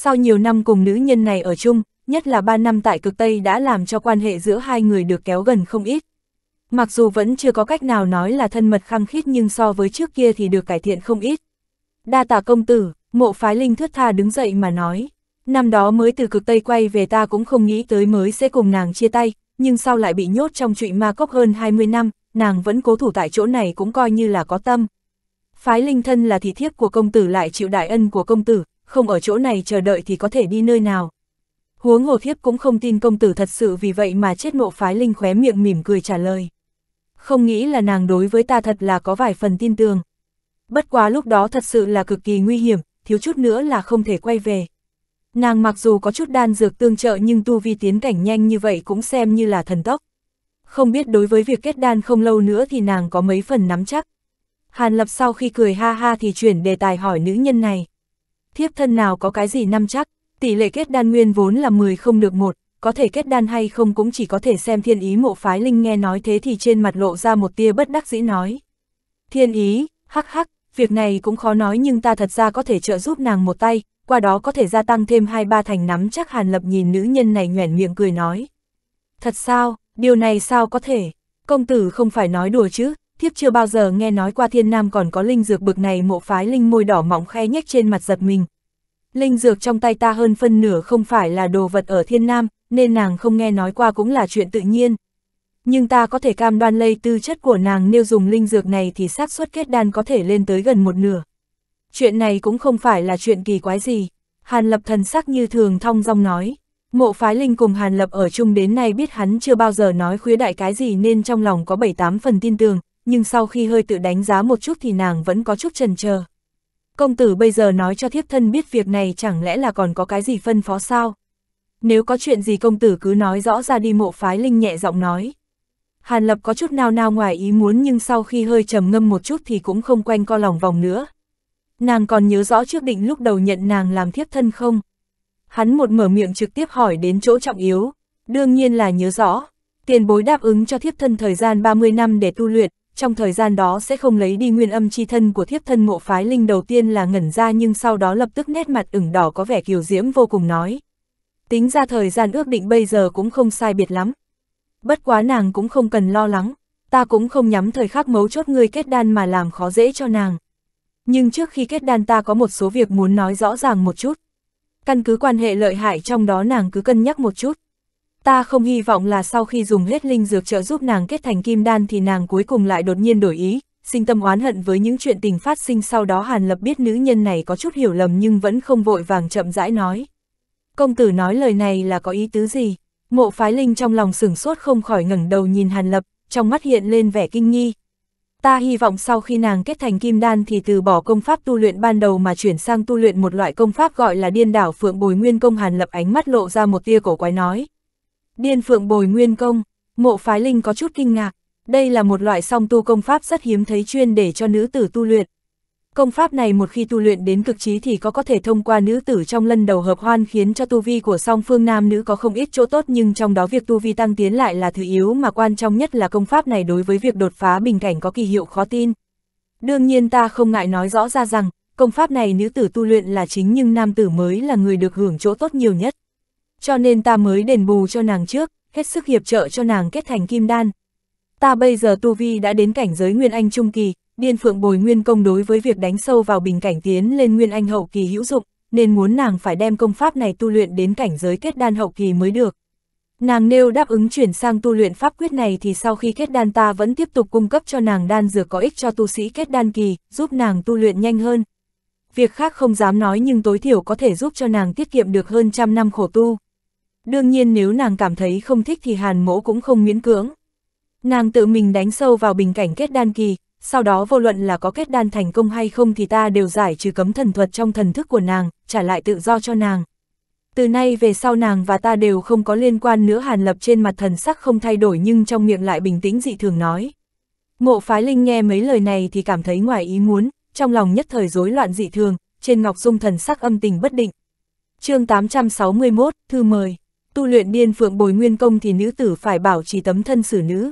sau nhiều năm cùng nữ nhân này ở chung, nhất là 3 năm tại cực Tây đã làm cho quan hệ giữa hai người được kéo gần không ít. Mặc dù vẫn chưa có cách nào nói là thân mật khăng khít nhưng so với trước kia thì được cải thiện không ít. Đa tạ công tử, mộ phái linh thướt tha đứng dậy mà nói, năm đó mới từ cực Tây quay về ta cũng không nghĩ tới mới sẽ cùng nàng chia tay, nhưng sau lại bị nhốt trong trụy ma cốc hơn 20 năm, nàng vẫn cố thủ tại chỗ này cũng coi như là có tâm. Phái linh thân là thị thiếp của công tử lại chịu đại ân của công tử, không ở chỗ này chờ đợi thì có thể đi nơi nào. Huống hồ thiếp cũng không tin công tử thật sự vì vậy mà chết mộ phái linh khóe miệng mỉm cười trả lời. Không nghĩ là nàng đối với ta thật là có vài phần tin tưởng. Bất quá lúc đó thật sự là cực kỳ nguy hiểm, thiếu chút nữa là không thể quay về. Nàng mặc dù có chút đan dược tương trợ nhưng tu vi tiến cảnh nhanh như vậy cũng xem như là thần tốc. Không biết đối với việc kết đan không lâu nữa thì nàng có mấy phần nắm chắc. Hàn Lập sau khi cười ha ha thì chuyển đề tài hỏi nữ nhân này thiếp thân nào có cái gì năm chắc, tỷ lệ kết đan nguyên vốn là 10 không được một, có thể kết đan hay không cũng chỉ có thể xem thiên ý mộ phái linh nghe nói thế thì trên mặt lộ ra một tia bất đắc dĩ nói. Thiên ý, hắc hắc, việc này cũng khó nói nhưng ta thật ra có thể trợ giúp nàng một tay, qua đó có thể gia tăng thêm hai ba thành nắm chắc hàn lập nhìn nữ nhân này nhoẻn miệng cười nói. Thật sao, điều này sao có thể, công tử không phải nói đùa chứ, thiếp chưa bao giờ nghe nói qua thiên nam còn có linh dược bực này mộ phái linh môi đỏ mọng khe nhếch trên mặt giật mình. Linh dược trong tay ta hơn phân nửa không phải là đồ vật ở thiên nam, nên nàng không nghe nói qua cũng là chuyện tự nhiên. Nhưng ta có thể cam đoan lây tư chất của nàng nếu dùng linh dược này thì xác suất kết đan có thể lên tới gần một nửa. Chuyện này cũng không phải là chuyện kỳ quái gì. Hàn lập thần sắc như thường thong dong nói. Mộ phái linh cùng Hàn lập ở chung đến nay biết hắn chưa bao giờ nói khuya đại cái gì nên trong lòng có bảy tám phần tin tưởng, nhưng sau khi hơi tự đánh giá một chút thì nàng vẫn có chút trần chờ Công tử bây giờ nói cho thiếp thân biết việc này chẳng lẽ là còn có cái gì phân phó sao? Nếu có chuyện gì công tử cứ nói rõ ra đi mộ phái linh nhẹ giọng nói. Hàn Lập có chút nao nao ngoài ý muốn nhưng sau khi hơi trầm ngâm một chút thì cũng không quanh co lòng vòng nữa. Nàng còn nhớ rõ trước định lúc đầu nhận nàng làm thiếp thân không? Hắn một mở miệng trực tiếp hỏi đến chỗ trọng yếu, đương nhiên là nhớ rõ. Tiền bối đáp ứng cho thiếp thân thời gian 30 năm để tu luyện, trong thời gian đó sẽ không lấy đi nguyên âm chi thân của thiếp thân mộ phái linh đầu tiên là ngẩn ra nhưng sau đó lập tức nét mặt ửng đỏ có vẻ kiều diễm vô cùng nói. Tính ra thời gian ước định bây giờ cũng không sai biệt lắm. Bất quá nàng cũng không cần lo lắng, ta cũng không nhắm thời khắc mấu chốt ngươi kết đan mà làm khó dễ cho nàng. Nhưng trước khi kết đan ta có một số việc muốn nói rõ ràng một chút. Căn cứ quan hệ lợi hại trong đó nàng cứ cân nhắc một chút ta không hy vọng là sau khi dùng hết linh dược trợ giúp nàng kết thành kim đan thì nàng cuối cùng lại đột nhiên đổi ý, sinh tâm oán hận với những chuyện tình phát sinh sau đó Hàn Lập biết nữ nhân này có chút hiểu lầm nhưng vẫn không vội vàng chậm rãi nói. Công tử nói lời này là có ý tứ gì? Mộ phái linh trong lòng sửng sốt không khỏi ngẩng đầu nhìn Hàn Lập, trong mắt hiện lên vẻ kinh nghi. Ta hy vọng sau khi nàng kết thành kim đan thì từ bỏ công pháp tu luyện ban đầu mà chuyển sang tu luyện một loại công pháp gọi là điên đảo phượng bồi nguyên công Hàn Lập ánh mắt lộ ra một tia cổ quái nói. Điên phượng bồi nguyên công, mộ phái linh có chút kinh ngạc, đây là một loại song tu công pháp rất hiếm thấy chuyên để cho nữ tử tu luyện. Công pháp này một khi tu luyện đến cực trí thì có có thể thông qua nữ tử trong lân đầu hợp hoan khiến cho tu vi của song phương nam nữ có không ít chỗ tốt nhưng trong đó việc tu vi tăng tiến lại là thứ yếu mà quan trọng nhất là công pháp này đối với việc đột phá bình cảnh có kỳ hiệu khó tin. Đương nhiên ta không ngại nói rõ ra rằng, công pháp này nữ tử tu luyện là chính nhưng nam tử mới là người được hưởng chỗ tốt nhiều nhất cho nên ta mới đền bù cho nàng trước, hết sức hiệp trợ cho nàng kết thành kim đan. Ta bây giờ tu vi đã đến cảnh giới Nguyên Anh Trung Kỳ, Điên Phượng bồi Nguyên Công đối với việc đánh sâu vào bình cảnh tiến lên Nguyên Anh Hậu Kỳ hữu dụng, nên muốn nàng phải đem công pháp này tu luyện đến cảnh giới kết đan hậu kỳ mới được. Nàng nêu đáp ứng chuyển sang tu luyện pháp quyết này thì sau khi kết đan ta vẫn tiếp tục cung cấp cho nàng đan dược có ích cho tu sĩ kết đan kỳ, giúp nàng tu luyện nhanh hơn. Việc khác không dám nói nhưng tối thiểu có thể giúp cho nàng tiết kiệm được hơn trăm năm khổ tu đương nhiên nếu nàng cảm thấy không thích thì hàn mỗ cũng không miễn cưỡng. Nàng tự mình đánh sâu vào bình cảnh kết đan kỳ, sau đó vô luận là có kết đan thành công hay không thì ta đều giải trừ cấm thần thuật trong thần thức của nàng, trả lại tự do cho nàng. Từ nay về sau nàng và ta đều không có liên quan nữa hàn lập trên mặt thần sắc không thay đổi nhưng trong miệng lại bình tĩnh dị thường nói. Mộ phái linh nghe mấy lời này thì cảm thấy ngoài ý muốn, trong lòng nhất thời rối loạn dị thường, trên ngọc dung thần sắc âm tình bất định. chương 861, thư mời tu luyện điên phượng bồi nguyên công thì nữ tử phải bảo trì tấm thân xử nữ.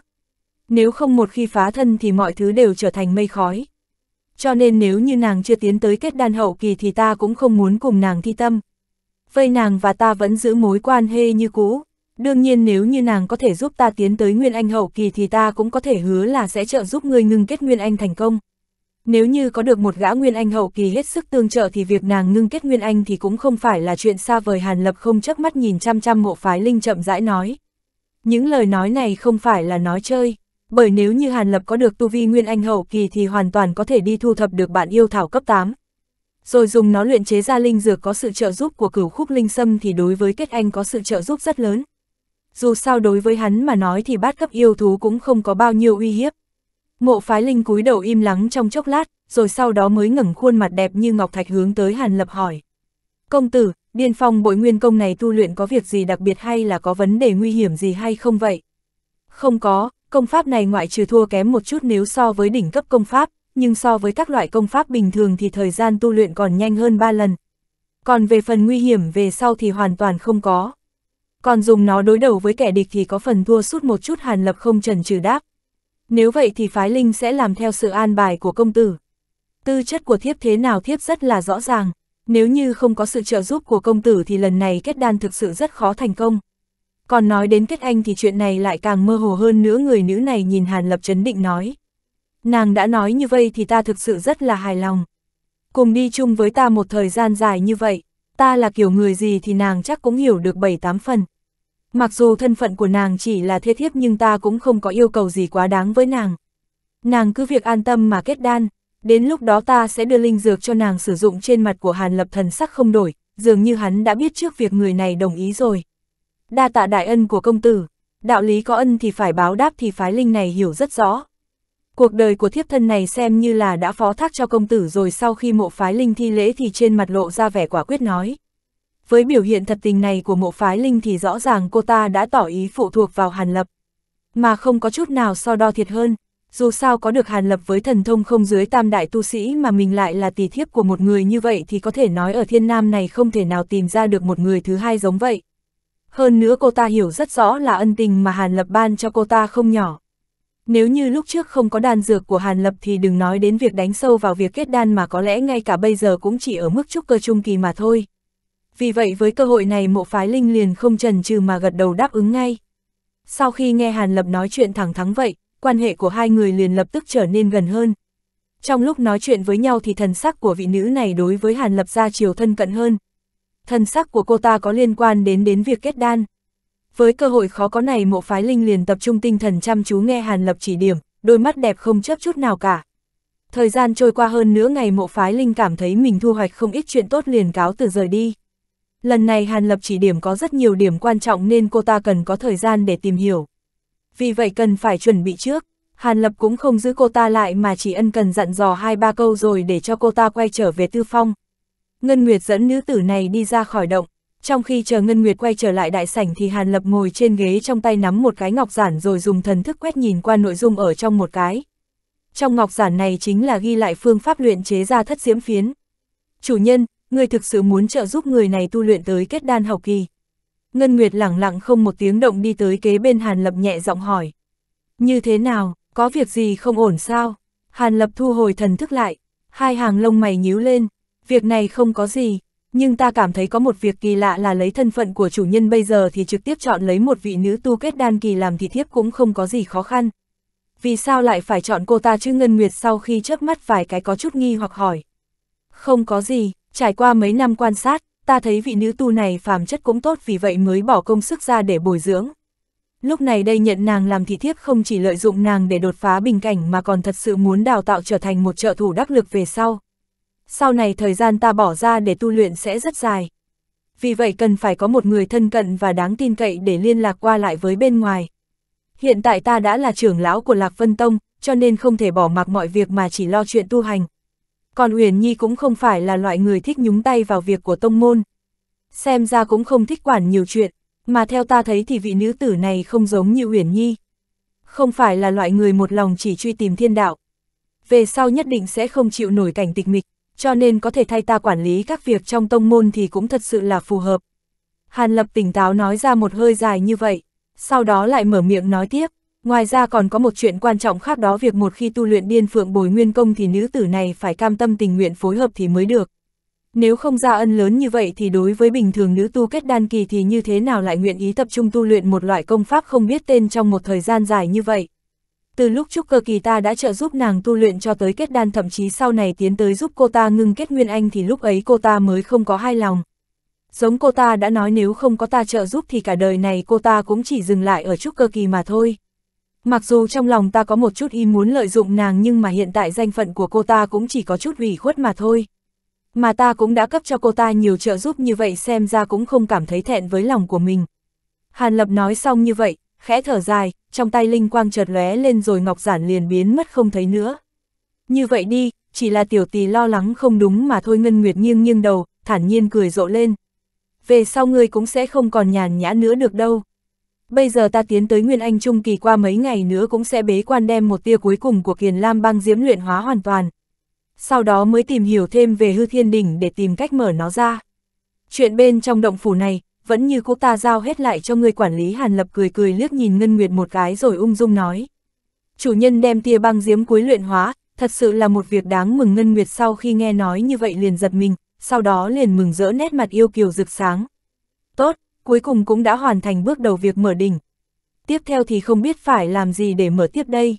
Nếu không một khi phá thân thì mọi thứ đều trở thành mây khói. Cho nên nếu như nàng chưa tiến tới kết đan hậu kỳ thì ta cũng không muốn cùng nàng thi tâm. Vây nàng và ta vẫn giữ mối quan hệ như cũ. Đương nhiên nếu như nàng có thể giúp ta tiến tới Nguyên Anh hậu kỳ thì ta cũng có thể hứa là sẽ trợ giúp ngươi ngừng kết Nguyên Anh thành công. Nếu như có được một gã Nguyên Anh hậu kỳ hết sức tương trợ thì việc nàng ngưng kết Nguyên Anh thì cũng không phải là chuyện xa vời Hàn Lập không chớp mắt nhìn chăm chăm mộ phái linh chậm rãi nói. Những lời nói này không phải là nói chơi, bởi nếu như Hàn Lập có được tu vi Nguyên Anh hậu kỳ thì hoàn toàn có thể đi thu thập được bạn yêu thảo cấp 8. Rồi dùng nó luyện chế ra linh dược có sự trợ giúp của cửu khúc linh sâm thì đối với kết anh có sự trợ giúp rất lớn. Dù sao đối với hắn mà nói thì bát cấp yêu thú cũng không có bao nhiêu uy hiếp. Mộ phái linh cúi đầu im lắng trong chốc lát, rồi sau đó mới ngẩng khuôn mặt đẹp như ngọc thạch hướng tới Hàn Lập hỏi. Công tử, điên phong bội nguyên công này tu luyện có việc gì đặc biệt hay là có vấn đề nguy hiểm gì hay không vậy? Không có, công pháp này ngoại trừ thua kém một chút nếu so với đỉnh cấp công pháp, nhưng so với các loại công pháp bình thường thì thời gian tu luyện còn nhanh hơn 3 lần. Còn về phần nguy hiểm về sau thì hoàn toàn không có. Còn dùng nó đối đầu với kẻ địch thì có phần thua sút một chút Hàn Lập không trần trừ đáp, nếu vậy thì phái linh sẽ làm theo sự an bài của công tử. Tư chất của thiếp thế nào thiếp rất là rõ ràng. Nếu như không có sự trợ giúp của công tử thì lần này kết đan thực sự rất khó thành công. Còn nói đến kết anh thì chuyện này lại càng mơ hồ hơn nữa người nữ này nhìn Hàn Lập chấn định nói. Nàng đã nói như vậy thì ta thực sự rất là hài lòng. Cùng đi chung với ta một thời gian dài như vậy, ta là kiểu người gì thì nàng chắc cũng hiểu được bảy tám phần. Mặc dù thân phận của nàng chỉ là thế thiếp nhưng ta cũng không có yêu cầu gì quá đáng với nàng. Nàng cứ việc an tâm mà kết đan, đến lúc đó ta sẽ đưa linh dược cho nàng sử dụng trên mặt của Hàn Lập thần sắc không đổi, dường như hắn đã biết trước việc người này đồng ý rồi. Đa tạ đại ân của công tử, đạo lý có ân thì phải báo đáp thì phái linh này hiểu rất rõ. Cuộc đời của thiếp thân này xem như là đã phó thác cho công tử rồi sau khi mộ phái linh thi lễ thì trên mặt lộ ra vẻ quả quyết nói với biểu hiện thật tình này của mộ phái linh thì rõ ràng cô ta đã tỏ ý phụ thuộc vào Hàn Lập. Mà không có chút nào so đo thiệt hơn, dù sao có được Hàn Lập với thần thông không dưới tam đại tu sĩ mà mình lại là tỷ thiếp của một người như vậy thì có thể nói ở thiên nam này không thể nào tìm ra được một người thứ hai giống vậy. Hơn nữa cô ta hiểu rất rõ là ân tình mà Hàn Lập ban cho cô ta không nhỏ. Nếu như lúc trước không có đàn dược của Hàn Lập thì đừng nói đến việc đánh sâu vào việc kết đan mà có lẽ ngay cả bây giờ cũng chỉ ở mức trúc cơ trung kỳ mà thôi. Vì vậy với cơ hội này mộ phái linh liền không trần trừ mà gật đầu đáp ứng ngay. Sau khi nghe Hàn Lập nói chuyện thẳng thắng vậy, quan hệ của hai người liền lập tức trở nên gần hơn. Trong lúc nói chuyện với nhau thì thần sắc của vị nữ này đối với Hàn Lập ra chiều thân cận hơn. Thần sắc của cô ta có liên quan đến đến việc kết đan. Với cơ hội khó có này mộ phái linh liền tập trung tinh thần chăm chú nghe Hàn Lập chỉ điểm, đôi mắt đẹp không chấp chút nào cả. Thời gian trôi qua hơn nửa ngày mộ phái linh cảm thấy mình thu hoạch không ít chuyện tốt liền cáo từ rời đi lần này Hàn Lập chỉ điểm có rất nhiều điểm quan trọng nên cô ta cần có thời gian để tìm hiểu. Vì vậy cần phải chuẩn bị trước, Hàn Lập cũng không giữ cô ta lại mà chỉ ân cần dặn dò hai ba câu rồi để cho cô ta quay trở về tư phong. Ngân Nguyệt dẫn nữ tử này đi ra khỏi động, trong khi chờ Ngân Nguyệt quay trở lại đại sảnh thì Hàn Lập ngồi trên ghế trong tay nắm một cái ngọc giản rồi dùng thần thức quét nhìn qua nội dung ở trong một cái. Trong ngọc giản này chính là ghi lại phương pháp luyện chế ra thất diễm phiến. Chủ nhân, ngươi thực sự muốn trợ giúp người này tu luyện tới kết đan hậu kỳ. Ngân Nguyệt lẳng lặng không một tiếng động đi tới kế bên Hàn Lập nhẹ giọng hỏi. Như thế nào, có việc gì không ổn sao? Hàn Lập thu hồi thần thức lại, hai hàng lông mày nhíu lên, việc này không có gì, nhưng ta cảm thấy có một việc kỳ lạ là lấy thân phận của chủ nhân bây giờ thì trực tiếp chọn lấy một vị nữ tu kết đan kỳ làm thị thiếp cũng không có gì khó khăn. Vì sao lại phải chọn cô ta chứ Ngân Nguyệt sau khi chớp mắt vài cái có chút nghi hoặc hỏi. Không có gì, Trải qua mấy năm quan sát, ta thấy vị nữ tu này phàm chất cũng tốt vì vậy mới bỏ công sức ra để bồi dưỡng. Lúc này đây nhận nàng làm thị thiếp không chỉ lợi dụng nàng để đột phá bình cảnh mà còn thật sự muốn đào tạo trở thành một trợ thủ đắc lực về sau. Sau này thời gian ta bỏ ra để tu luyện sẽ rất dài. Vì vậy cần phải có một người thân cận và đáng tin cậy để liên lạc qua lại với bên ngoài. Hiện tại ta đã là trưởng lão của Lạc Vân Tông, cho nên không thể bỏ mặc mọi việc mà chỉ lo chuyện tu hành, còn uyển Nhi cũng không phải là loại người thích nhúng tay vào việc của tông môn. Xem ra cũng không thích quản nhiều chuyện, mà theo ta thấy thì vị nữ tử này không giống như uyển Nhi. Không phải là loại người một lòng chỉ truy tìm thiên đạo. Về sau nhất định sẽ không chịu nổi cảnh tịch mịch, cho nên có thể thay ta quản lý các việc trong tông môn thì cũng thật sự là phù hợp. Hàn Lập tỉnh táo nói ra một hơi dài như vậy, sau đó lại mở miệng nói tiếp. Ngoài ra còn có một chuyện quan trọng khác đó việc một khi tu luyện điên phượng bồi nguyên công thì nữ tử này phải cam tâm tình nguyện phối hợp thì mới được. Nếu không ra ân lớn như vậy thì đối với bình thường nữ tu kết đan kỳ thì như thế nào lại nguyện ý tập trung tu luyện một loại công pháp không biết tên trong một thời gian dài như vậy. Từ lúc trúc cơ kỳ ta đã trợ giúp nàng tu luyện cho tới kết đan thậm chí sau này tiến tới giúp cô ta ngưng kết nguyên anh thì lúc ấy cô ta mới không có hai lòng. Giống cô ta đã nói nếu không có ta trợ giúp thì cả đời này cô ta cũng chỉ dừng lại ở trúc cơ kỳ mà thôi. Mặc dù trong lòng ta có một chút im muốn lợi dụng nàng nhưng mà hiện tại danh phận của cô ta cũng chỉ có chút ủy khuất mà thôi. Mà ta cũng đã cấp cho cô ta nhiều trợ giúp như vậy xem ra cũng không cảm thấy thẹn với lòng của mình. Hàn Lập nói xong như vậy, khẽ thở dài, trong tay Linh Quang chợt lóe lên rồi Ngọc Giản liền biến mất không thấy nữa. Như vậy đi, chỉ là tiểu tì lo lắng không đúng mà thôi Ngân Nguyệt nghiêng nghiêng đầu, thản nhiên cười rộ lên. Về sau ngươi cũng sẽ không còn nhàn nhã nữa được đâu. Bây giờ ta tiến tới Nguyên Anh Trung kỳ qua mấy ngày nữa cũng sẽ bế quan đem một tia cuối cùng của kiền lam băng diễm luyện hóa hoàn toàn. Sau đó mới tìm hiểu thêm về hư thiên đỉnh để tìm cách mở nó ra. Chuyện bên trong động phủ này, vẫn như cô ta giao hết lại cho người quản lý Hàn Lập cười cười liếc nhìn Ngân Nguyệt một cái rồi ung dung nói. Chủ nhân đem tia băng diễm cuối luyện hóa, thật sự là một việc đáng mừng Ngân Nguyệt sau khi nghe nói như vậy liền giật mình, sau đó liền mừng rỡ nét mặt yêu kiều rực sáng. Tốt, cuối cùng cũng đã hoàn thành bước đầu việc mở đỉnh. Tiếp theo thì không biết phải làm gì để mở tiếp đây.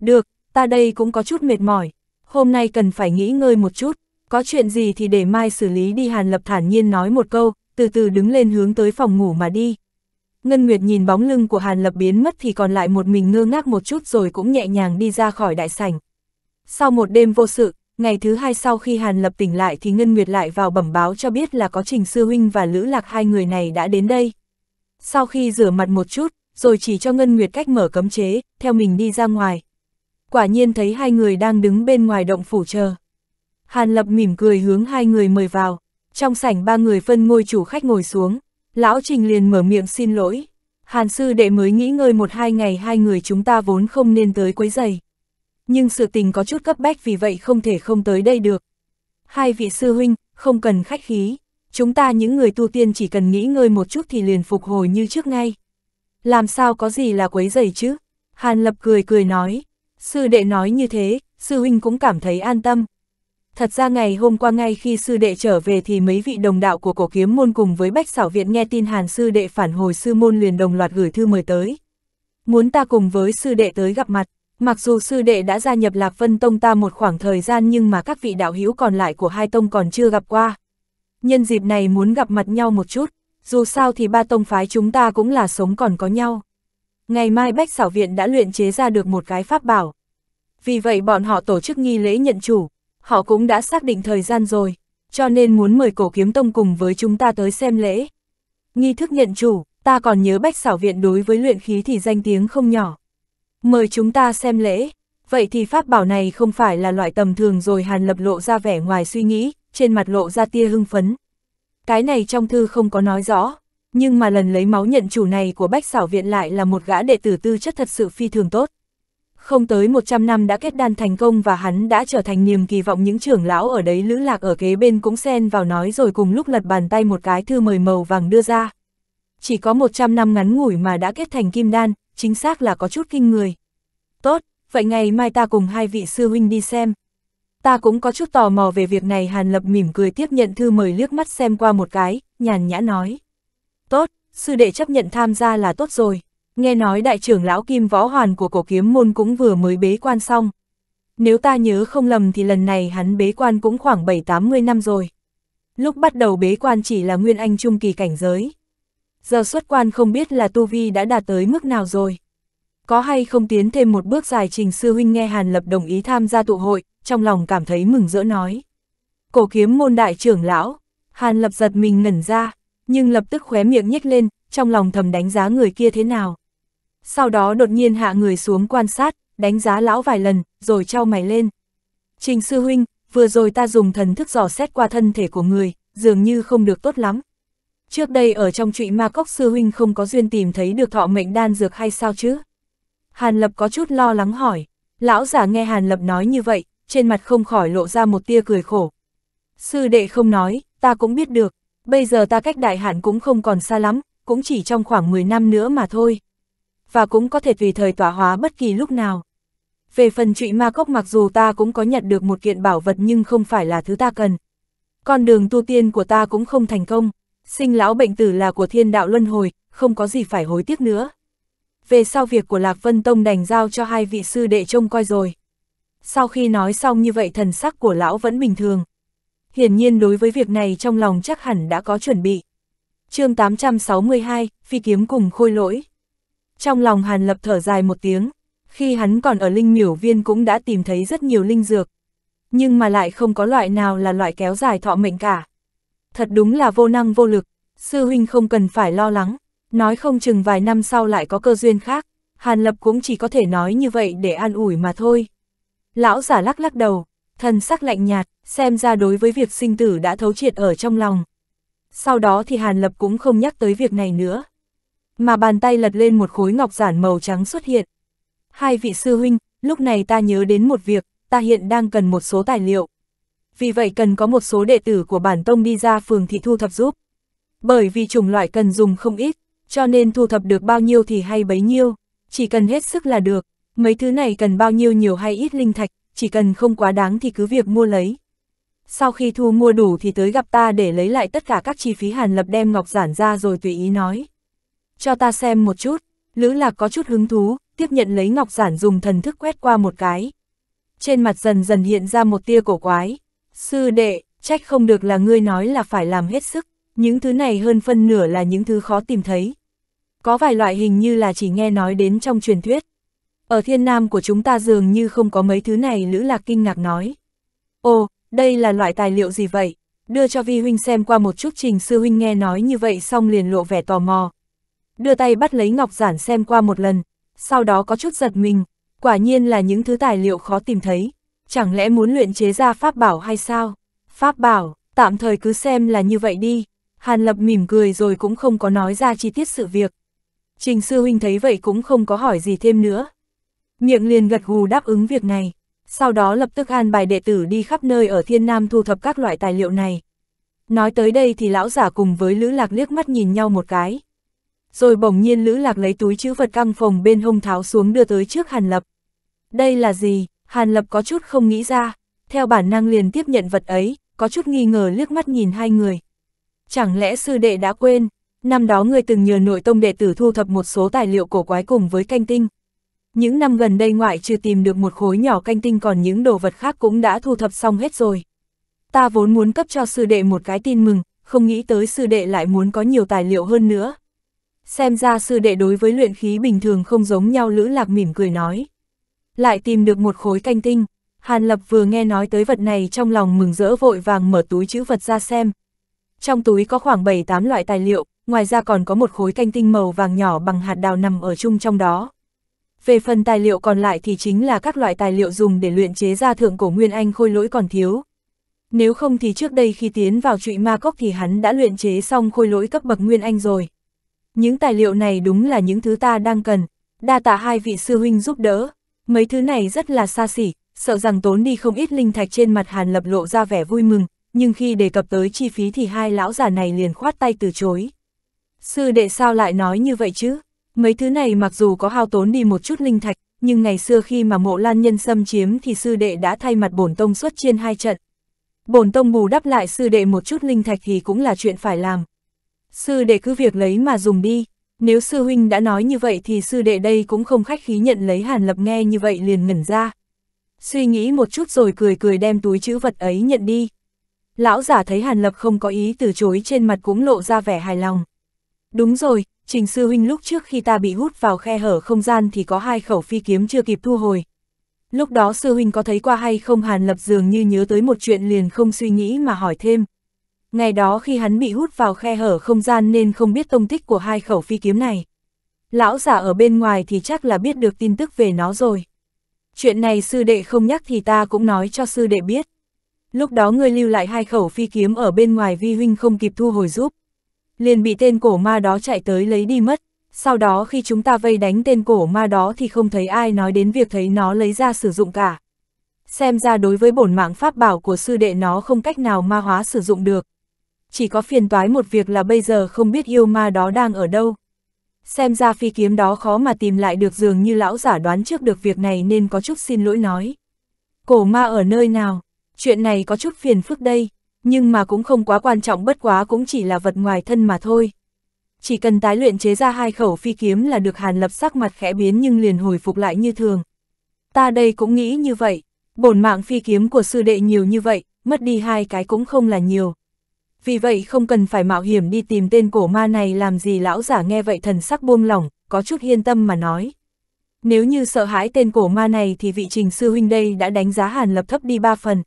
Được, ta đây cũng có chút mệt mỏi, hôm nay cần phải nghỉ ngơi một chút, có chuyện gì thì để mai xử lý đi Hàn Lập thản nhiên nói một câu, từ từ đứng lên hướng tới phòng ngủ mà đi. Ngân Nguyệt nhìn bóng lưng của Hàn Lập biến mất thì còn lại một mình ngơ ngác một chút rồi cũng nhẹ nhàng đi ra khỏi đại sảnh. Sau một đêm vô sự, ngày thứ hai sau khi Hàn Lập tỉnh lại thì Ngân Nguyệt lại vào bẩm báo cho biết là có Trình Sư Huynh và Lữ Lạc hai người này đã đến đây. Sau khi rửa mặt một chút, rồi chỉ cho Ngân Nguyệt cách mở cấm chế, theo mình đi ra ngoài. Quả nhiên thấy hai người đang đứng bên ngoài động phủ chờ. Hàn Lập mỉm cười hướng hai người mời vào, trong sảnh ba người phân ngôi chủ khách ngồi xuống, Lão Trình liền mở miệng xin lỗi. Hàn Sư Đệ mới nghĩ ngơi một hai ngày hai người chúng ta vốn không nên tới quấy giày nhưng sự tình có chút cấp bách vì vậy không thể không tới đây được. Hai vị sư huynh, không cần khách khí, chúng ta những người tu tiên chỉ cần nghĩ ngơi một chút thì liền phục hồi như trước ngay. Làm sao có gì là quấy dày chứ? Hàn Lập cười cười nói, sư đệ nói như thế, sư huynh cũng cảm thấy an tâm. Thật ra ngày hôm qua ngay khi sư đệ trở về thì mấy vị đồng đạo của cổ kiếm môn cùng với Bách sảo viện nghe tin Hàn sư đệ phản hồi sư môn liền đồng loạt gửi thư mời tới. Muốn ta cùng với sư đệ tới gặp mặt, Mặc dù sư đệ đã gia nhập Lạc Vân Tông ta một khoảng thời gian nhưng mà các vị đạo hữu còn lại của hai tông còn chưa gặp qua. Nhân dịp này muốn gặp mặt nhau một chút, dù sao thì ba tông phái chúng ta cũng là sống còn có nhau. Ngày mai Bách sảo Viện đã luyện chế ra được một cái pháp bảo. Vì vậy bọn họ tổ chức nghi lễ nhận chủ, họ cũng đã xác định thời gian rồi, cho nên muốn mời cổ kiếm tông cùng với chúng ta tới xem lễ. Nghi thức nhận chủ, ta còn nhớ Bách sảo Viện đối với luyện khí thì danh tiếng không nhỏ. Mời chúng ta xem lễ. Vậy thì pháp bảo này không phải là loại tầm thường rồi Hàn Lập lộ ra vẻ ngoài suy nghĩ, trên mặt lộ ra tia hưng phấn. Cái này trong thư không có nói rõ, nhưng mà lần lấy máu nhận chủ này của Bách Xảo Viện lại là một gã đệ tử tư chất thật sự phi thường tốt. Không tới 100 năm đã kết đan thành công và hắn đã trở thành niềm kỳ vọng những trưởng lão ở đấy lữ lạc ở kế bên cũng xen vào nói rồi cùng lúc lật bàn tay một cái thư mời màu vàng đưa ra. Chỉ có 100 năm ngắn ngủi mà đã kết thành kim đan, chính xác là có chút kinh người. Tốt, vậy ngày mai ta cùng hai vị sư huynh đi xem. Ta cũng có chút tò mò về việc này Hàn Lập mỉm cười tiếp nhận thư mời liếc mắt xem qua một cái, nhàn nhã nói. Tốt, sư đệ chấp nhận tham gia là tốt rồi. Nghe nói đại trưởng lão Kim Võ Hoàn của cổ kiếm môn cũng vừa mới bế quan xong. Nếu ta nhớ không lầm thì lần này hắn bế quan cũng khoảng 7-80 năm rồi. Lúc bắt đầu bế quan chỉ là nguyên anh trung kỳ cảnh giới giờ xuất quan không biết là tu vi đã đạt tới mức nào rồi. Có hay không tiến thêm một bước dài trình sư huynh nghe Hàn Lập đồng ý tham gia tụ hội, trong lòng cảm thấy mừng rỡ nói. Cổ kiếm môn đại trưởng lão, Hàn Lập giật mình ngẩn ra, nhưng lập tức khóe miệng nhếch lên, trong lòng thầm đánh giá người kia thế nào. Sau đó đột nhiên hạ người xuống quan sát, đánh giá lão vài lần, rồi trao mày lên. Trình sư huynh, vừa rồi ta dùng thần thức dò xét qua thân thể của người, dường như không được tốt lắm, Trước đây ở trong trụy ma cốc sư huynh không có duyên tìm thấy được thọ mệnh đan dược hay sao chứ? Hàn Lập có chút lo lắng hỏi. Lão giả nghe Hàn Lập nói như vậy, trên mặt không khỏi lộ ra một tia cười khổ. Sư đệ không nói, ta cũng biết được, bây giờ ta cách đại hạn cũng không còn xa lắm, cũng chỉ trong khoảng 10 năm nữa mà thôi. Và cũng có thể tùy thời tỏa hóa bất kỳ lúc nào. Về phần trụy ma cốc mặc dù ta cũng có nhận được một kiện bảo vật nhưng không phải là thứ ta cần. Con đường tu tiên của ta cũng không thành công. Sinh lão bệnh tử là của thiên đạo luân hồi, không có gì phải hối tiếc nữa. Về sau việc của Lạc Vân Tông đành giao cho hai vị sư đệ trông coi rồi. Sau khi nói xong như vậy thần sắc của lão vẫn bình thường. Hiển nhiên đối với việc này trong lòng chắc hẳn đã có chuẩn bị. chương 862, phi kiếm cùng khôi lỗi. Trong lòng Hàn Lập thở dài một tiếng, khi hắn còn ở linh miểu viên cũng đã tìm thấy rất nhiều linh dược. Nhưng mà lại không có loại nào là loại kéo dài thọ mệnh cả thật đúng là vô năng vô lực, sư huynh không cần phải lo lắng, nói không chừng vài năm sau lại có cơ duyên khác, Hàn Lập cũng chỉ có thể nói như vậy để an ủi mà thôi. Lão giả lắc lắc đầu, thần sắc lạnh nhạt, xem ra đối với việc sinh tử đã thấu triệt ở trong lòng. Sau đó thì Hàn Lập cũng không nhắc tới việc này nữa. Mà bàn tay lật lên một khối ngọc giản màu trắng xuất hiện. Hai vị sư huynh, lúc này ta nhớ đến một việc, ta hiện đang cần một số tài liệu, vì vậy cần có một số đệ tử của bản tông đi ra phường thị thu thập giúp. Bởi vì chủng loại cần dùng không ít, cho nên thu thập được bao nhiêu thì hay bấy nhiêu, chỉ cần hết sức là được, mấy thứ này cần bao nhiêu nhiều hay ít linh thạch, chỉ cần không quá đáng thì cứ việc mua lấy. Sau khi thu mua đủ thì tới gặp ta để lấy lại tất cả các chi phí hàn lập đem ngọc giản ra rồi tùy ý nói. Cho ta xem một chút, Lữ Lạc có chút hứng thú, tiếp nhận lấy ngọc giản dùng thần thức quét qua một cái. Trên mặt dần dần hiện ra một tia cổ quái, Sư đệ, trách không được là ngươi nói là phải làm hết sức, những thứ này hơn phân nửa là những thứ khó tìm thấy. Có vài loại hình như là chỉ nghe nói đến trong truyền thuyết. Ở thiên nam của chúng ta dường như không có mấy thứ này Lữ Lạc kinh ngạc nói. Ồ, đây là loại tài liệu gì vậy? Đưa cho Vi Huynh xem qua một chút trình sư Huynh nghe nói như vậy xong liền lộ vẻ tò mò. Đưa tay bắt lấy ngọc giản xem qua một lần, sau đó có chút giật mình, quả nhiên là những thứ tài liệu khó tìm thấy chẳng lẽ muốn luyện chế ra pháp bảo hay sao? Pháp bảo, tạm thời cứ xem là như vậy đi. Hàn Lập mỉm cười rồi cũng không có nói ra chi tiết sự việc. Trình sư huynh thấy vậy cũng không có hỏi gì thêm nữa. Miệng liền gật gù đáp ứng việc này. Sau đó lập tức an bài đệ tử đi khắp nơi ở thiên nam thu thập các loại tài liệu này. Nói tới đây thì lão giả cùng với Lữ Lạc liếc mắt nhìn nhau một cái. Rồi bỗng nhiên Lữ Lạc lấy túi chữ vật căng phòng bên hông tháo xuống đưa tới trước Hàn Lập. Đây là gì? Hàn Lập có chút không nghĩ ra, theo bản năng liền tiếp nhận vật ấy, có chút nghi ngờ liếc mắt nhìn hai người. Chẳng lẽ sư đệ đã quên, năm đó người từng nhờ nội tông đệ tử thu thập một số tài liệu cổ quái cùng với canh tinh. Những năm gần đây ngoại trừ tìm được một khối nhỏ canh tinh còn những đồ vật khác cũng đã thu thập xong hết rồi. Ta vốn muốn cấp cho sư đệ một cái tin mừng, không nghĩ tới sư đệ lại muốn có nhiều tài liệu hơn nữa. Xem ra sư đệ đối với luyện khí bình thường không giống nhau Lữ Lạc mỉm cười nói lại tìm được một khối canh tinh. Hàn Lập vừa nghe nói tới vật này trong lòng mừng rỡ vội vàng mở túi chữ vật ra xem. Trong túi có khoảng 7-8 loại tài liệu, ngoài ra còn có một khối canh tinh màu vàng nhỏ bằng hạt đào nằm ở chung trong đó. Về phần tài liệu còn lại thì chính là các loại tài liệu dùng để luyện chế ra thượng cổ nguyên anh khôi lỗi còn thiếu. Nếu không thì trước đây khi tiến vào trụy ma cốc thì hắn đã luyện chế xong khôi lỗi cấp bậc nguyên anh rồi. Những tài liệu này đúng là những thứ ta đang cần, đa tạ hai vị sư huynh giúp đỡ. Mấy thứ này rất là xa xỉ, sợ rằng tốn đi không ít linh thạch trên mặt Hàn Lập lộ ra vẻ vui mừng, nhưng khi đề cập tới chi phí thì hai lão già này liền khoát tay từ chối. Sư đệ sao lại nói như vậy chứ? Mấy thứ này mặc dù có hao tốn đi một chút linh thạch, nhưng ngày xưa khi mà mộ lan nhân xâm chiếm thì sư đệ đã thay mặt bổn tông xuất trên hai trận. Bổn tông bù đắp lại sư đệ một chút linh thạch thì cũng là chuyện phải làm. Sư đệ cứ việc lấy mà dùng đi, nếu sư huynh đã nói như vậy thì sư đệ đây cũng không khách khí nhận lấy Hàn Lập nghe như vậy liền ngẩn ra. Suy nghĩ một chút rồi cười cười đem túi chữ vật ấy nhận đi. Lão giả thấy Hàn Lập không có ý từ chối trên mặt cũng lộ ra vẻ hài lòng. Đúng rồi, Trình sư huynh lúc trước khi ta bị hút vào khe hở không gian thì có hai khẩu phi kiếm chưa kịp thu hồi. Lúc đó sư huynh có thấy qua hay không Hàn Lập dường như nhớ tới một chuyện liền không suy nghĩ mà hỏi thêm, Ngày đó khi hắn bị hút vào khe hở không gian nên không biết tông tích của hai khẩu phi kiếm này. Lão giả ở bên ngoài thì chắc là biết được tin tức về nó rồi. Chuyện này sư đệ không nhắc thì ta cũng nói cho sư đệ biết. Lúc đó ngươi lưu lại hai khẩu phi kiếm ở bên ngoài vi huynh không kịp thu hồi giúp. Liền bị tên cổ ma đó chạy tới lấy đi mất. Sau đó khi chúng ta vây đánh tên cổ ma đó thì không thấy ai nói đến việc thấy nó lấy ra sử dụng cả. Xem ra đối với bổn mạng pháp bảo của sư đệ nó không cách nào ma hóa sử dụng được chỉ có phiền toái một việc là bây giờ không biết yêu ma đó đang ở đâu. Xem ra phi kiếm đó khó mà tìm lại được dường như lão giả đoán trước được việc này nên có chút xin lỗi nói. Cổ ma ở nơi nào? Chuyện này có chút phiền phức đây, nhưng mà cũng không quá quan trọng bất quá cũng chỉ là vật ngoài thân mà thôi. Chỉ cần tái luyện chế ra hai khẩu phi kiếm là được hàn lập sắc mặt khẽ biến nhưng liền hồi phục lại như thường. Ta đây cũng nghĩ như vậy, bổn mạng phi kiếm của sư đệ nhiều như vậy, mất đi hai cái cũng không là nhiều vì vậy không cần phải mạo hiểm đi tìm tên cổ ma này làm gì lão giả nghe vậy thần sắc buông lỏng, có chút yên tâm mà nói. Nếu như sợ hãi tên cổ ma này thì vị trình sư huynh đây đã đánh giá Hàn Lập thấp đi ba phần.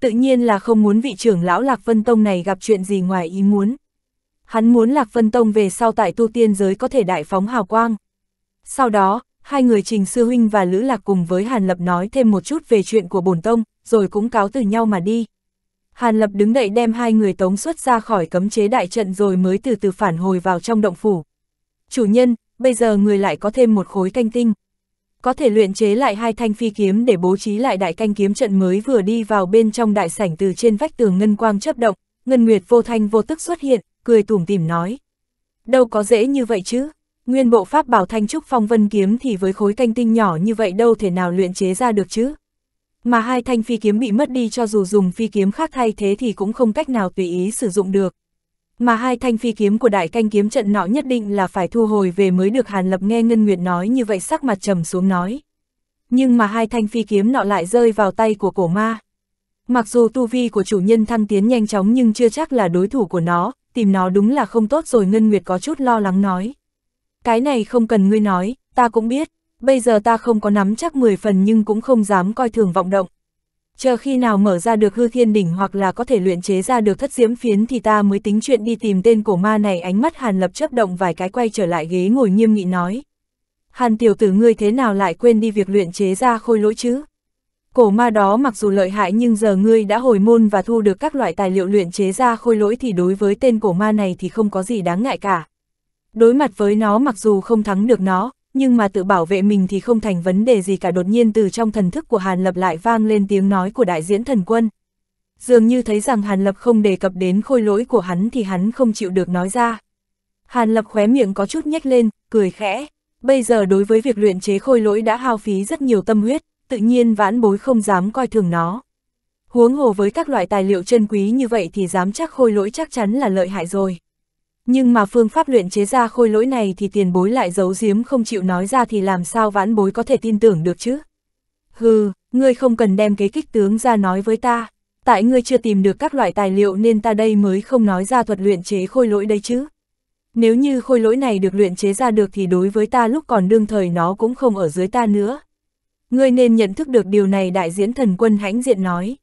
Tự nhiên là không muốn vị trưởng lão Lạc Vân Tông này gặp chuyện gì ngoài ý muốn. Hắn muốn Lạc Vân Tông về sau tại tu tiên giới có thể đại phóng hào quang. Sau đó, hai người trình sư huynh và Lữ Lạc cùng với Hàn Lập nói thêm một chút về chuyện của bổn tông, rồi cũng cáo từ nhau mà đi. Hàn Lập đứng đậy đem hai người tống xuất ra khỏi cấm chế đại trận rồi mới từ từ phản hồi vào trong động phủ. Chủ nhân, bây giờ người lại có thêm một khối canh tinh. Có thể luyện chế lại hai thanh phi kiếm để bố trí lại đại canh kiếm trận mới vừa đi vào bên trong đại sảnh từ trên vách tường ngân quang chấp động, ngân nguyệt vô thanh vô tức xuất hiện, cười tủm tỉm nói. Đâu có dễ như vậy chứ, nguyên bộ pháp bảo thanh trúc phong vân kiếm thì với khối canh tinh nhỏ như vậy đâu thể nào luyện chế ra được chứ. Mà hai thanh phi kiếm bị mất đi cho dù dùng phi kiếm khác thay thế thì cũng không cách nào tùy ý sử dụng được. Mà hai thanh phi kiếm của đại canh kiếm trận nọ nhất định là phải thu hồi về mới được Hàn Lập nghe Ngân Nguyệt nói như vậy sắc mặt trầm xuống nói. Nhưng mà hai thanh phi kiếm nọ lại rơi vào tay của cổ ma. Mặc dù tu vi của chủ nhân thăng tiến nhanh chóng nhưng chưa chắc là đối thủ của nó, tìm nó đúng là không tốt rồi Ngân Nguyệt có chút lo lắng nói. Cái này không cần ngươi nói, ta cũng biết bây giờ ta không có nắm chắc 10 phần nhưng cũng không dám coi thường vọng động. Chờ khi nào mở ra được hư thiên đỉnh hoặc là có thể luyện chế ra được thất diễm phiến thì ta mới tính chuyện đi tìm tên cổ ma này ánh mắt Hàn Lập chấp động vài cái quay trở lại ghế ngồi nghiêm nghị nói. Hàn tiểu tử ngươi thế nào lại quên đi việc luyện chế ra khôi lỗi chứ? Cổ ma đó mặc dù lợi hại nhưng giờ ngươi đã hồi môn và thu được các loại tài liệu luyện chế ra khôi lỗi thì đối với tên cổ ma này thì không có gì đáng ngại cả. Đối mặt với nó mặc dù không thắng được nó, nhưng mà tự bảo vệ mình thì không thành vấn đề gì cả đột nhiên từ trong thần thức của Hàn Lập lại vang lên tiếng nói của đại diễn thần quân. Dường như thấy rằng Hàn Lập không đề cập đến khôi lỗi của hắn thì hắn không chịu được nói ra. Hàn Lập khóe miệng có chút nhếch lên, cười khẽ. Bây giờ đối với việc luyện chế khôi lỗi đã hao phí rất nhiều tâm huyết, tự nhiên vãn bối không dám coi thường nó. Huống hồ với các loại tài liệu chân quý như vậy thì dám chắc khôi lỗi chắc chắn là lợi hại rồi. Nhưng mà phương pháp luyện chế ra khôi lỗi này thì tiền bối lại giấu giếm không chịu nói ra thì làm sao vãn bối có thể tin tưởng được chứ? Hừ, ngươi không cần đem kế kích tướng ra nói với ta. Tại ngươi chưa tìm được các loại tài liệu nên ta đây mới không nói ra thuật luyện chế khôi lỗi đây chứ. Nếu như khôi lỗi này được luyện chế ra được thì đối với ta lúc còn đương thời nó cũng không ở dưới ta nữa. Ngươi nên nhận thức được điều này đại diễn thần quân hãnh diện nói.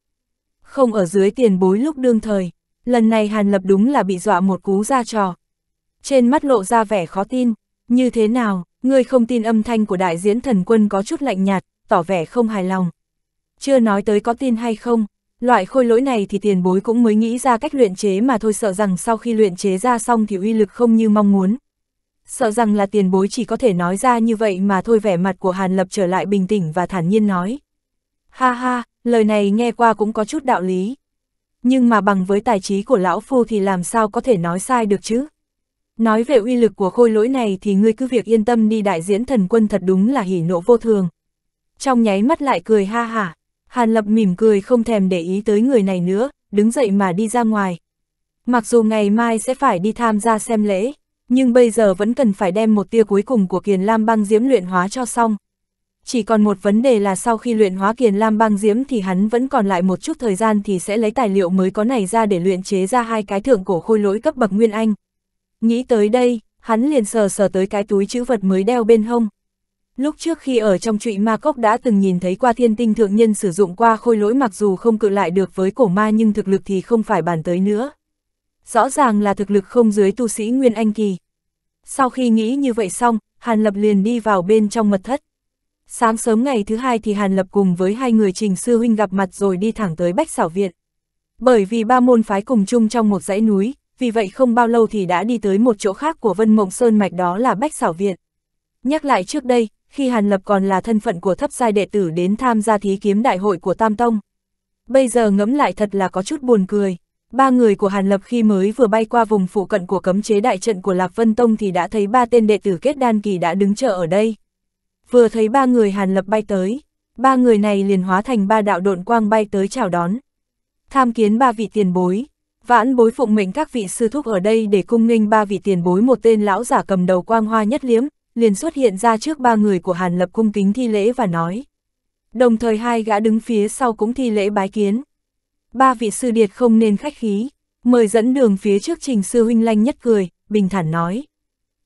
Không ở dưới tiền bối lúc đương thời, Lần này Hàn Lập đúng là bị dọa một cú ra trò. Trên mắt lộ ra vẻ khó tin, như thế nào, ngươi không tin âm thanh của đại diễn thần quân có chút lạnh nhạt, tỏ vẻ không hài lòng. Chưa nói tới có tin hay không, loại khôi lỗi này thì tiền bối cũng mới nghĩ ra cách luyện chế mà thôi sợ rằng sau khi luyện chế ra xong thì uy lực không như mong muốn. Sợ rằng là tiền bối chỉ có thể nói ra như vậy mà thôi vẻ mặt của Hàn Lập trở lại bình tĩnh và thản nhiên nói. Ha ha, lời này nghe qua cũng có chút đạo lý nhưng mà bằng với tài trí của lão phu thì làm sao có thể nói sai được chứ? Nói về uy lực của khôi lỗi này thì ngươi cứ việc yên tâm đi đại diễn thần quân thật đúng là hỉ nộ vô thường. Trong nháy mắt lại cười ha hả, Hàn Lập mỉm cười không thèm để ý tới người này nữa, đứng dậy mà đi ra ngoài. Mặc dù ngày mai sẽ phải đi tham gia xem lễ, nhưng bây giờ vẫn cần phải đem một tia cuối cùng của kiền lam băng diễm luyện hóa cho xong chỉ còn một vấn đề là sau khi luyện hóa kiền lam băng diễm thì hắn vẫn còn lại một chút thời gian thì sẽ lấy tài liệu mới có này ra để luyện chế ra hai cái thượng cổ khôi lỗi cấp bậc nguyên anh. Nghĩ tới đây, hắn liền sờ sờ tới cái túi chữ vật mới đeo bên hông. Lúc trước khi ở trong trụy ma cốc đã từng nhìn thấy qua thiên tinh thượng nhân sử dụng qua khôi lỗi mặc dù không cự lại được với cổ ma nhưng thực lực thì không phải bàn tới nữa. Rõ ràng là thực lực không dưới tu sĩ Nguyên Anh Kỳ. Sau khi nghĩ như vậy xong, Hàn Lập liền đi vào bên trong mật thất. Sáng sớm ngày thứ hai thì Hàn Lập cùng với hai người trình sư huynh gặp mặt rồi đi thẳng tới Bách Xảo Viện. Bởi vì ba môn phái cùng chung trong một dãy núi, vì vậy không bao lâu thì đã đi tới một chỗ khác của Vân Mộng Sơn Mạch đó là Bách Xảo Viện. Nhắc lại trước đây, khi Hàn Lập còn là thân phận của thấp giai đệ tử đến tham gia thí kiếm đại hội của Tam Tông. Bây giờ ngẫm lại thật là có chút buồn cười. Ba người của Hàn Lập khi mới vừa bay qua vùng phụ cận của cấm chế đại trận của Lạc Vân Tông thì đã thấy ba tên đệ tử kết đan kỳ đã đứng chờ ở đây vừa thấy ba người Hàn Lập bay tới, ba người này liền hóa thành ba đạo độn quang bay tới chào đón. Tham kiến ba vị tiền bối, vãn bối phụng mệnh các vị sư thúc ở đây để cung nghênh ba vị tiền bối một tên lão giả cầm đầu quang hoa nhất liếm, liền xuất hiện ra trước ba người của Hàn Lập cung kính thi lễ và nói. Đồng thời hai gã đứng phía sau cũng thi lễ bái kiến. Ba vị sư điệt không nên khách khí, mời dẫn đường phía trước trình sư huynh lanh nhất cười, bình thản nói.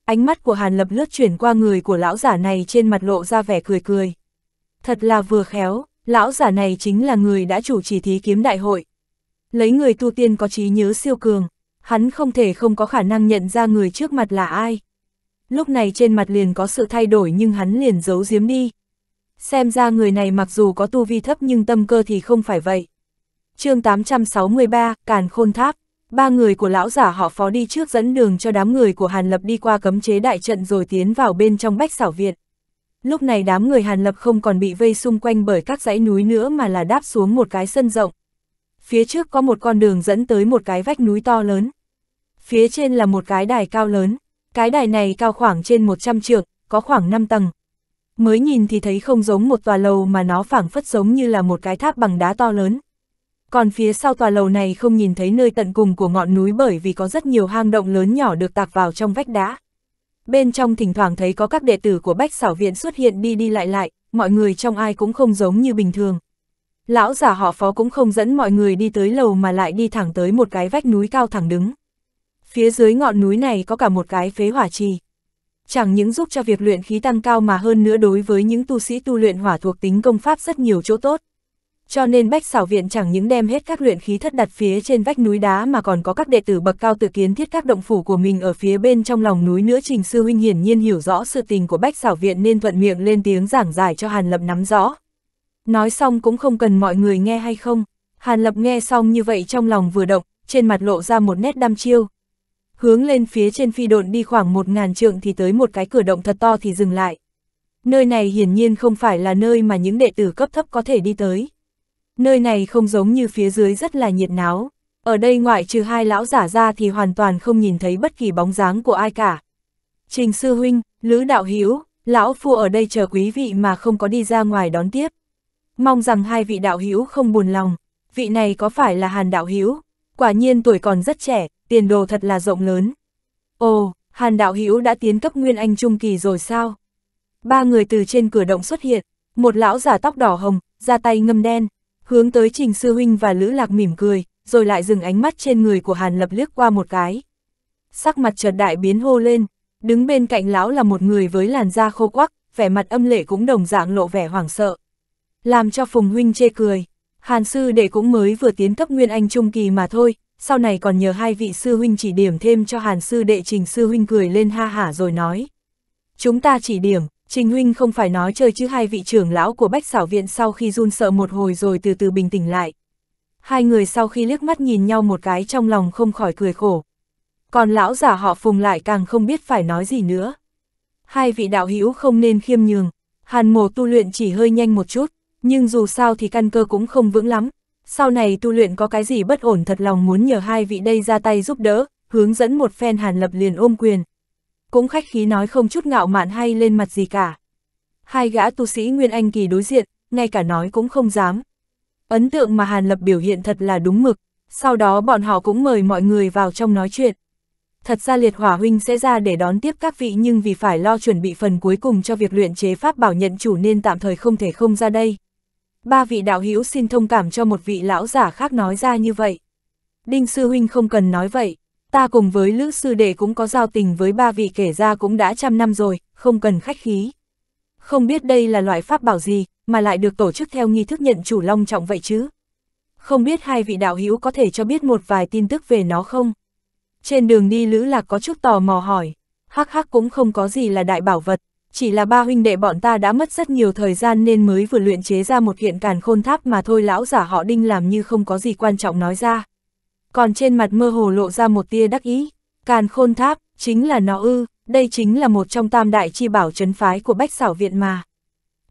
Ánh mắt của Hàn Lập lướt chuyển qua người của lão giả này trên mặt lộ ra vẻ cười cười. Thật là vừa khéo, lão giả này chính là người đã chủ trì thí kiếm đại hội. Lấy người tu tiên có trí nhớ siêu cường, hắn không thể không có khả năng nhận ra người trước mặt là ai. Lúc này trên mặt liền có sự thay đổi nhưng hắn liền giấu giếm đi. Xem ra người này mặc dù có tu vi thấp nhưng tâm cơ thì không phải vậy. chương 863, Càn Khôn Tháp Ba người của lão giả họ phó đi trước dẫn đường cho đám người của Hàn Lập đi qua cấm chế đại trận rồi tiến vào bên trong bách xảo viện. Lúc này đám người Hàn Lập không còn bị vây xung quanh bởi các dãy núi nữa mà là đáp xuống một cái sân rộng. Phía trước có một con đường dẫn tới một cái vách núi to lớn. Phía trên là một cái đài cao lớn. Cái đài này cao khoảng trên 100 trượng, có khoảng 5 tầng. Mới nhìn thì thấy không giống một tòa lầu mà nó phảng phất giống như là một cái tháp bằng đá to lớn còn phía sau tòa lầu này không nhìn thấy nơi tận cùng của ngọn núi bởi vì có rất nhiều hang động lớn nhỏ được tạc vào trong vách đá. Bên trong thỉnh thoảng thấy có các đệ tử của Bách sảo viện xuất hiện đi đi lại lại, mọi người trong ai cũng không giống như bình thường. Lão giả họ phó cũng không dẫn mọi người đi tới lầu mà lại đi thẳng tới một cái vách núi cao thẳng đứng. Phía dưới ngọn núi này có cả một cái phế hỏa trì. Chẳng những giúp cho việc luyện khí tăng cao mà hơn nữa đối với những tu sĩ tu luyện hỏa thuộc tính công pháp rất nhiều chỗ tốt cho nên Bách xảo viện chẳng những đem hết các luyện khí thất đặt phía trên vách núi đá mà còn có các đệ tử bậc cao tự kiến thiết các động phủ của mình ở phía bên trong lòng núi nữa trình sư huynh hiển nhiên hiểu rõ sự tình của Bách xảo viện nên thuận miệng lên tiếng giảng giải cho Hàn Lập nắm rõ. Nói xong cũng không cần mọi người nghe hay không, Hàn Lập nghe xong như vậy trong lòng vừa động, trên mặt lộ ra một nét đăm chiêu. Hướng lên phía trên phi độn đi khoảng một ngàn trượng thì tới một cái cửa động thật to thì dừng lại. Nơi này hiển nhiên không phải là nơi mà những đệ tử cấp thấp có thể đi tới. Nơi này không giống như phía dưới rất là nhiệt náo. Ở đây ngoại trừ hai lão giả ra thì hoàn toàn không nhìn thấy bất kỳ bóng dáng của ai cả. Trình sư huynh, Lữ đạo hiếu, lão phu ở đây chờ quý vị mà không có đi ra ngoài đón tiếp. Mong rằng hai vị đạo hiếu không buồn lòng, vị này có phải là Hàn đạo hiếu? Quả nhiên tuổi còn rất trẻ, tiền đồ thật là rộng lớn. Ồ, Hàn đạo hiếu đã tiến cấp nguyên anh trung kỳ rồi sao? Ba người từ trên cửa động xuất hiện, một lão giả tóc đỏ hồng, ra tay ngâm đen, hướng tới Trình Sư Huynh và Lữ Lạc mỉm cười, rồi lại dừng ánh mắt trên người của Hàn Lập liếc qua một cái. Sắc mặt chợt đại biến hô lên, đứng bên cạnh lão là một người với làn da khô quắc, vẻ mặt âm lệ cũng đồng dạng lộ vẻ hoảng sợ. Làm cho Phùng Huynh chê cười, Hàn Sư Đệ cũng mới vừa tiến cấp Nguyên Anh Trung Kỳ mà thôi, sau này còn nhờ hai vị Sư Huynh chỉ điểm thêm cho Hàn Sư Đệ Trình Sư Huynh cười lên ha hả rồi nói. Chúng ta chỉ điểm, Trình huynh không phải nói chơi chứ hai vị trưởng lão của Bách xảo viện sau khi run sợ một hồi rồi từ từ bình tĩnh lại. Hai người sau khi liếc mắt nhìn nhau một cái trong lòng không khỏi cười khổ. Còn lão giả họ phùng lại càng không biết phải nói gì nữa. Hai vị đạo hữu không nên khiêm nhường, hàn mồ tu luyện chỉ hơi nhanh một chút, nhưng dù sao thì căn cơ cũng không vững lắm. Sau này tu luyện có cái gì bất ổn thật lòng muốn nhờ hai vị đây ra tay giúp đỡ, hướng dẫn một phen hàn lập liền ôm quyền, cũng khách khí nói không chút ngạo mạn hay lên mặt gì cả. Hai gã tu sĩ Nguyên Anh kỳ đối diện, ngay cả nói cũng không dám. Ấn tượng mà Hàn Lập biểu hiện thật là đúng mực, sau đó bọn họ cũng mời mọi người vào trong nói chuyện. Thật ra liệt hỏa huynh sẽ ra để đón tiếp các vị nhưng vì phải lo chuẩn bị phần cuối cùng cho việc luyện chế pháp bảo nhận chủ nên tạm thời không thể không ra đây. Ba vị đạo hữu xin thông cảm cho một vị lão giả khác nói ra như vậy. Đinh sư huynh không cần nói vậy, ta cùng với Lữ Sư Đệ cũng có giao tình với ba vị kể ra cũng đã trăm năm rồi, không cần khách khí. Không biết đây là loại pháp bảo gì, mà lại được tổ chức theo nghi thức nhận chủ long trọng vậy chứ. Không biết hai vị đạo hữu có thể cho biết một vài tin tức về nó không? Trên đường đi Lữ Lạc có chút tò mò hỏi, hắc hắc cũng không có gì là đại bảo vật, chỉ là ba huynh đệ bọn ta đã mất rất nhiều thời gian nên mới vừa luyện chế ra một hiện càn khôn tháp mà thôi lão giả họ đinh làm như không có gì quan trọng nói ra còn trên mặt mơ hồ lộ ra một tia đắc ý, càn khôn tháp, chính là nó ư, đây chính là một trong tam đại chi bảo trấn phái của Bách xảo viện mà.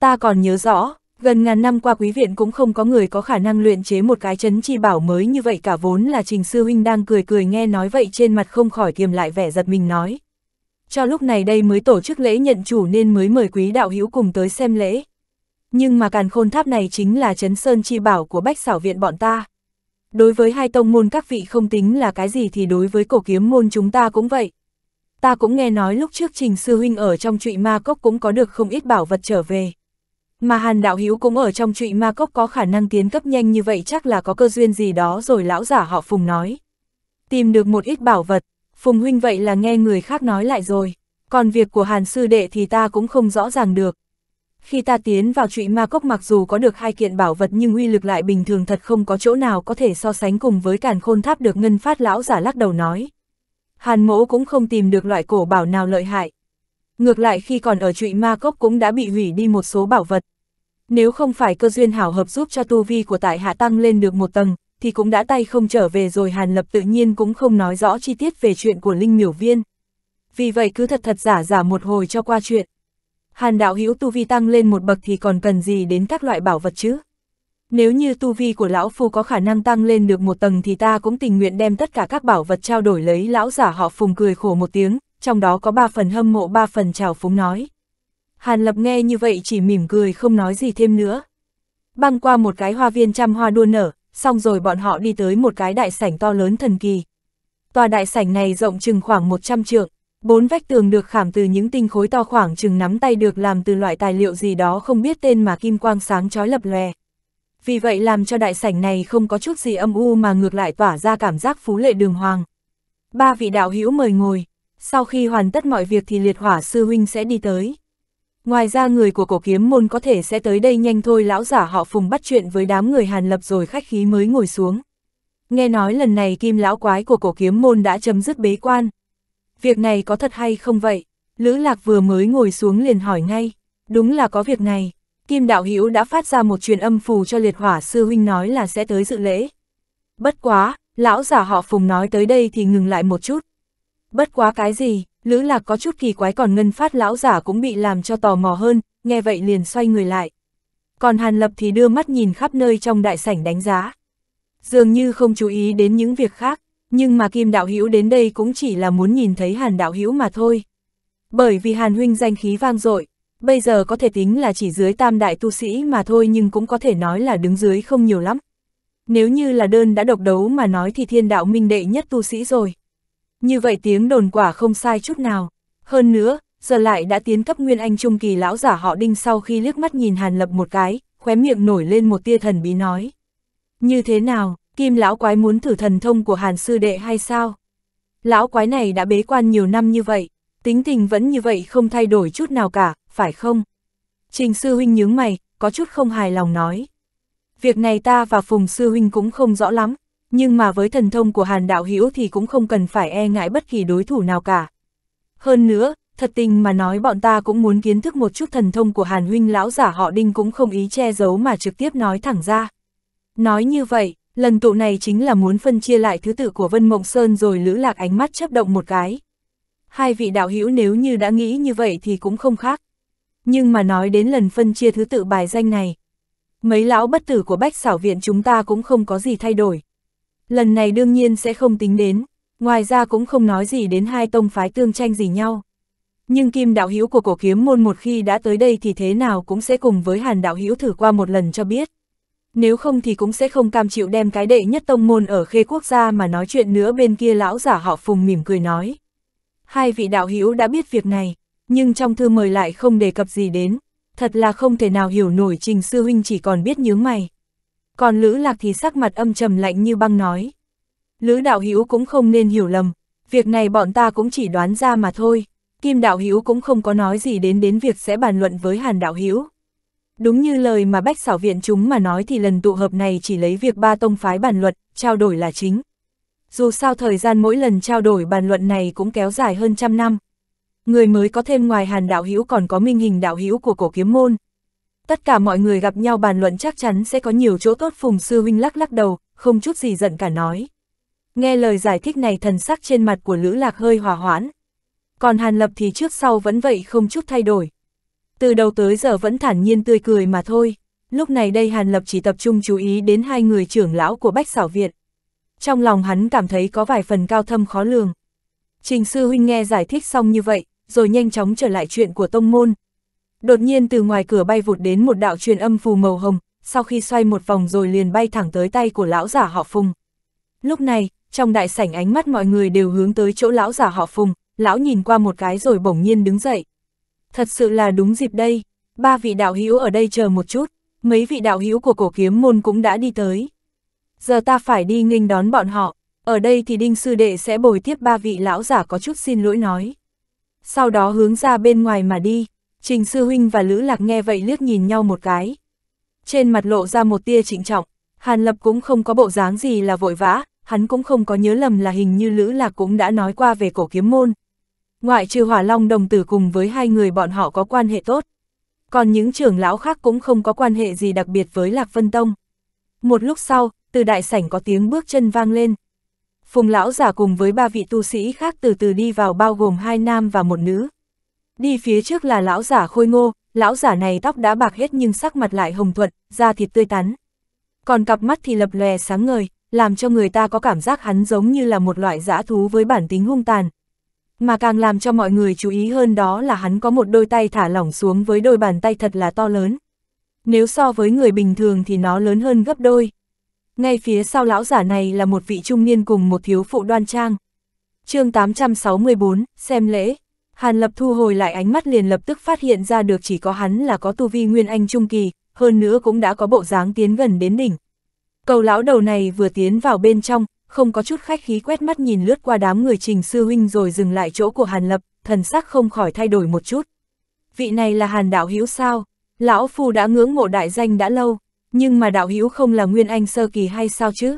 Ta còn nhớ rõ, gần ngàn năm qua quý viện cũng không có người có khả năng luyện chế một cái trấn chi bảo mới như vậy cả vốn là trình sư huynh đang cười cười nghe nói vậy trên mặt không khỏi kiềm lại vẻ giật mình nói. Cho lúc này đây mới tổ chức lễ nhận chủ nên mới mời quý đạo hữu cùng tới xem lễ. Nhưng mà càn khôn tháp này chính là trấn sơn chi bảo của bách xảo viện bọn ta, Đối với hai tông môn các vị không tính là cái gì thì đối với cổ kiếm môn chúng ta cũng vậy. Ta cũng nghe nói lúc trước Trình Sư Huynh ở trong trụy ma cốc cũng có được không ít bảo vật trở về. Mà Hàn Đạo Hiếu cũng ở trong trụy ma cốc có khả năng tiến cấp nhanh như vậy chắc là có cơ duyên gì đó rồi lão giả họ Phùng nói. Tìm được một ít bảo vật, Phùng Huynh vậy là nghe người khác nói lại rồi. Còn việc của Hàn Sư Đệ thì ta cũng không rõ ràng được. Khi ta tiến vào trụy ma cốc mặc dù có được hai kiện bảo vật nhưng uy lực lại bình thường thật không có chỗ nào có thể so sánh cùng với càn khôn tháp được ngân phát lão giả lắc đầu nói. Hàn mỗ cũng không tìm được loại cổ bảo nào lợi hại. Ngược lại khi còn ở trụy ma cốc cũng đã bị hủy đi một số bảo vật. Nếu không phải cơ duyên hảo hợp giúp cho tu vi của tại hạ tăng lên được một tầng, thì cũng đã tay không trở về rồi Hàn Lập tự nhiên cũng không nói rõ chi tiết về chuyện của Linh Miểu Viên. Vì vậy cứ thật thật giả giả một hồi cho qua chuyện. Hàn đạo hữu tu vi tăng lên một bậc thì còn cần gì đến các loại bảo vật chứ? Nếu như tu vi của lão phu có khả năng tăng lên được một tầng thì ta cũng tình nguyện đem tất cả các bảo vật trao đổi lấy lão giả họ phùng cười khổ một tiếng, trong đó có ba phần hâm mộ ba phần trào phúng nói. Hàn lập nghe như vậy chỉ mỉm cười không nói gì thêm nữa. Băng qua một cái hoa viên trăm hoa đua nở, xong rồi bọn họ đi tới một cái đại sảnh to lớn thần kỳ. Tòa đại sảnh này rộng chừng khoảng 100 trượng, Bốn vách tường được khảm từ những tinh khối to khoảng chừng nắm tay được làm từ loại tài liệu gì đó không biết tên mà kim quang sáng chói lập lòe. Vì vậy làm cho đại sảnh này không có chút gì âm u mà ngược lại tỏa ra cảm giác phú lệ đường hoàng. Ba vị đạo hữu mời ngồi, sau khi hoàn tất mọi việc thì liệt hỏa sư huynh sẽ đi tới. Ngoài ra người của cổ kiếm môn có thể sẽ tới đây nhanh thôi lão giả họ phùng bắt chuyện với đám người hàn lập rồi khách khí mới ngồi xuống. Nghe nói lần này kim lão quái của cổ kiếm môn đã chấm dứt bế quan, việc này có thật hay không vậy? Lữ Lạc vừa mới ngồi xuống liền hỏi ngay, đúng là có việc này. Kim Đạo Hữu đã phát ra một truyền âm phù cho liệt hỏa sư huynh nói là sẽ tới dự lễ. Bất quá, lão giả họ phùng nói tới đây thì ngừng lại một chút. Bất quá cái gì, Lữ Lạc có chút kỳ quái còn ngân phát lão giả cũng bị làm cho tò mò hơn, nghe vậy liền xoay người lại. Còn Hàn Lập thì đưa mắt nhìn khắp nơi trong đại sảnh đánh giá. Dường như không chú ý đến những việc khác. Nhưng mà Kim Đạo Hữu đến đây cũng chỉ là muốn nhìn thấy Hàn Đạo Hữu mà thôi. Bởi vì Hàn Huynh danh khí vang dội, bây giờ có thể tính là chỉ dưới tam đại tu sĩ mà thôi nhưng cũng có thể nói là đứng dưới không nhiều lắm. Nếu như là đơn đã độc đấu mà nói thì thiên đạo minh đệ nhất tu sĩ rồi. Như vậy tiếng đồn quả không sai chút nào. Hơn nữa, giờ lại đã tiến cấp nguyên anh trung kỳ lão giả họ đinh sau khi liếc mắt nhìn Hàn Lập một cái, khóe miệng nổi lên một tia thần bí nói. Như thế nào, Kim lão quái muốn thử thần thông của Hàn sư đệ hay sao? Lão quái này đã bế quan nhiều năm như vậy, tính tình vẫn như vậy không thay đổi chút nào cả, phải không? Trình sư huynh nhướng mày, có chút không hài lòng nói. Việc này ta và Phùng sư huynh cũng không rõ lắm, nhưng mà với thần thông của Hàn đạo hữu thì cũng không cần phải e ngại bất kỳ đối thủ nào cả. Hơn nữa, thật tình mà nói bọn ta cũng muốn kiến thức một chút thần thông của Hàn huynh lão giả họ Đinh cũng không ý che giấu mà trực tiếp nói thẳng ra. Nói như vậy, Lần tụ này chính là muốn phân chia lại thứ tự của Vân Mộng Sơn rồi Lữ Lạc ánh mắt chấp động một cái. Hai vị đạo hữu nếu như đã nghĩ như vậy thì cũng không khác. Nhưng mà nói đến lần phân chia thứ tự bài danh này, mấy lão bất tử của Bách xảo viện chúng ta cũng không có gì thay đổi. Lần này đương nhiên sẽ không tính đến, ngoài ra cũng không nói gì đến hai tông phái tương tranh gì nhau. Nhưng kim đạo hữu của cổ kiếm môn một khi đã tới đây thì thế nào cũng sẽ cùng với hàn đạo hữu thử qua một lần cho biết nếu không thì cũng sẽ không cam chịu đem cái đệ nhất tông môn ở khê quốc gia mà nói chuyện nữa bên kia lão giả họ phùng mỉm cười nói. Hai vị đạo hữu đã biết việc này, nhưng trong thư mời lại không đề cập gì đến, thật là không thể nào hiểu nổi trình sư huynh chỉ còn biết nhướng mày. Còn Lữ Lạc thì sắc mặt âm trầm lạnh như băng nói. Lữ đạo hữu cũng không nên hiểu lầm, việc này bọn ta cũng chỉ đoán ra mà thôi, Kim đạo hữu cũng không có nói gì đến đến việc sẽ bàn luận với Hàn đạo hữu. Đúng như lời mà bách xảo viện chúng mà nói thì lần tụ hợp này chỉ lấy việc ba tông phái bàn luận, trao đổi là chính. Dù sao thời gian mỗi lần trao đổi bàn luận này cũng kéo dài hơn trăm năm. Người mới có thêm ngoài hàn đạo hữu còn có minh hình đạo hữu của cổ kiếm môn. Tất cả mọi người gặp nhau bàn luận chắc chắn sẽ có nhiều chỗ tốt phùng sư huynh lắc lắc đầu, không chút gì giận cả nói. Nghe lời giải thích này thần sắc trên mặt của Lữ Lạc hơi hòa hoãn. Còn Hàn Lập thì trước sau vẫn vậy không chút thay đổi từ đầu tới giờ vẫn thản nhiên tươi cười mà thôi. Lúc này đây Hàn Lập chỉ tập trung chú ý đến hai người trưởng lão của Bách Xảo Viện. Trong lòng hắn cảm thấy có vài phần cao thâm khó lường. Trình sư huynh nghe giải thích xong như vậy, rồi nhanh chóng trở lại chuyện của tông môn. Đột nhiên từ ngoài cửa bay vụt đến một đạo truyền âm phù màu hồng, sau khi xoay một vòng rồi liền bay thẳng tới tay của lão giả họ Phùng. Lúc này, trong đại sảnh ánh mắt mọi người đều hướng tới chỗ lão giả họ Phùng, lão nhìn qua một cái rồi bỗng nhiên đứng dậy, Thật sự là đúng dịp đây, ba vị đạo hữu ở đây chờ một chút, mấy vị đạo hữu của cổ kiếm môn cũng đã đi tới. Giờ ta phải đi nghênh đón bọn họ, ở đây thì đinh sư đệ sẽ bồi tiếp ba vị lão giả có chút xin lỗi nói. Sau đó hướng ra bên ngoài mà đi, Trình Sư Huynh và Lữ Lạc nghe vậy liếc nhìn nhau một cái. Trên mặt lộ ra một tia trịnh trọng, Hàn Lập cũng không có bộ dáng gì là vội vã, hắn cũng không có nhớ lầm là hình như Lữ Lạc cũng đã nói qua về cổ kiếm môn, Ngoại trừ hỏa long đồng tử cùng với hai người bọn họ có quan hệ tốt. Còn những trưởng lão khác cũng không có quan hệ gì đặc biệt với Lạc Vân Tông. Một lúc sau, từ đại sảnh có tiếng bước chân vang lên. Phùng lão giả cùng với ba vị tu sĩ khác từ từ đi vào bao gồm hai nam và một nữ. Đi phía trước là lão giả khôi ngô, lão giả này tóc đã bạc hết nhưng sắc mặt lại hồng thuận, da thịt tươi tắn. Còn cặp mắt thì lập lòe sáng ngời, làm cho người ta có cảm giác hắn giống như là một loại giã thú với bản tính hung tàn, mà càng làm cho mọi người chú ý hơn đó là hắn có một đôi tay thả lỏng xuống với đôi bàn tay thật là to lớn. Nếu so với người bình thường thì nó lớn hơn gấp đôi. Ngay phía sau lão giả này là một vị trung niên cùng một thiếu phụ đoan trang. chương 864, xem lễ. Hàn Lập thu hồi lại ánh mắt liền lập tức phát hiện ra được chỉ có hắn là có tu vi Nguyên Anh Trung Kỳ, hơn nữa cũng đã có bộ dáng tiến gần đến đỉnh. Cầu lão đầu này vừa tiến vào bên trong, không có chút khách khí quét mắt nhìn lướt qua đám người trình sư huynh rồi dừng lại chỗ của Hàn Lập, thần sắc không khỏi thay đổi một chút. Vị này là Hàn Đạo Hữu sao? Lão Phu đã ngưỡng mộ đại danh đã lâu, nhưng mà Đạo Hữu không là Nguyên Anh Sơ Kỳ hay sao chứ?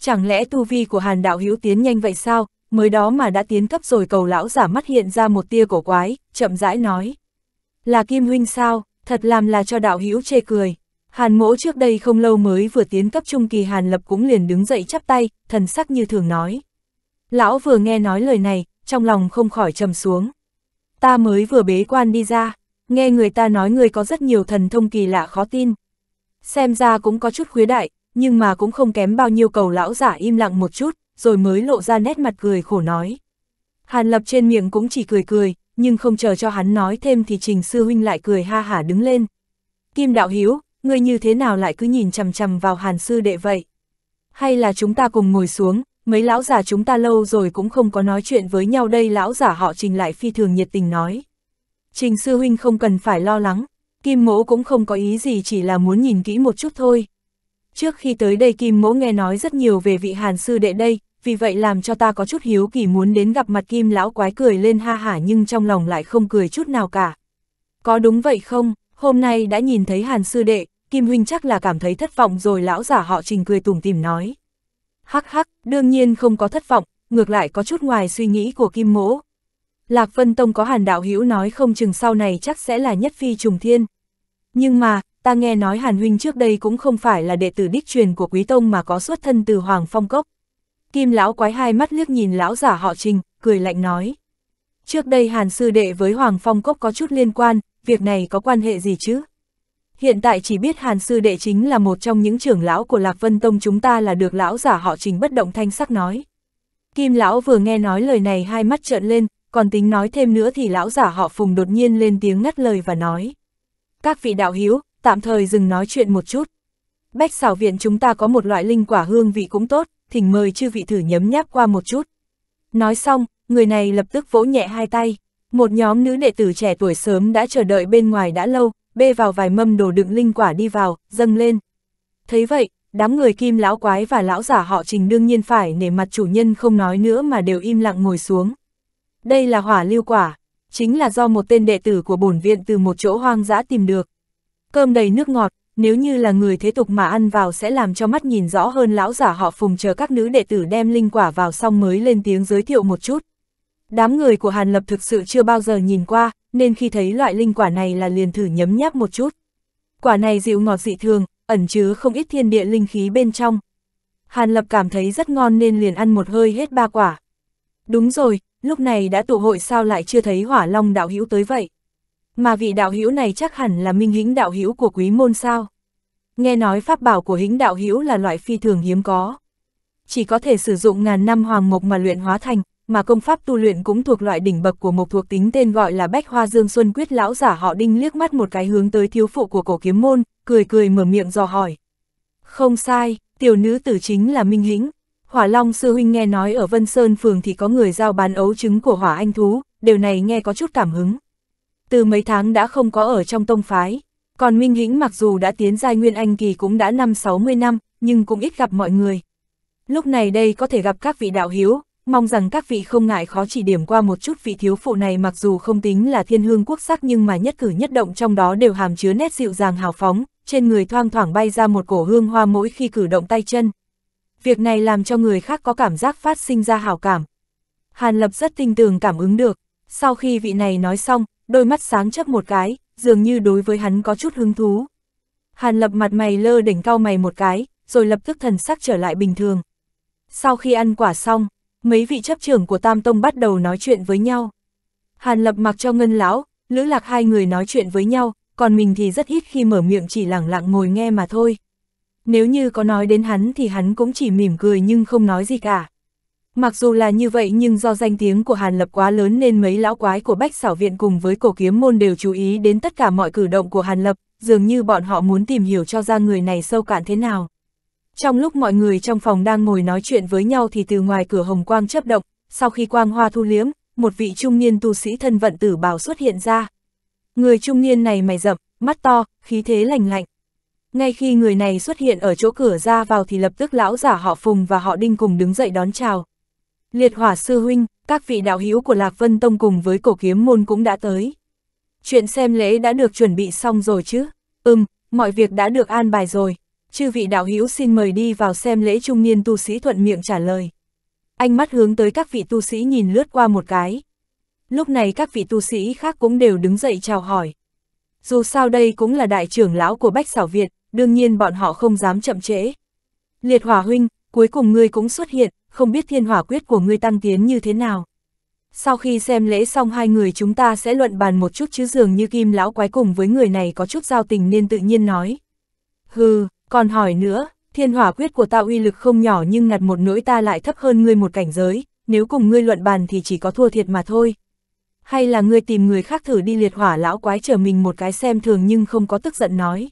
Chẳng lẽ tu vi của Hàn Đạo Hữu tiến nhanh vậy sao, mới đó mà đã tiến cấp rồi cầu lão giả mắt hiện ra một tia cổ quái, chậm rãi nói. Là Kim Huynh sao, thật làm là cho Đạo Hữu chê cười. Hàn mỗ trước đây không lâu mới vừa tiến cấp trung kỳ Hàn Lập cũng liền đứng dậy chắp tay, thần sắc như thường nói. Lão vừa nghe nói lời này, trong lòng không khỏi trầm xuống. Ta mới vừa bế quan đi ra, nghe người ta nói người có rất nhiều thần thông kỳ lạ khó tin. Xem ra cũng có chút khuế đại, nhưng mà cũng không kém bao nhiêu cầu lão giả im lặng một chút, rồi mới lộ ra nét mặt cười khổ nói. Hàn Lập trên miệng cũng chỉ cười cười, nhưng không chờ cho hắn nói thêm thì Trình Sư Huynh lại cười ha hả đứng lên. Kim Đạo Hiếu, ngươi như thế nào lại cứ nhìn chằm chằm vào hàn sư đệ vậy? Hay là chúng ta cùng ngồi xuống, mấy lão già chúng ta lâu rồi cũng không có nói chuyện với nhau đây lão giả họ trình lại phi thường nhiệt tình nói. Trình sư huynh không cần phải lo lắng, kim mỗ cũng không có ý gì chỉ là muốn nhìn kỹ một chút thôi. Trước khi tới đây kim mỗ nghe nói rất nhiều về vị hàn sư đệ đây, vì vậy làm cho ta có chút hiếu kỳ muốn đến gặp mặt kim lão quái cười lên ha hả nhưng trong lòng lại không cười chút nào cả. Có đúng vậy không? Hôm nay đã nhìn thấy Hàn Sư Đệ, Kim Huynh chắc là cảm thấy thất vọng rồi lão giả họ trình cười tủm tìm nói. Hắc hắc, đương nhiên không có thất vọng, ngược lại có chút ngoài suy nghĩ của Kim Mỗ. Lạc Vân Tông có Hàn Đạo Hữu nói không chừng sau này chắc sẽ là nhất phi trùng thiên. Nhưng mà, ta nghe nói Hàn Huynh trước đây cũng không phải là đệ tử đích truyền của Quý Tông mà có xuất thân từ Hoàng Phong Cốc. Kim lão quái hai mắt liếc nhìn lão giả họ trình, cười lạnh nói. Trước đây Hàn Sư Đệ với Hoàng Phong Cốc có chút liên quan, việc này có quan hệ gì chứ? Hiện tại chỉ biết Hàn Sư Đệ chính là một trong những trưởng lão của Lạc Vân Tông chúng ta là được lão giả họ trình bất động thanh sắc nói. Kim lão vừa nghe nói lời này hai mắt trợn lên, còn tính nói thêm nữa thì lão giả họ phùng đột nhiên lên tiếng ngắt lời và nói. Các vị đạo hiếu, tạm thời dừng nói chuyện một chút. Bách xảo viện chúng ta có một loại linh quả hương vị cũng tốt, thỉnh mời chư vị thử nhấm nháp qua một chút. Nói xong, người này lập tức vỗ nhẹ hai tay. Một nhóm nữ đệ tử trẻ tuổi sớm đã chờ đợi bên ngoài đã lâu, bê vào vài mâm đồ đựng linh quả đi vào, dâng lên. Thấy vậy, đám người kim lão quái và lão giả họ trình đương nhiên phải nể mặt chủ nhân không nói nữa mà đều im lặng ngồi xuống. Đây là hỏa lưu quả, chính là do một tên đệ tử của bổn viện từ một chỗ hoang dã tìm được. Cơm đầy nước ngọt, nếu như là người thế tục mà ăn vào sẽ làm cho mắt nhìn rõ hơn lão giả họ phùng chờ các nữ đệ tử đem linh quả vào xong mới lên tiếng giới thiệu một chút. Đám người của Hàn Lập thực sự chưa bao giờ nhìn qua, nên khi thấy loại linh quả này là liền thử nhấm nháp một chút. Quả này dịu ngọt dị thường, ẩn chứa không ít thiên địa linh khí bên trong. Hàn Lập cảm thấy rất ngon nên liền ăn một hơi hết ba quả. Đúng rồi, lúc này đã tụ hội sao lại chưa thấy hỏa long đạo hữu tới vậy? Mà vị đạo hữu này chắc hẳn là minh hĩnh đạo hữu của quý môn sao? Nghe nói pháp bảo của hĩnh đạo hữu là loại phi thường hiếm có. Chỉ có thể sử dụng ngàn năm hoàng mộc mà luyện hóa thành, mà công pháp tu luyện cũng thuộc loại đỉnh bậc của một thuộc tính tên gọi là Bách Hoa Dương Xuân Quyết lão giả họ đinh liếc mắt một cái hướng tới thiếu phụ của cổ kiếm môn, cười cười mở miệng dò hỏi. Không sai, tiểu nữ tử chính là Minh lĩnh Hỏa Long sư huynh nghe nói ở Vân Sơn phường thì có người giao bán ấu trứng của Hỏa Anh Thú, điều này nghe có chút cảm hứng. Từ mấy tháng đã không có ở trong tông phái, còn Minh Hĩnh mặc dù đã tiến giai Nguyên Anh Kỳ cũng đã năm 60 năm, nhưng cũng ít gặp mọi người. Lúc này đây có thể gặp các vị đạo hiếu, mong rằng các vị không ngại khó chỉ điểm qua một chút vị thiếu phụ này mặc dù không tính là thiên hương quốc sắc nhưng mà nhất cử nhất động trong đó đều hàm chứa nét dịu dàng hào phóng, trên người thoang thoảng bay ra một cổ hương hoa mỗi khi cử động tay chân. Việc này làm cho người khác có cảm giác phát sinh ra hào cảm. Hàn Lập rất tinh tường cảm ứng được, sau khi vị này nói xong, đôi mắt sáng chấp một cái, dường như đối với hắn có chút hứng thú. Hàn Lập mặt mày lơ đỉnh cao mày một cái, rồi lập tức thần sắc trở lại bình thường. Sau khi ăn quả xong, mấy vị chấp trưởng của Tam Tông bắt đầu nói chuyện với nhau. Hàn lập mặc cho ngân lão, lữ lạc hai người nói chuyện với nhau, còn mình thì rất ít khi mở miệng chỉ lẳng lặng ngồi nghe mà thôi. Nếu như có nói đến hắn thì hắn cũng chỉ mỉm cười nhưng không nói gì cả. Mặc dù là như vậy nhưng do danh tiếng của Hàn Lập quá lớn nên mấy lão quái của Bách Sảo Viện cùng với cổ kiếm môn đều chú ý đến tất cả mọi cử động của Hàn Lập, dường như bọn họ muốn tìm hiểu cho ra người này sâu cạn thế nào. Trong lúc mọi người trong phòng đang ngồi nói chuyện với nhau thì từ ngoài cửa hồng quang chấp động, sau khi quang hoa thu liếm, một vị trung niên tu sĩ thân vận tử bào xuất hiện ra. Người trung niên này mày rậm, mắt to, khí thế lành lạnh. Ngay khi người này xuất hiện ở chỗ cửa ra vào thì lập tức lão giả họ Phùng và họ Đinh cùng đứng dậy đón chào. Liệt hỏa sư huynh, các vị đạo hữu của Lạc Vân Tông cùng với cổ kiếm môn cũng đã tới. Chuyện xem lễ đã được chuẩn bị xong rồi chứ? Ừm, mọi việc đã được an bài rồi. Chư vị đạo hữu xin mời đi vào xem lễ trung niên tu sĩ thuận miệng trả lời. Ánh mắt hướng tới các vị tu sĩ nhìn lướt qua một cái. Lúc này các vị tu sĩ khác cũng đều đứng dậy chào hỏi. Dù sao đây cũng là đại trưởng lão của Bách Xảo Việt, đương nhiên bọn họ không dám chậm trễ. Liệt hỏa huynh, cuối cùng ngươi cũng xuất hiện, không biết thiên hỏa quyết của ngươi tăng tiến như thế nào. Sau khi xem lễ xong hai người chúng ta sẽ luận bàn một chút chứ dường như kim lão quái cùng với người này có chút giao tình nên tự nhiên nói. Hừ, còn hỏi nữa, thiên hỏa quyết của ta uy lực không nhỏ nhưng ngặt một nỗi ta lại thấp hơn ngươi một cảnh giới, nếu cùng ngươi luận bàn thì chỉ có thua thiệt mà thôi. Hay là ngươi tìm người khác thử đi liệt hỏa lão quái chờ mình một cái xem thường nhưng không có tức giận nói.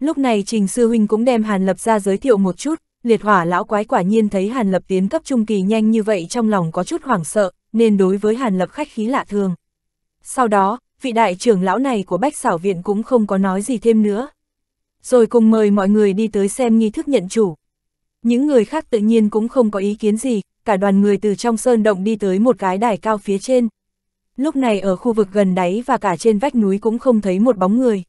Lúc này Trình Sư Huynh cũng đem Hàn Lập ra giới thiệu một chút, liệt hỏa lão quái quả nhiên thấy Hàn Lập tiến cấp trung kỳ nhanh như vậy trong lòng có chút hoảng sợ, nên đối với Hàn Lập khách khí lạ thường. Sau đó, vị đại trưởng lão này của Bách xảo viện cũng không có nói gì thêm nữa rồi cùng mời mọi người đi tới xem nghi thức nhận chủ. Những người khác tự nhiên cũng không có ý kiến gì, cả đoàn người từ trong sơn động đi tới một cái đài cao phía trên. Lúc này ở khu vực gần đáy và cả trên vách núi cũng không thấy một bóng người.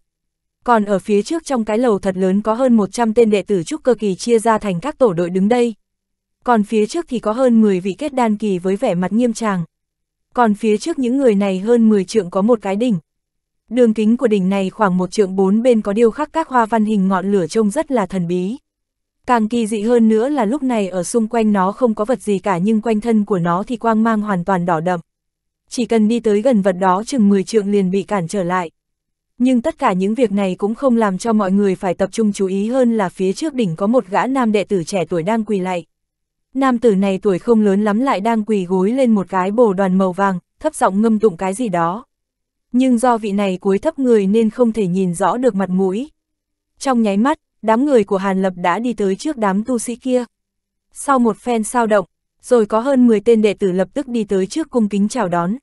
Còn ở phía trước trong cái lầu thật lớn có hơn 100 tên đệ tử trúc cơ kỳ chia ra thành các tổ đội đứng đây. Còn phía trước thì có hơn 10 vị kết đan kỳ với vẻ mặt nghiêm tràng. Còn phía trước những người này hơn 10 trượng có một cái đỉnh đường kính của đỉnh này khoảng một trượng bốn bên có điêu khắc các hoa văn hình ngọn lửa trông rất là thần bí. Càng kỳ dị hơn nữa là lúc này ở xung quanh nó không có vật gì cả nhưng quanh thân của nó thì quang mang hoàn toàn đỏ đậm. Chỉ cần đi tới gần vật đó chừng 10 trượng liền bị cản trở lại. Nhưng tất cả những việc này cũng không làm cho mọi người phải tập trung chú ý hơn là phía trước đỉnh có một gã nam đệ tử trẻ tuổi đang quỳ lại. Nam tử này tuổi không lớn lắm lại đang quỳ gối lên một cái bồ đoàn màu vàng, thấp giọng ngâm tụng cái gì đó nhưng do vị này cúi thấp người nên không thể nhìn rõ được mặt mũi. Trong nháy mắt, đám người của Hàn Lập đã đi tới trước đám tu sĩ kia. Sau một phen sao động, rồi có hơn 10 tên đệ tử lập tức đi tới trước cung kính chào đón.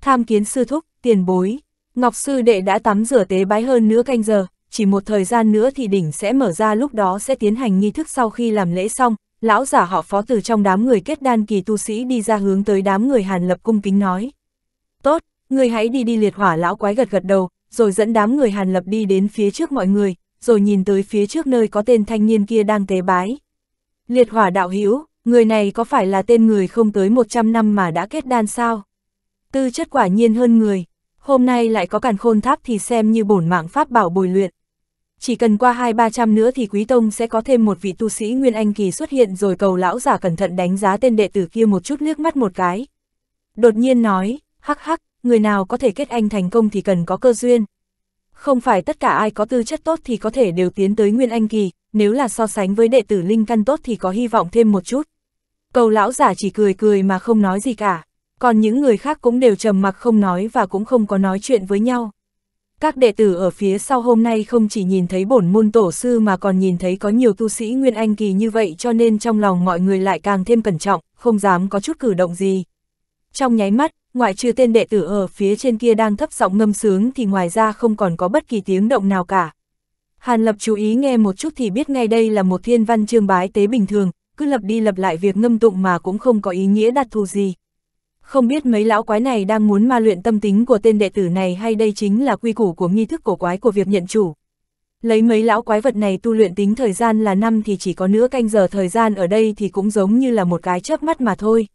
Tham kiến sư thúc, tiền bối, Ngọc sư đệ đã tắm rửa tế bái hơn nửa canh giờ, chỉ một thời gian nữa thì đỉnh sẽ mở ra lúc đó sẽ tiến hành nghi thức sau khi làm lễ xong, lão giả họ phó từ trong đám người kết đan kỳ tu sĩ đi ra hướng tới đám người Hàn Lập cung kính nói. Tốt, Người hãy đi đi liệt hỏa lão quái gật gật đầu, rồi dẫn đám người Hàn Lập đi đến phía trước mọi người, rồi nhìn tới phía trước nơi có tên thanh niên kia đang tế bái. Liệt hỏa đạo hữu người này có phải là tên người không tới 100 năm mà đã kết đan sao? Tư chất quả nhiên hơn người, hôm nay lại có càn khôn tháp thì xem như bổn mạng pháp bảo bồi luyện. Chỉ cần qua hai ba trăm nữa thì Quý Tông sẽ có thêm một vị tu sĩ Nguyên Anh Kỳ xuất hiện rồi cầu lão giả cẩn thận đánh giá tên đệ tử kia một chút liếc mắt một cái. Đột nhiên nói, hắc hắc, người nào có thể kết anh thành công thì cần có cơ duyên. Không phải tất cả ai có tư chất tốt thì có thể đều tiến tới Nguyên Anh Kỳ, nếu là so sánh với đệ tử Linh Căn tốt thì có hy vọng thêm một chút. Cầu lão giả chỉ cười cười mà không nói gì cả, còn những người khác cũng đều trầm mặc không nói và cũng không có nói chuyện với nhau. Các đệ tử ở phía sau hôm nay không chỉ nhìn thấy bổn môn tổ sư mà còn nhìn thấy có nhiều tu sĩ Nguyên Anh Kỳ như vậy cho nên trong lòng mọi người lại càng thêm cẩn trọng, không dám có chút cử động gì. Trong nháy mắt, ngoại trừ tên đệ tử ở phía trên kia đang thấp giọng ngâm sướng thì ngoài ra không còn có bất kỳ tiếng động nào cả. Hàn Lập chú ý nghe một chút thì biết ngay đây là một thiên văn chương bái tế bình thường, cứ lập đi lập lại việc ngâm tụng mà cũng không có ý nghĩa đặt thù gì. Không biết mấy lão quái này đang muốn ma luyện tâm tính của tên đệ tử này hay đây chính là quy củ của nghi thức cổ quái của việc nhận chủ. Lấy mấy lão quái vật này tu luyện tính thời gian là năm thì chỉ có nửa canh giờ thời gian ở đây thì cũng giống như là một cái chớp mắt mà thôi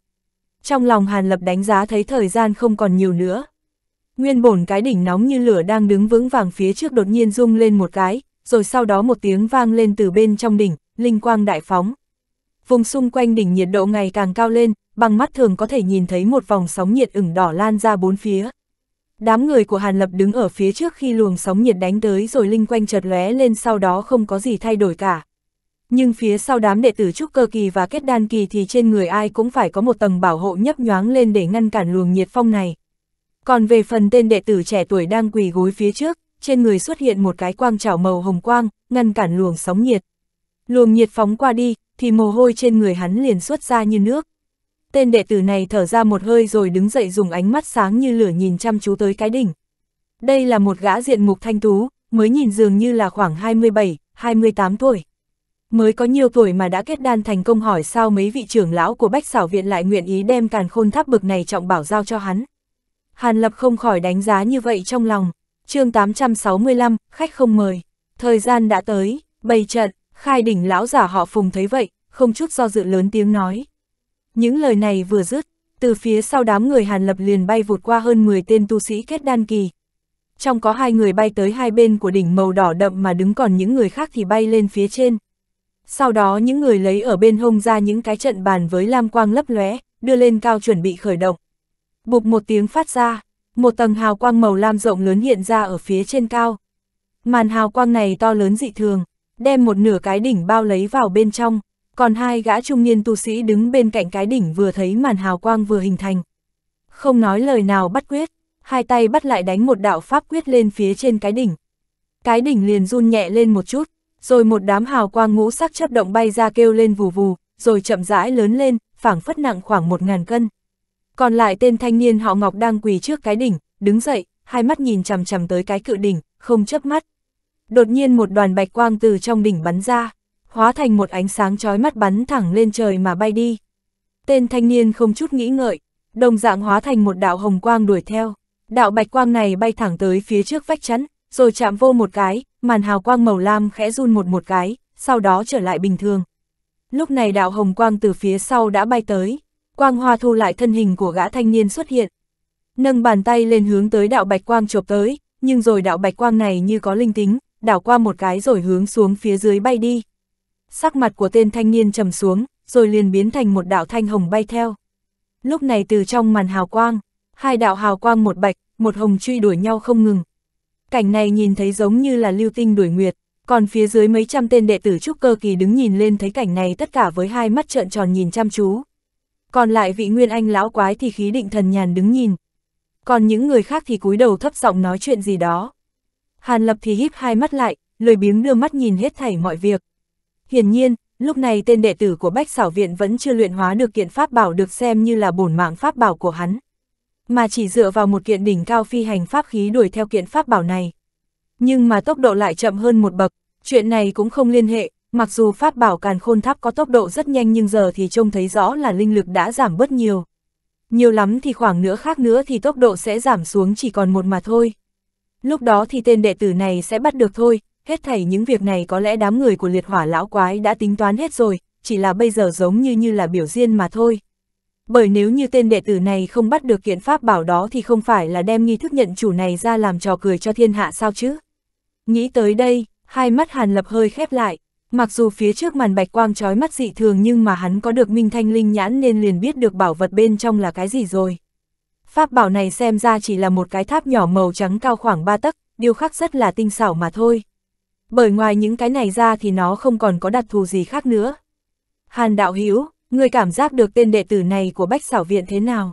trong lòng Hàn Lập đánh giá thấy thời gian không còn nhiều nữa. Nguyên bổn cái đỉnh nóng như lửa đang đứng vững vàng phía trước đột nhiên rung lên một cái, rồi sau đó một tiếng vang lên từ bên trong đỉnh, linh quang đại phóng. Vùng xung quanh đỉnh nhiệt độ ngày càng cao lên, bằng mắt thường có thể nhìn thấy một vòng sóng nhiệt ửng đỏ lan ra bốn phía. Đám người của Hàn Lập đứng ở phía trước khi luồng sóng nhiệt đánh tới rồi linh quanh chợt lóe lên sau đó không có gì thay đổi cả nhưng phía sau đám đệ tử trúc cơ kỳ và kết đan kỳ thì trên người ai cũng phải có một tầng bảo hộ nhấp nhoáng lên để ngăn cản luồng nhiệt phong này. Còn về phần tên đệ tử trẻ tuổi đang quỳ gối phía trước, trên người xuất hiện một cái quang trảo màu hồng quang, ngăn cản luồng sóng nhiệt. Luồng nhiệt phóng qua đi, thì mồ hôi trên người hắn liền xuất ra như nước. Tên đệ tử này thở ra một hơi rồi đứng dậy dùng ánh mắt sáng như lửa nhìn chăm chú tới cái đỉnh. Đây là một gã diện mục thanh tú, mới nhìn dường như là khoảng 27, 28 tuổi mới có nhiều tuổi mà đã kết đan thành công hỏi sao mấy vị trưởng lão của Bách xảo viện lại nguyện ý đem càn khôn tháp bực này trọng bảo giao cho hắn. Hàn Lập không khỏi đánh giá như vậy trong lòng. chương 865, khách không mời. Thời gian đã tới, bày trận, khai đỉnh lão giả họ phùng thấy vậy, không chút do dự lớn tiếng nói. Những lời này vừa dứt, từ phía sau đám người Hàn Lập liền bay vụt qua hơn 10 tên tu sĩ kết đan kỳ. Trong có hai người bay tới hai bên của đỉnh màu đỏ đậm mà đứng còn những người khác thì bay lên phía trên. Sau đó những người lấy ở bên hông ra những cái trận bàn với lam quang lấp lóe, đưa lên cao chuẩn bị khởi động. Bụp một tiếng phát ra, một tầng hào quang màu lam rộng lớn hiện ra ở phía trên cao. Màn hào quang này to lớn dị thường, đem một nửa cái đỉnh bao lấy vào bên trong, còn hai gã trung niên tu sĩ đứng bên cạnh cái đỉnh vừa thấy màn hào quang vừa hình thành. Không nói lời nào bắt quyết, hai tay bắt lại đánh một đạo pháp quyết lên phía trên cái đỉnh. Cái đỉnh liền run nhẹ lên một chút, rồi một đám hào quang ngũ sắc chấp động bay ra kêu lên vù vù, rồi chậm rãi lớn lên, phảng phất nặng khoảng một ngàn cân. Còn lại tên thanh niên họ Ngọc đang quỳ trước cái đỉnh, đứng dậy, hai mắt nhìn chằm chằm tới cái cự đỉnh, không chớp mắt. Đột nhiên một đoàn bạch quang từ trong đỉnh bắn ra, hóa thành một ánh sáng chói mắt bắn thẳng lên trời mà bay đi. Tên thanh niên không chút nghĩ ngợi, đồng dạng hóa thành một đạo hồng quang đuổi theo. Đạo bạch quang này bay thẳng tới phía trước vách chắn, rồi chạm vô một cái, màn hào quang màu lam khẽ run một một cái, sau đó trở lại bình thường. Lúc này đạo hồng quang từ phía sau đã bay tới, quang hoa thu lại thân hình của gã thanh niên xuất hiện. Nâng bàn tay lên hướng tới đạo bạch quang chộp tới, nhưng rồi đạo bạch quang này như có linh tính, đảo qua một cái rồi hướng xuống phía dưới bay đi. Sắc mặt của tên thanh niên trầm xuống, rồi liền biến thành một đạo thanh hồng bay theo. Lúc này từ trong màn hào quang, hai đạo hào quang một bạch, một hồng truy đuổi nhau không ngừng, cảnh này nhìn thấy giống như là lưu tinh đuổi nguyệt, còn phía dưới mấy trăm tên đệ tử trúc cơ kỳ đứng nhìn lên thấy cảnh này tất cả với hai mắt trợn tròn nhìn chăm chú. Còn lại vị nguyên anh lão quái thì khí định thần nhàn đứng nhìn. Còn những người khác thì cúi đầu thấp giọng nói chuyện gì đó. Hàn lập thì híp hai mắt lại, lười biếng đưa mắt nhìn hết thảy mọi việc. Hiển nhiên, lúc này tên đệ tử của Bách sảo Viện vẫn chưa luyện hóa được kiện pháp bảo được xem như là bổn mạng pháp bảo của hắn mà chỉ dựa vào một kiện đỉnh cao phi hành pháp khí đuổi theo kiện pháp bảo này. Nhưng mà tốc độ lại chậm hơn một bậc, chuyện này cũng không liên hệ, mặc dù pháp bảo càn khôn tháp có tốc độ rất nhanh nhưng giờ thì trông thấy rõ là linh lực đã giảm bớt nhiều. Nhiều lắm thì khoảng nữa khác nữa thì tốc độ sẽ giảm xuống chỉ còn một mà thôi. Lúc đó thì tên đệ tử này sẽ bắt được thôi, hết thảy những việc này có lẽ đám người của liệt hỏa lão quái đã tính toán hết rồi, chỉ là bây giờ giống như như là biểu diễn mà thôi bởi nếu như tên đệ tử này không bắt được kiện pháp bảo đó thì không phải là đem nghi thức nhận chủ này ra làm trò cười cho thiên hạ sao chứ. Nghĩ tới đây, hai mắt Hàn Lập hơi khép lại, mặc dù phía trước màn bạch quang trói mắt dị thường nhưng mà hắn có được minh thanh linh nhãn nên liền biết được bảo vật bên trong là cái gì rồi. Pháp bảo này xem ra chỉ là một cái tháp nhỏ màu trắng cao khoảng 3 tấc, điêu khắc rất là tinh xảo mà thôi. Bởi ngoài những cái này ra thì nó không còn có đặc thù gì khác nữa. Hàn đạo Hiếu Người cảm giác được tên đệ tử này của Bách xảo viện thế nào?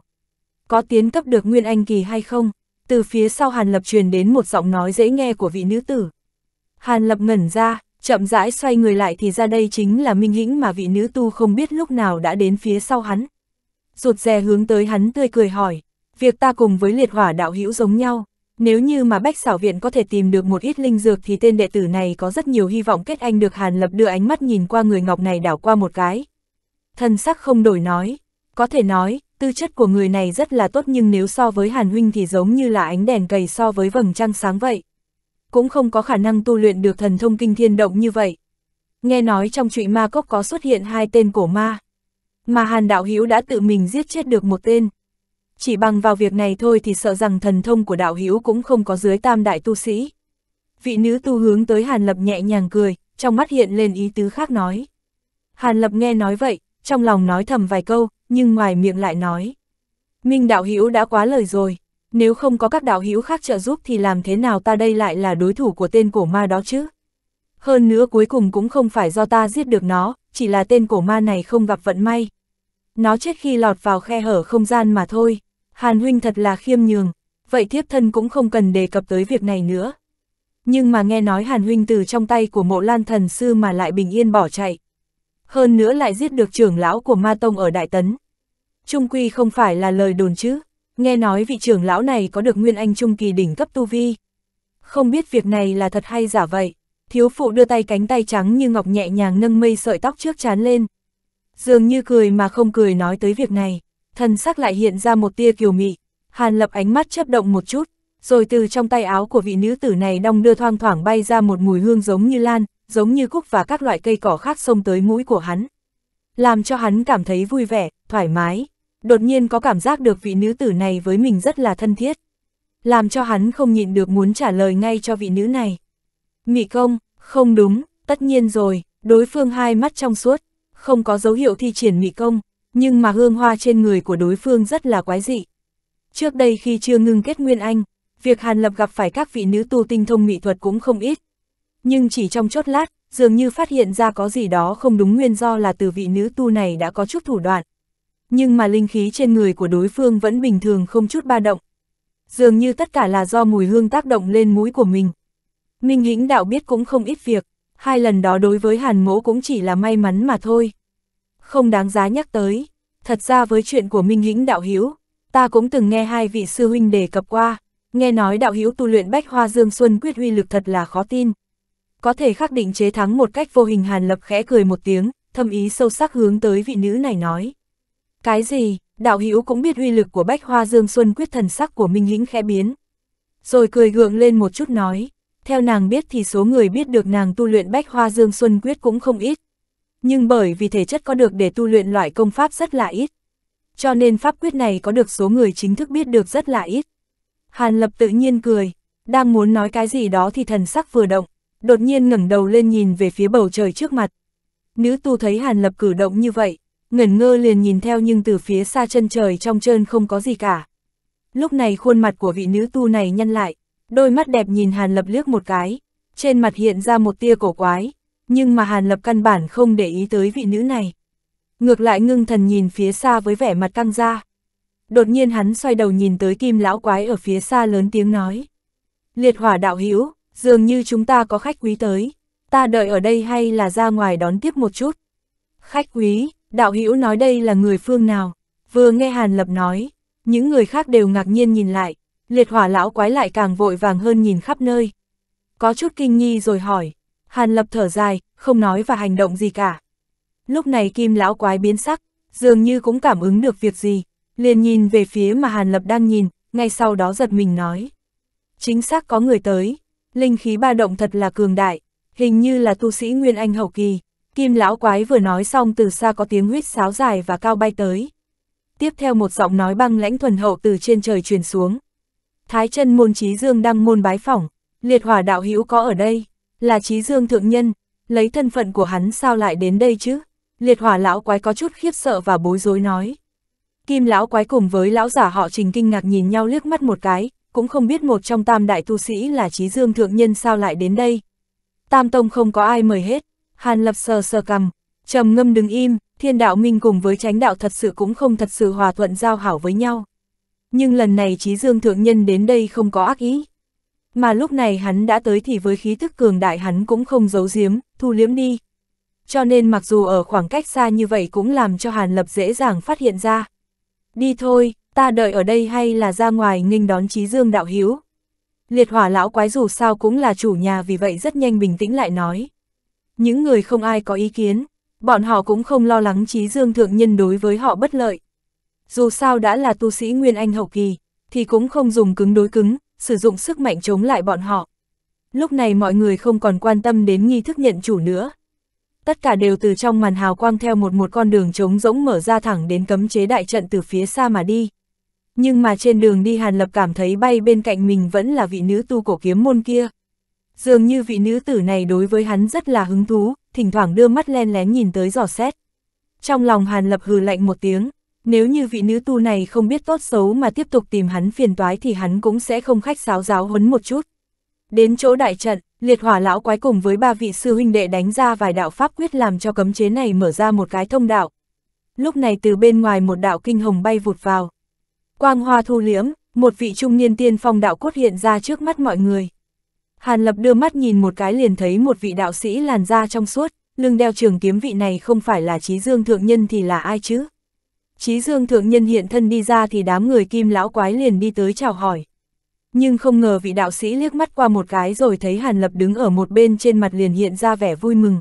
Có tiến cấp được Nguyên Anh Kỳ hay không? Từ phía sau Hàn Lập truyền đến một giọng nói dễ nghe của vị nữ tử. Hàn Lập ngẩn ra, chậm rãi xoay người lại thì ra đây chính là Minh Hĩnh mà vị nữ tu không biết lúc nào đã đến phía sau hắn. Rụt rè hướng tới hắn tươi cười hỏi, việc ta cùng với liệt hỏa đạo hữu giống nhau, nếu như mà Bách xảo viện có thể tìm được một ít linh dược thì tên đệ tử này có rất nhiều hy vọng kết anh được Hàn Lập đưa ánh mắt nhìn qua người ngọc này đảo qua một cái, thân sắc không đổi nói. Có thể nói, tư chất của người này rất là tốt nhưng nếu so với Hàn Huynh thì giống như là ánh đèn cầy so với vầng trăng sáng vậy. Cũng không có khả năng tu luyện được thần thông kinh thiên động như vậy. Nghe nói trong trụy ma cốc có xuất hiện hai tên cổ ma. Mà Hàn Đạo Hữu đã tự mình giết chết được một tên. Chỉ bằng vào việc này thôi thì sợ rằng thần thông của Đạo Hữu cũng không có dưới tam đại tu sĩ. Vị nữ tu hướng tới Hàn Lập nhẹ nhàng cười, trong mắt hiện lên ý tứ khác nói. Hàn Lập nghe nói vậy, trong lòng nói thầm vài câu, nhưng ngoài miệng lại nói. Minh đạo hữu đã quá lời rồi, nếu không có các đạo hữu khác trợ giúp thì làm thế nào ta đây lại là đối thủ của tên cổ ma đó chứ? Hơn nữa cuối cùng cũng không phải do ta giết được nó, chỉ là tên cổ ma này không gặp vận may. Nó chết khi lọt vào khe hở không gian mà thôi, Hàn Huynh thật là khiêm nhường, vậy thiếp thân cũng không cần đề cập tới việc này nữa. Nhưng mà nghe nói Hàn Huynh từ trong tay của mộ lan thần sư mà lại bình yên bỏ chạy, hơn nữa lại giết được trưởng lão của Ma Tông ở Đại Tấn. Trung Quy không phải là lời đồn chứ, nghe nói vị trưởng lão này có được Nguyên Anh Trung Kỳ đỉnh cấp tu vi. Không biết việc này là thật hay giả vậy, thiếu phụ đưa tay cánh tay trắng như ngọc nhẹ nhàng nâng mây sợi tóc trước chán lên. Dường như cười mà không cười nói tới việc này, thần sắc lại hiện ra một tia kiều mị, hàn lập ánh mắt chấp động một chút, rồi từ trong tay áo của vị nữ tử này đong đưa thoang thoảng bay ra một mùi hương giống như lan, giống như cúc và các loại cây cỏ khác xông tới mũi của hắn. Làm cho hắn cảm thấy vui vẻ, thoải mái, đột nhiên có cảm giác được vị nữ tử này với mình rất là thân thiết. Làm cho hắn không nhịn được muốn trả lời ngay cho vị nữ này. Mị công, không đúng, tất nhiên rồi, đối phương hai mắt trong suốt, không có dấu hiệu thi triển mị công, nhưng mà hương hoa trên người của đối phương rất là quái dị. Trước đây khi chưa ngưng kết Nguyên Anh, việc Hàn Lập gặp phải các vị nữ tu tinh thông mỹ thuật cũng không ít, nhưng chỉ trong chốc lát, dường như phát hiện ra có gì đó không đúng nguyên do là từ vị nữ tu này đã có chút thủ đoạn. Nhưng mà linh khí trên người của đối phương vẫn bình thường không chút ba động. Dường như tất cả là do mùi hương tác động lên mũi của mình. Minh Hĩnh đạo biết cũng không ít việc, hai lần đó đối với Hàn Mỗ cũng chỉ là may mắn mà thôi. Không đáng giá nhắc tới, thật ra với chuyện của Minh Hĩnh đạo hiếu, ta cũng từng nghe hai vị sư huynh đề cập qua, nghe nói đạo hiếu tu luyện bách hoa dương xuân quyết huy lực thật là khó tin có thể khắc định chế thắng một cách vô hình Hàn Lập khẽ cười một tiếng, thâm ý sâu sắc hướng tới vị nữ này nói. Cái gì, đạo hữu cũng biết uy lực của bách hoa dương xuân quyết thần sắc của Minh Lĩnh khẽ biến. Rồi cười gượng lên một chút nói, theo nàng biết thì số người biết được nàng tu luyện bách hoa dương xuân quyết cũng không ít. Nhưng bởi vì thể chất có được để tu luyện loại công pháp rất là ít. Cho nên pháp quyết này có được số người chính thức biết được rất là ít. Hàn Lập tự nhiên cười, đang muốn nói cái gì đó thì thần sắc vừa động, đột nhiên ngẩng đầu lên nhìn về phía bầu trời trước mặt. Nữ tu thấy Hàn Lập cử động như vậy, ngẩn ngơ liền nhìn theo nhưng từ phía xa chân trời trong trơn không có gì cả. Lúc này khuôn mặt của vị nữ tu này nhăn lại, đôi mắt đẹp nhìn Hàn Lập liếc một cái, trên mặt hiện ra một tia cổ quái, nhưng mà Hàn Lập căn bản không để ý tới vị nữ này. Ngược lại ngưng thần nhìn phía xa với vẻ mặt căng ra. Đột nhiên hắn xoay đầu nhìn tới kim lão quái ở phía xa lớn tiếng nói. Liệt hỏa đạo hữu Dường như chúng ta có khách quý tới, ta đợi ở đây hay là ra ngoài đón tiếp một chút. Khách quý, đạo hữu nói đây là người phương nào, vừa nghe Hàn Lập nói, những người khác đều ngạc nhiên nhìn lại, liệt hỏa lão quái lại càng vội vàng hơn nhìn khắp nơi. Có chút kinh nghi rồi hỏi, Hàn Lập thở dài, không nói và hành động gì cả. Lúc này kim lão quái biến sắc, dường như cũng cảm ứng được việc gì, liền nhìn về phía mà Hàn Lập đang nhìn, ngay sau đó giật mình nói. Chính xác có người tới, Linh khí ba động thật là cường đại, hình như là tu sĩ Nguyên Anh hậu kỳ. Kim lão quái vừa nói xong từ xa có tiếng huyết sáo dài và cao bay tới. Tiếp theo một giọng nói băng lãnh thuần hậu từ trên trời truyền xuống. Thái chân môn trí dương đang môn bái phỏng, liệt hỏa đạo hữu có ở đây, là trí dương thượng nhân, lấy thân phận của hắn sao lại đến đây chứ? Liệt hỏa lão quái có chút khiếp sợ và bối rối nói. Kim lão quái cùng với lão giả họ trình kinh ngạc nhìn nhau liếc mắt một cái, cũng không biết một trong tam đại tu sĩ là trí dương thượng nhân sao lại đến đây. Tam tông không có ai mời hết, Hàn Lập sờ sờ cầm, trầm ngâm đứng im, thiên đạo minh cùng với tránh đạo thật sự cũng không thật sự hòa thuận giao hảo với nhau. Nhưng lần này trí dương thượng nhân đến đây không có ác ý. Mà lúc này hắn đã tới thì với khí thức cường đại hắn cũng không giấu giếm, thu liếm đi. Cho nên mặc dù ở khoảng cách xa như vậy cũng làm cho Hàn Lập dễ dàng phát hiện ra. Đi thôi, ta đợi ở đây hay là ra ngoài nghênh đón Chí Dương đạo hiếu. Liệt hỏa lão quái dù sao cũng là chủ nhà vì vậy rất nhanh bình tĩnh lại nói. Những người không ai có ý kiến, bọn họ cũng không lo lắng Chí Dương thượng nhân đối với họ bất lợi. Dù sao đã là tu sĩ Nguyên Anh hậu kỳ, thì cũng không dùng cứng đối cứng, sử dụng sức mạnh chống lại bọn họ. Lúc này mọi người không còn quan tâm đến nghi thức nhận chủ nữa. Tất cả đều từ trong màn hào quang theo một một con đường trống rỗng mở ra thẳng đến cấm chế đại trận từ phía xa mà đi nhưng mà trên đường đi Hàn Lập cảm thấy bay bên cạnh mình vẫn là vị nữ tu cổ kiếm môn kia. Dường như vị nữ tử này đối với hắn rất là hứng thú, thỉnh thoảng đưa mắt len lén nhìn tới giò xét. Trong lòng Hàn Lập hừ lạnh một tiếng, nếu như vị nữ tu này không biết tốt xấu mà tiếp tục tìm hắn phiền toái thì hắn cũng sẽ không khách sáo giáo huấn một chút. Đến chỗ đại trận, liệt hỏa lão quái cùng với ba vị sư huynh đệ đánh ra vài đạo pháp quyết làm cho cấm chế này mở ra một cái thông đạo. Lúc này từ bên ngoài một đạo kinh hồng bay vụt vào. Quang hoa thu liễm, một vị trung niên tiên phong đạo cốt hiện ra trước mắt mọi người. Hàn Lập đưa mắt nhìn một cái liền thấy một vị đạo sĩ làn da trong suốt, lưng đeo trường kiếm vị này không phải là Chí Dương Thượng Nhân thì là ai chứ? Chí Dương Thượng Nhân hiện thân đi ra thì đám người kim lão quái liền đi tới chào hỏi. Nhưng không ngờ vị đạo sĩ liếc mắt qua một cái rồi thấy Hàn Lập đứng ở một bên trên mặt liền hiện ra vẻ vui mừng.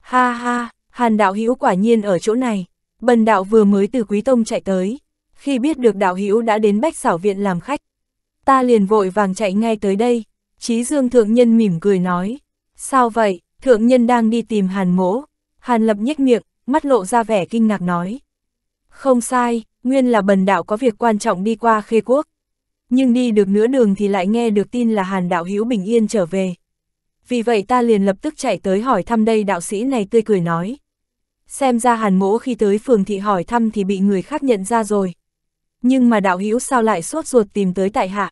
Ha ha, Hàn đạo hữu quả nhiên ở chỗ này, bần đạo vừa mới từ Quý Tông chạy tới khi biết được đạo hữu đã đến bách xảo viện làm khách. Ta liền vội vàng chạy ngay tới đây, Chí Dương Thượng Nhân mỉm cười nói. Sao vậy, Thượng Nhân đang đi tìm Hàn Mỗ. Hàn Lập nhếch miệng, mắt lộ ra vẻ kinh ngạc nói. Không sai, nguyên là bần đạo có việc quan trọng đi qua khê quốc. Nhưng đi được nửa đường thì lại nghe được tin là Hàn Đạo Hữu bình yên trở về. Vì vậy ta liền lập tức chạy tới hỏi thăm đây đạo sĩ này tươi cười nói. Xem ra Hàn Mỗ khi tới phường thị hỏi thăm thì bị người khác nhận ra rồi nhưng mà đạo hữu sao lại sốt ruột tìm tới tại hạ.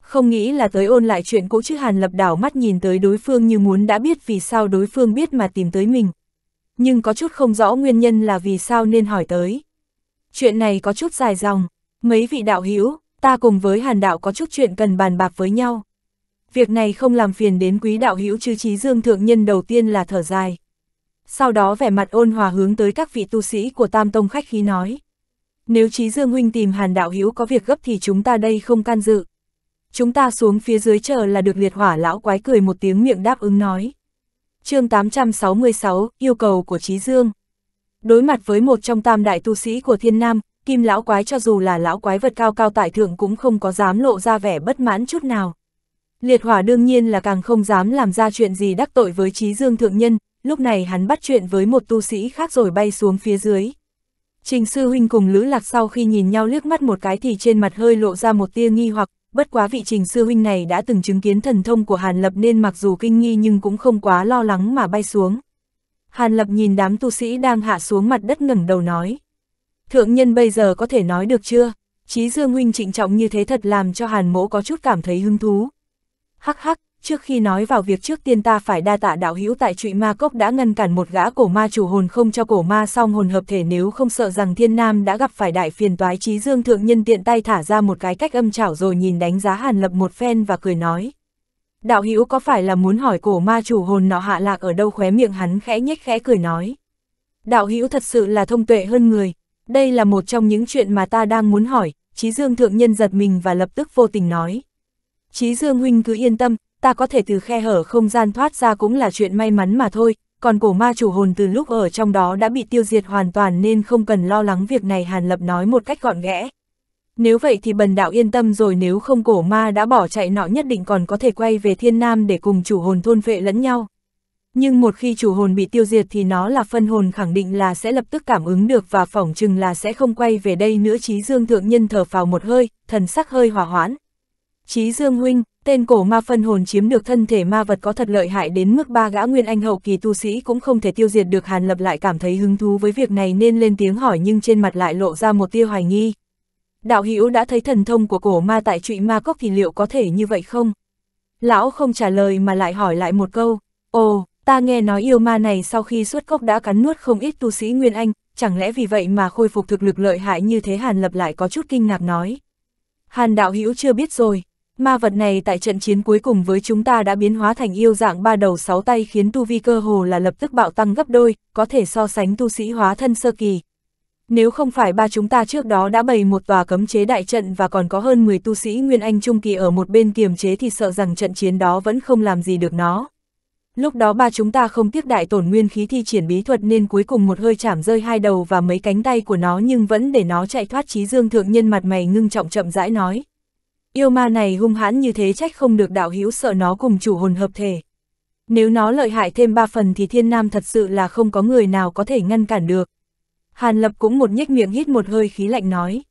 Không nghĩ là tới ôn lại chuyện cũ chứ Hàn Lập đảo mắt nhìn tới đối phương như muốn đã biết vì sao đối phương biết mà tìm tới mình. Nhưng có chút không rõ nguyên nhân là vì sao nên hỏi tới. Chuyện này có chút dài dòng, mấy vị đạo hữu ta cùng với Hàn đạo có chút chuyện cần bàn bạc với nhau. Việc này không làm phiền đến quý đạo hữu chứ trí dương thượng nhân đầu tiên là thở dài. Sau đó vẻ mặt ôn hòa hướng tới các vị tu sĩ của Tam Tông khách khí nói nếu trí Dương huynh tìm Hàn đạo hữu có việc gấp thì chúng ta đây không can dự. Chúng ta xuống phía dưới chờ là được liệt hỏa lão quái cười một tiếng miệng đáp ứng nói. chương 866, yêu cầu của trí Dương. Đối mặt với một trong tam đại tu sĩ của thiên nam, kim lão quái cho dù là lão quái vật cao cao tại thượng cũng không có dám lộ ra vẻ bất mãn chút nào. Liệt hỏa đương nhiên là càng không dám làm ra chuyện gì đắc tội với trí Dương thượng nhân, lúc này hắn bắt chuyện với một tu sĩ khác rồi bay xuống phía dưới. Trình sư huynh cùng Lữ Lạc sau khi nhìn nhau liếc mắt một cái thì trên mặt hơi lộ ra một tia nghi hoặc, bất quá vị trình sư huynh này đã từng chứng kiến thần thông của Hàn Lập nên mặc dù kinh nghi nhưng cũng không quá lo lắng mà bay xuống. Hàn Lập nhìn đám tu sĩ đang hạ xuống mặt đất ngẩng đầu nói. Thượng nhân bây giờ có thể nói được chưa? Chí Dương huynh trịnh trọng như thế thật làm cho Hàn mỗ có chút cảm thấy hứng thú. Hắc hắc, Trước khi nói vào việc trước tiên ta phải đa tạ đạo hữu tại trụy ma cốc đã ngăn cản một gã cổ ma chủ hồn không cho cổ ma song hồn hợp thể nếu không sợ rằng thiên nam đã gặp phải đại phiền toái trí dương thượng nhân tiện tay thả ra một cái cách âm chảo rồi nhìn đánh giá hàn lập một phen và cười nói. Đạo hữu có phải là muốn hỏi cổ ma chủ hồn nọ hạ lạc ở đâu khóe miệng hắn khẽ nhếch khẽ cười nói. Đạo hữu thật sự là thông tuệ hơn người, đây là một trong những chuyện mà ta đang muốn hỏi, trí dương thượng nhân giật mình và lập tức vô tình nói. Trí dương huynh cứ yên tâm, ta có thể từ khe hở không gian thoát ra cũng là chuyện may mắn mà thôi, còn cổ ma chủ hồn từ lúc ở trong đó đã bị tiêu diệt hoàn toàn nên không cần lo lắng việc này Hàn Lập nói một cách gọn ghẽ. Nếu vậy thì bần đạo yên tâm rồi nếu không cổ ma đã bỏ chạy nọ nhất định còn có thể quay về thiên nam để cùng chủ hồn thôn vệ lẫn nhau. Nhưng một khi chủ hồn bị tiêu diệt thì nó là phân hồn khẳng định là sẽ lập tức cảm ứng được và phỏng chừng là sẽ không quay về đây nữa Chí dương thượng nhân thở phào một hơi, thần sắc hơi hỏa hoãn. Chí Dương Huynh, tên cổ ma phân hồn chiếm được thân thể ma vật có thật lợi hại đến mức ba gã nguyên anh hậu kỳ tu sĩ cũng không thể tiêu diệt được Hàn Lập lại cảm thấy hứng thú với việc này nên lên tiếng hỏi nhưng trên mặt lại lộ ra một tia hoài nghi. Đạo Hữu đã thấy thần thông của cổ ma tại trụy ma cốc thì liệu có thể như vậy không? Lão không trả lời mà lại hỏi lại một câu, ồ, ta nghe nói yêu ma này sau khi xuất cốc đã cắn nuốt không ít tu sĩ nguyên anh, chẳng lẽ vì vậy mà khôi phục thực lực lợi hại như thế Hàn Lập lại có chút kinh ngạc nói. Hàn đạo hữu chưa biết rồi, Ma vật này tại trận chiến cuối cùng với chúng ta đã biến hóa thành yêu dạng ba đầu sáu tay khiến tu vi cơ hồ là lập tức bạo tăng gấp đôi, có thể so sánh tu sĩ hóa thân sơ kỳ. Nếu không phải ba chúng ta trước đó đã bày một tòa cấm chế đại trận và còn có hơn 10 tu sĩ Nguyên Anh Trung Kỳ ở một bên kiềm chế thì sợ rằng trận chiến đó vẫn không làm gì được nó. Lúc đó ba chúng ta không tiếc đại tổn nguyên khí thi triển bí thuật nên cuối cùng một hơi chảm rơi hai đầu và mấy cánh tay của nó nhưng vẫn để nó chạy thoát Chí dương thượng nhân mặt mày ngưng trọng chậm rãi nói. Yêu ma này hung hãn như thế trách không được đạo hữu sợ nó cùng chủ hồn hợp thể. Nếu nó lợi hại thêm ba phần thì thiên nam thật sự là không có người nào có thể ngăn cản được. Hàn Lập cũng một nhếch miệng hít một hơi khí lạnh nói.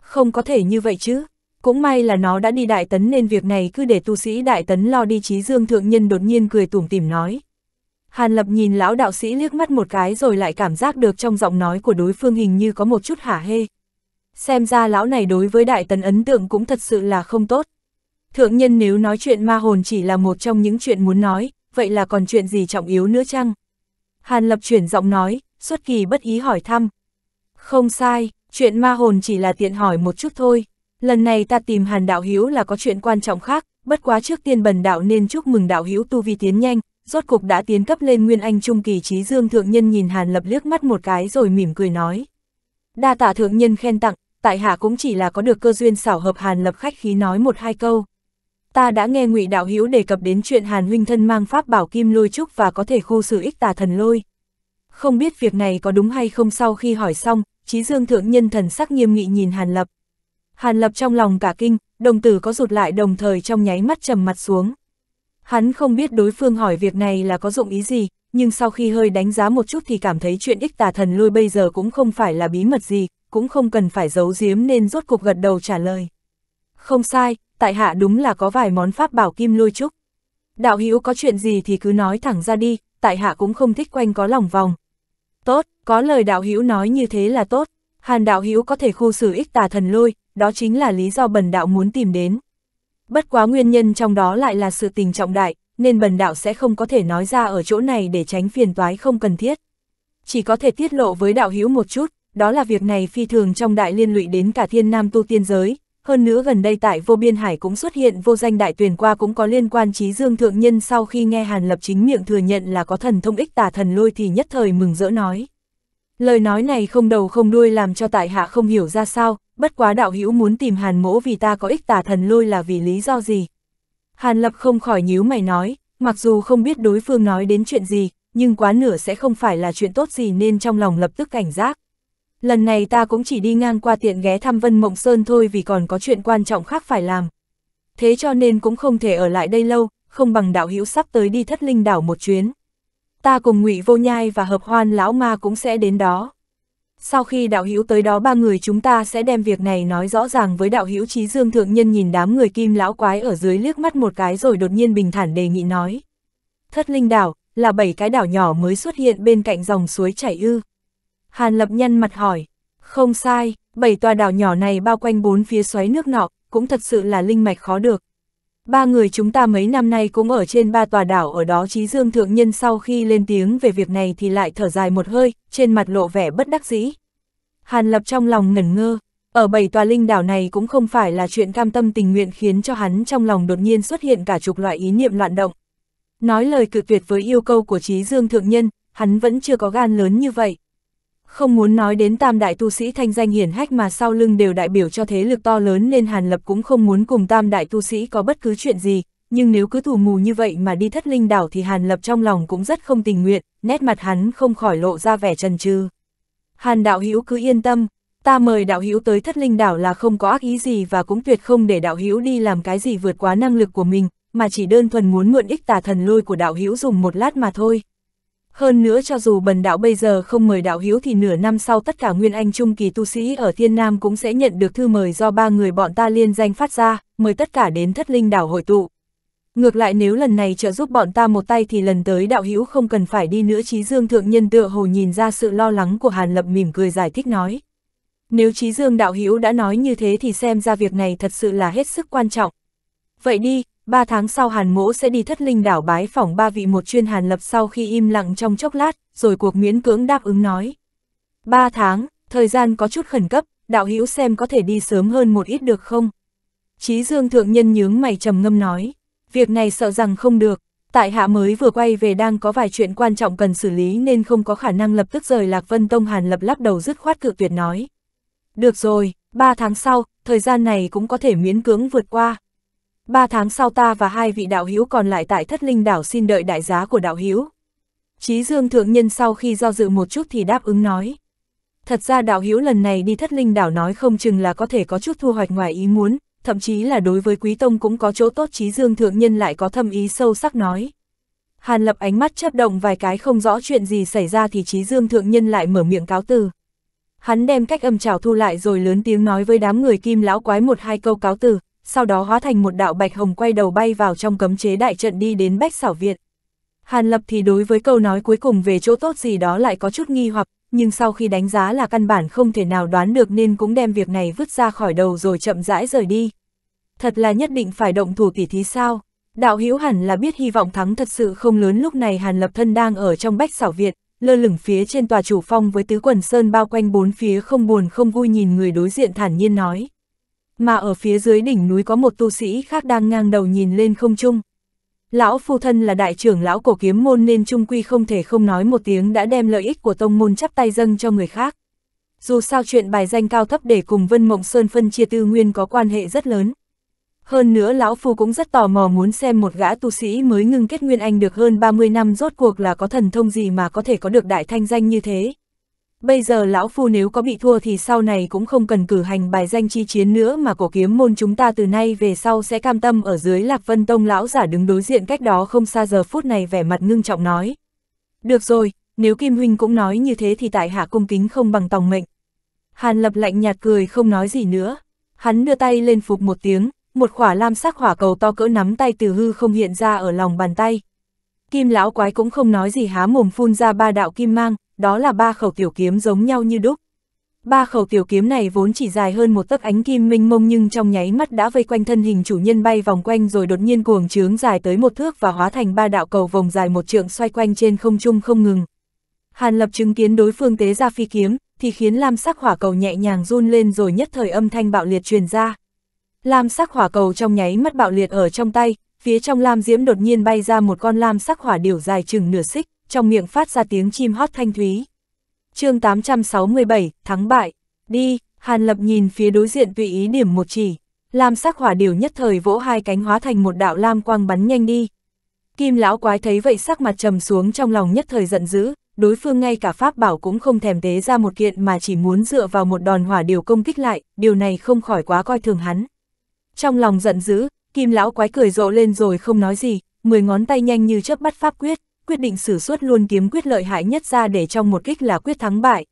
Không có thể như vậy chứ. Cũng may là nó đã đi đại tấn nên việc này cứ để tu sĩ đại tấn lo đi trí dương thượng nhân đột nhiên cười tủm tỉm nói. Hàn Lập nhìn lão đạo sĩ liếc mắt một cái rồi lại cảm giác được trong giọng nói của đối phương hình như có một chút hả hê, xem ra lão này đối với đại tần ấn tượng cũng thật sự là không tốt. Thượng nhân nếu nói chuyện ma hồn chỉ là một trong những chuyện muốn nói, vậy là còn chuyện gì trọng yếu nữa chăng? Hàn Lập chuyển giọng nói, xuất kỳ bất ý hỏi thăm. Không sai, chuyện ma hồn chỉ là tiện hỏi một chút thôi. Lần này ta tìm Hàn Đạo Hiếu là có chuyện quan trọng khác, bất quá trước tiên bần đạo nên chúc mừng Đạo Hiếu tu vi tiến nhanh, rốt cục đã tiến cấp lên Nguyên Anh Trung Kỳ Trí Dương Thượng Nhân nhìn Hàn Lập liếc mắt một cái rồi mỉm cười nói. Đa Tả thượng nhân khen tặng, tại hạ cũng chỉ là có được cơ duyên xảo hợp Hàn Lập khách khí nói một hai câu. Ta đã nghe Ngụy đạo Hiếu đề cập đến chuyện Hàn huynh thân mang pháp bảo kim lôi trúc và có thể khu xử ích tà thần lôi. Không biết việc này có đúng hay không sau khi hỏi xong, Chí Dương thượng nhân thần sắc nghiêm nghị nhìn Hàn Lập. Hàn Lập trong lòng cả kinh, đồng tử có rụt lại đồng thời trong nháy mắt trầm mặt xuống. Hắn không biết đối phương hỏi việc này là có dụng ý gì, nhưng sau khi hơi đánh giá một chút thì cảm thấy chuyện ích tà thần lui bây giờ cũng không phải là bí mật gì, cũng không cần phải giấu giếm nên rốt cục gật đầu trả lời. Không sai, tại hạ đúng là có vài món pháp bảo kim lôi trúc. Đạo hữu có chuyện gì thì cứ nói thẳng ra đi, tại hạ cũng không thích quanh có lòng vòng. Tốt, có lời đạo hữu nói như thế là tốt, hàn đạo hữu có thể khu xử ích tà thần lôi, đó chính là lý do bần đạo muốn tìm đến. Bất quá nguyên nhân trong đó lại là sự tình trọng đại, nên bần đạo sẽ không có thể nói ra ở chỗ này để tránh phiền toái không cần thiết. Chỉ có thể tiết lộ với đạo hữu một chút, đó là việc này phi thường trong đại liên lụy đến cả thiên nam tu tiên giới. Hơn nữa gần đây tại vô biên hải cũng xuất hiện vô danh đại tuyển qua cũng có liên quan trí dương thượng nhân sau khi nghe Hàn Lập chính miệng thừa nhận là có thần thông ích tà thần lôi thì nhất thời mừng rỡ nói. Lời nói này không đầu không đuôi làm cho tại hạ không hiểu ra sao, bất quá đạo hữu muốn tìm Hàn mỗ vì ta có ích tà thần lôi là vì lý do gì, Hàn Lập không khỏi nhíu mày nói, mặc dù không biết đối phương nói đến chuyện gì, nhưng quá nửa sẽ không phải là chuyện tốt gì nên trong lòng lập tức cảnh giác. Lần này ta cũng chỉ đi ngang qua tiện ghé thăm Vân Mộng Sơn thôi vì còn có chuyện quan trọng khác phải làm. Thế cho nên cũng không thể ở lại đây lâu, không bằng đạo hữu sắp tới đi thất linh đảo một chuyến. Ta cùng ngụy Vô Nhai và Hợp Hoan Lão Ma cũng sẽ đến đó. Sau khi đạo hữu tới đó ba người chúng ta sẽ đem việc này nói rõ ràng với đạo hữu trí dương thượng nhân nhìn đám người kim lão quái ở dưới liếc mắt một cái rồi đột nhiên bình thản đề nghị nói. Thất linh đảo, là bảy cái đảo nhỏ mới xuất hiện bên cạnh dòng suối chảy ư. Hàn lập nhân mặt hỏi, không sai, bảy tòa đảo nhỏ này bao quanh bốn phía xoáy nước nọ, cũng thật sự là linh mạch khó được. Ba người chúng ta mấy năm nay cũng ở trên ba tòa đảo ở đó Chí Dương Thượng Nhân sau khi lên tiếng về việc này thì lại thở dài một hơi, trên mặt lộ vẻ bất đắc dĩ. Hàn Lập trong lòng ngẩn ngơ, ở bảy tòa linh đảo này cũng không phải là chuyện cam tâm tình nguyện khiến cho hắn trong lòng đột nhiên xuất hiện cả chục loại ý niệm loạn động. Nói lời cự tuyệt với yêu cầu của Chí Dương Thượng Nhân, hắn vẫn chưa có gan lớn như vậy. Không muốn nói đến tam đại tu sĩ thanh danh hiển hách mà sau lưng đều đại biểu cho thế lực to lớn nên Hàn Lập cũng không muốn cùng tam đại tu sĩ có bất cứ chuyện gì, nhưng nếu cứ thủ mù như vậy mà đi thất linh đảo thì Hàn Lập trong lòng cũng rất không tình nguyện, nét mặt hắn không khỏi lộ ra vẻ trần trừ. Hàn đạo hữu cứ yên tâm, ta mời đạo hữu tới thất linh đảo là không có ác ý gì và cũng tuyệt không để đạo hữu đi làm cái gì vượt quá năng lực của mình, mà chỉ đơn thuần muốn mượn ích tà thần lôi của đạo hữu dùng một lát mà thôi, hơn nữa cho dù bần đạo bây giờ không mời đạo hiếu thì nửa năm sau tất cả nguyên anh trung kỳ tu sĩ ở Thiên Nam cũng sẽ nhận được thư mời do ba người bọn ta liên danh phát ra, mời tất cả đến thất linh đảo hội tụ. Ngược lại nếu lần này trợ giúp bọn ta một tay thì lần tới đạo hữu không cần phải đi nữa Chí Dương Thượng Nhân tựa hồ nhìn ra sự lo lắng của Hàn Lập mỉm cười giải thích nói. Nếu Chí Dương đạo hữu đã nói như thế thì xem ra việc này thật sự là hết sức quan trọng. Vậy đi, ba tháng sau Hàn Mỗ sẽ đi thất linh đảo bái phỏng ba vị một chuyên Hàn lập sau khi im lặng trong chốc lát, rồi cuộc miễn cưỡng đáp ứng nói. Ba tháng, thời gian có chút khẩn cấp, đạo hữu xem có thể đi sớm hơn một ít được không? Chí Dương Thượng Nhân nhướng mày trầm ngâm nói, việc này sợ rằng không được, tại hạ mới vừa quay về đang có vài chuyện quan trọng cần xử lý nên không có khả năng lập tức rời Lạc Vân Tông Hàn lập lắc đầu dứt khoát cự tuyệt nói. Được rồi, ba tháng sau, thời gian này cũng có thể miễn cưỡng vượt qua ba tháng sau ta và hai vị đạo hữu còn lại tại thất linh đảo xin đợi đại giá của đạo hữu. Chí Dương Thượng Nhân sau khi do dự một chút thì đáp ứng nói. Thật ra đạo hữu lần này đi thất linh đảo nói không chừng là có thể có chút thu hoạch ngoài ý muốn, thậm chí là đối với quý tông cũng có chỗ tốt Chí Dương Thượng Nhân lại có thâm ý sâu sắc nói. Hàn lập ánh mắt chấp động vài cái không rõ chuyện gì xảy ra thì Chí Dương Thượng Nhân lại mở miệng cáo từ. Hắn đem cách âm trào thu lại rồi lớn tiếng nói với đám người kim lão quái một hai câu cáo từ, sau đó hóa thành một đạo bạch hồng quay đầu bay vào trong cấm chế đại trận đi đến Bách Xảo viện. Hàn Lập thì đối với câu nói cuối cùng về chỗ tốt gì đó lại có chút nghi hoặc, nhưng sau khi đánh giá là căn bản không thể nào đoán được nên cũng đem việc này vứt ra khỏi đầu rồi chậm rãi rời đi. Thật là nhất định phải động thủ tỉ thí sao? Đạo hữu hẳn là biết hy vọng thắng thật sự không lớn lúc này Hàn Lập thân đang ở trong Bách Xảo viện lơ lửng phía trên tòa chủ phong với tứ quần sơn bao quanh bốn phía không buồn không vui nhìn người đối diện thản nhiên nói mà ở phía dưới đỉnh núi có một tu sĩ khác đang ngang đầu nhìn lên không trung. Lão phu thân là đại trưởng lão cổ kiếm môn nên trung quy không thể không nói một tiếng đã đem lợi ích của tông môn chắp tay dâng cho người khác. Dù sao chuyện bài danh cao thấp để cùng Vân Mộng Sơn phân chia tư nguyên có quan hệ rất lớn. Hơn nữa lão phu cũng rất tò mò muốn xem một gã tu sĩ mới ngưng kết nguyên anh được hơn 30 năm rốt cuộc là có thần thông gì mà có thể có được đại thanh danh như thế, Bây giờ lão phu nếu có bị thua thì sau này cũng không cần cử hành bài danh chi chiến nữa mà cổ kiếm môn chúng ta từ nay về sau sẽ cam tâm ở dưới lạc vân tông lão giả đứng đối diện cách đó không xa giờ phút này vẻ mặt ngưng trọng nói. Được rồi, nếu Kim Huynh cũng nói như thế thì tại hạ cung kính không bằng tòng mệnh. Hàn lập lạnh nhạt cười không nói gì nữa. Hắn đưa tay lên phục một tiếng, một khỏa lam sắc hỏa cầu to cỡ nắm tay từ hư không hiện ra ở lòng bàn tay. Kim lão quái cũng không nói gì há mồm phun ra ba đạo kim mang, đó là ba khẩu tiểu kiếm giống nhau như đúc. Ba khẩu tiểu kiếm này vốn chỉ dài hơn một tấc ánh kim minh mông nhưng trong nháy mắt đã vây quanh thân hình chủ nhân bay vòng quanh rồi đột nhiên cuồng trướng dài tới một thước và hóa thành ba đạo cầu vòng dài một trượng xoay quanh trên không trung không ngừng. Hàn lập chứng kiến đối phương tế ra phi kiếm, thì khiến lam sắc hỏa cầu nhẹ nhàng run lên rồi nhất thời âm thanh bạo liệt truyền ra. Lam sắc hỏa cầu trong nháy mắt bạo liệt ở trong tay, phía trong lam diễm đột nhiên bay ra một con lam sắc hỏa điểu dài chừng nửa xích, trong miệng phát ra tiếng chim hót thanh thúy. chương 867, thắng bại, đi, Hàn Lập nhìn phía đối diện tùy ý điểm một chỉ, lam sắc hỏa điều nhất thời vỗ hai cánh hóa thành một đạo lam quang bắn nhanh đi. Kim lão quái thấy vậy sắc mặt trầm xuống trong lòng nhất thời giận dữ, đối phương ngay cả pháp bảo cũng không thèm tế ra một kiện mà chỉ muốn dựa vào một đòn hỏa điều công kích lại, điều này không khỏi quá coi thường hắn. Trong lòng giận dữ, kim lão quái cười rộ lên rồi không nói gì, mười ngón tay nhanh như chớp bắt pháp quyết, quyết định sử xuất luôn kiếm quyết lợi hại nhất ra để trong một kích là quyết thắng bại.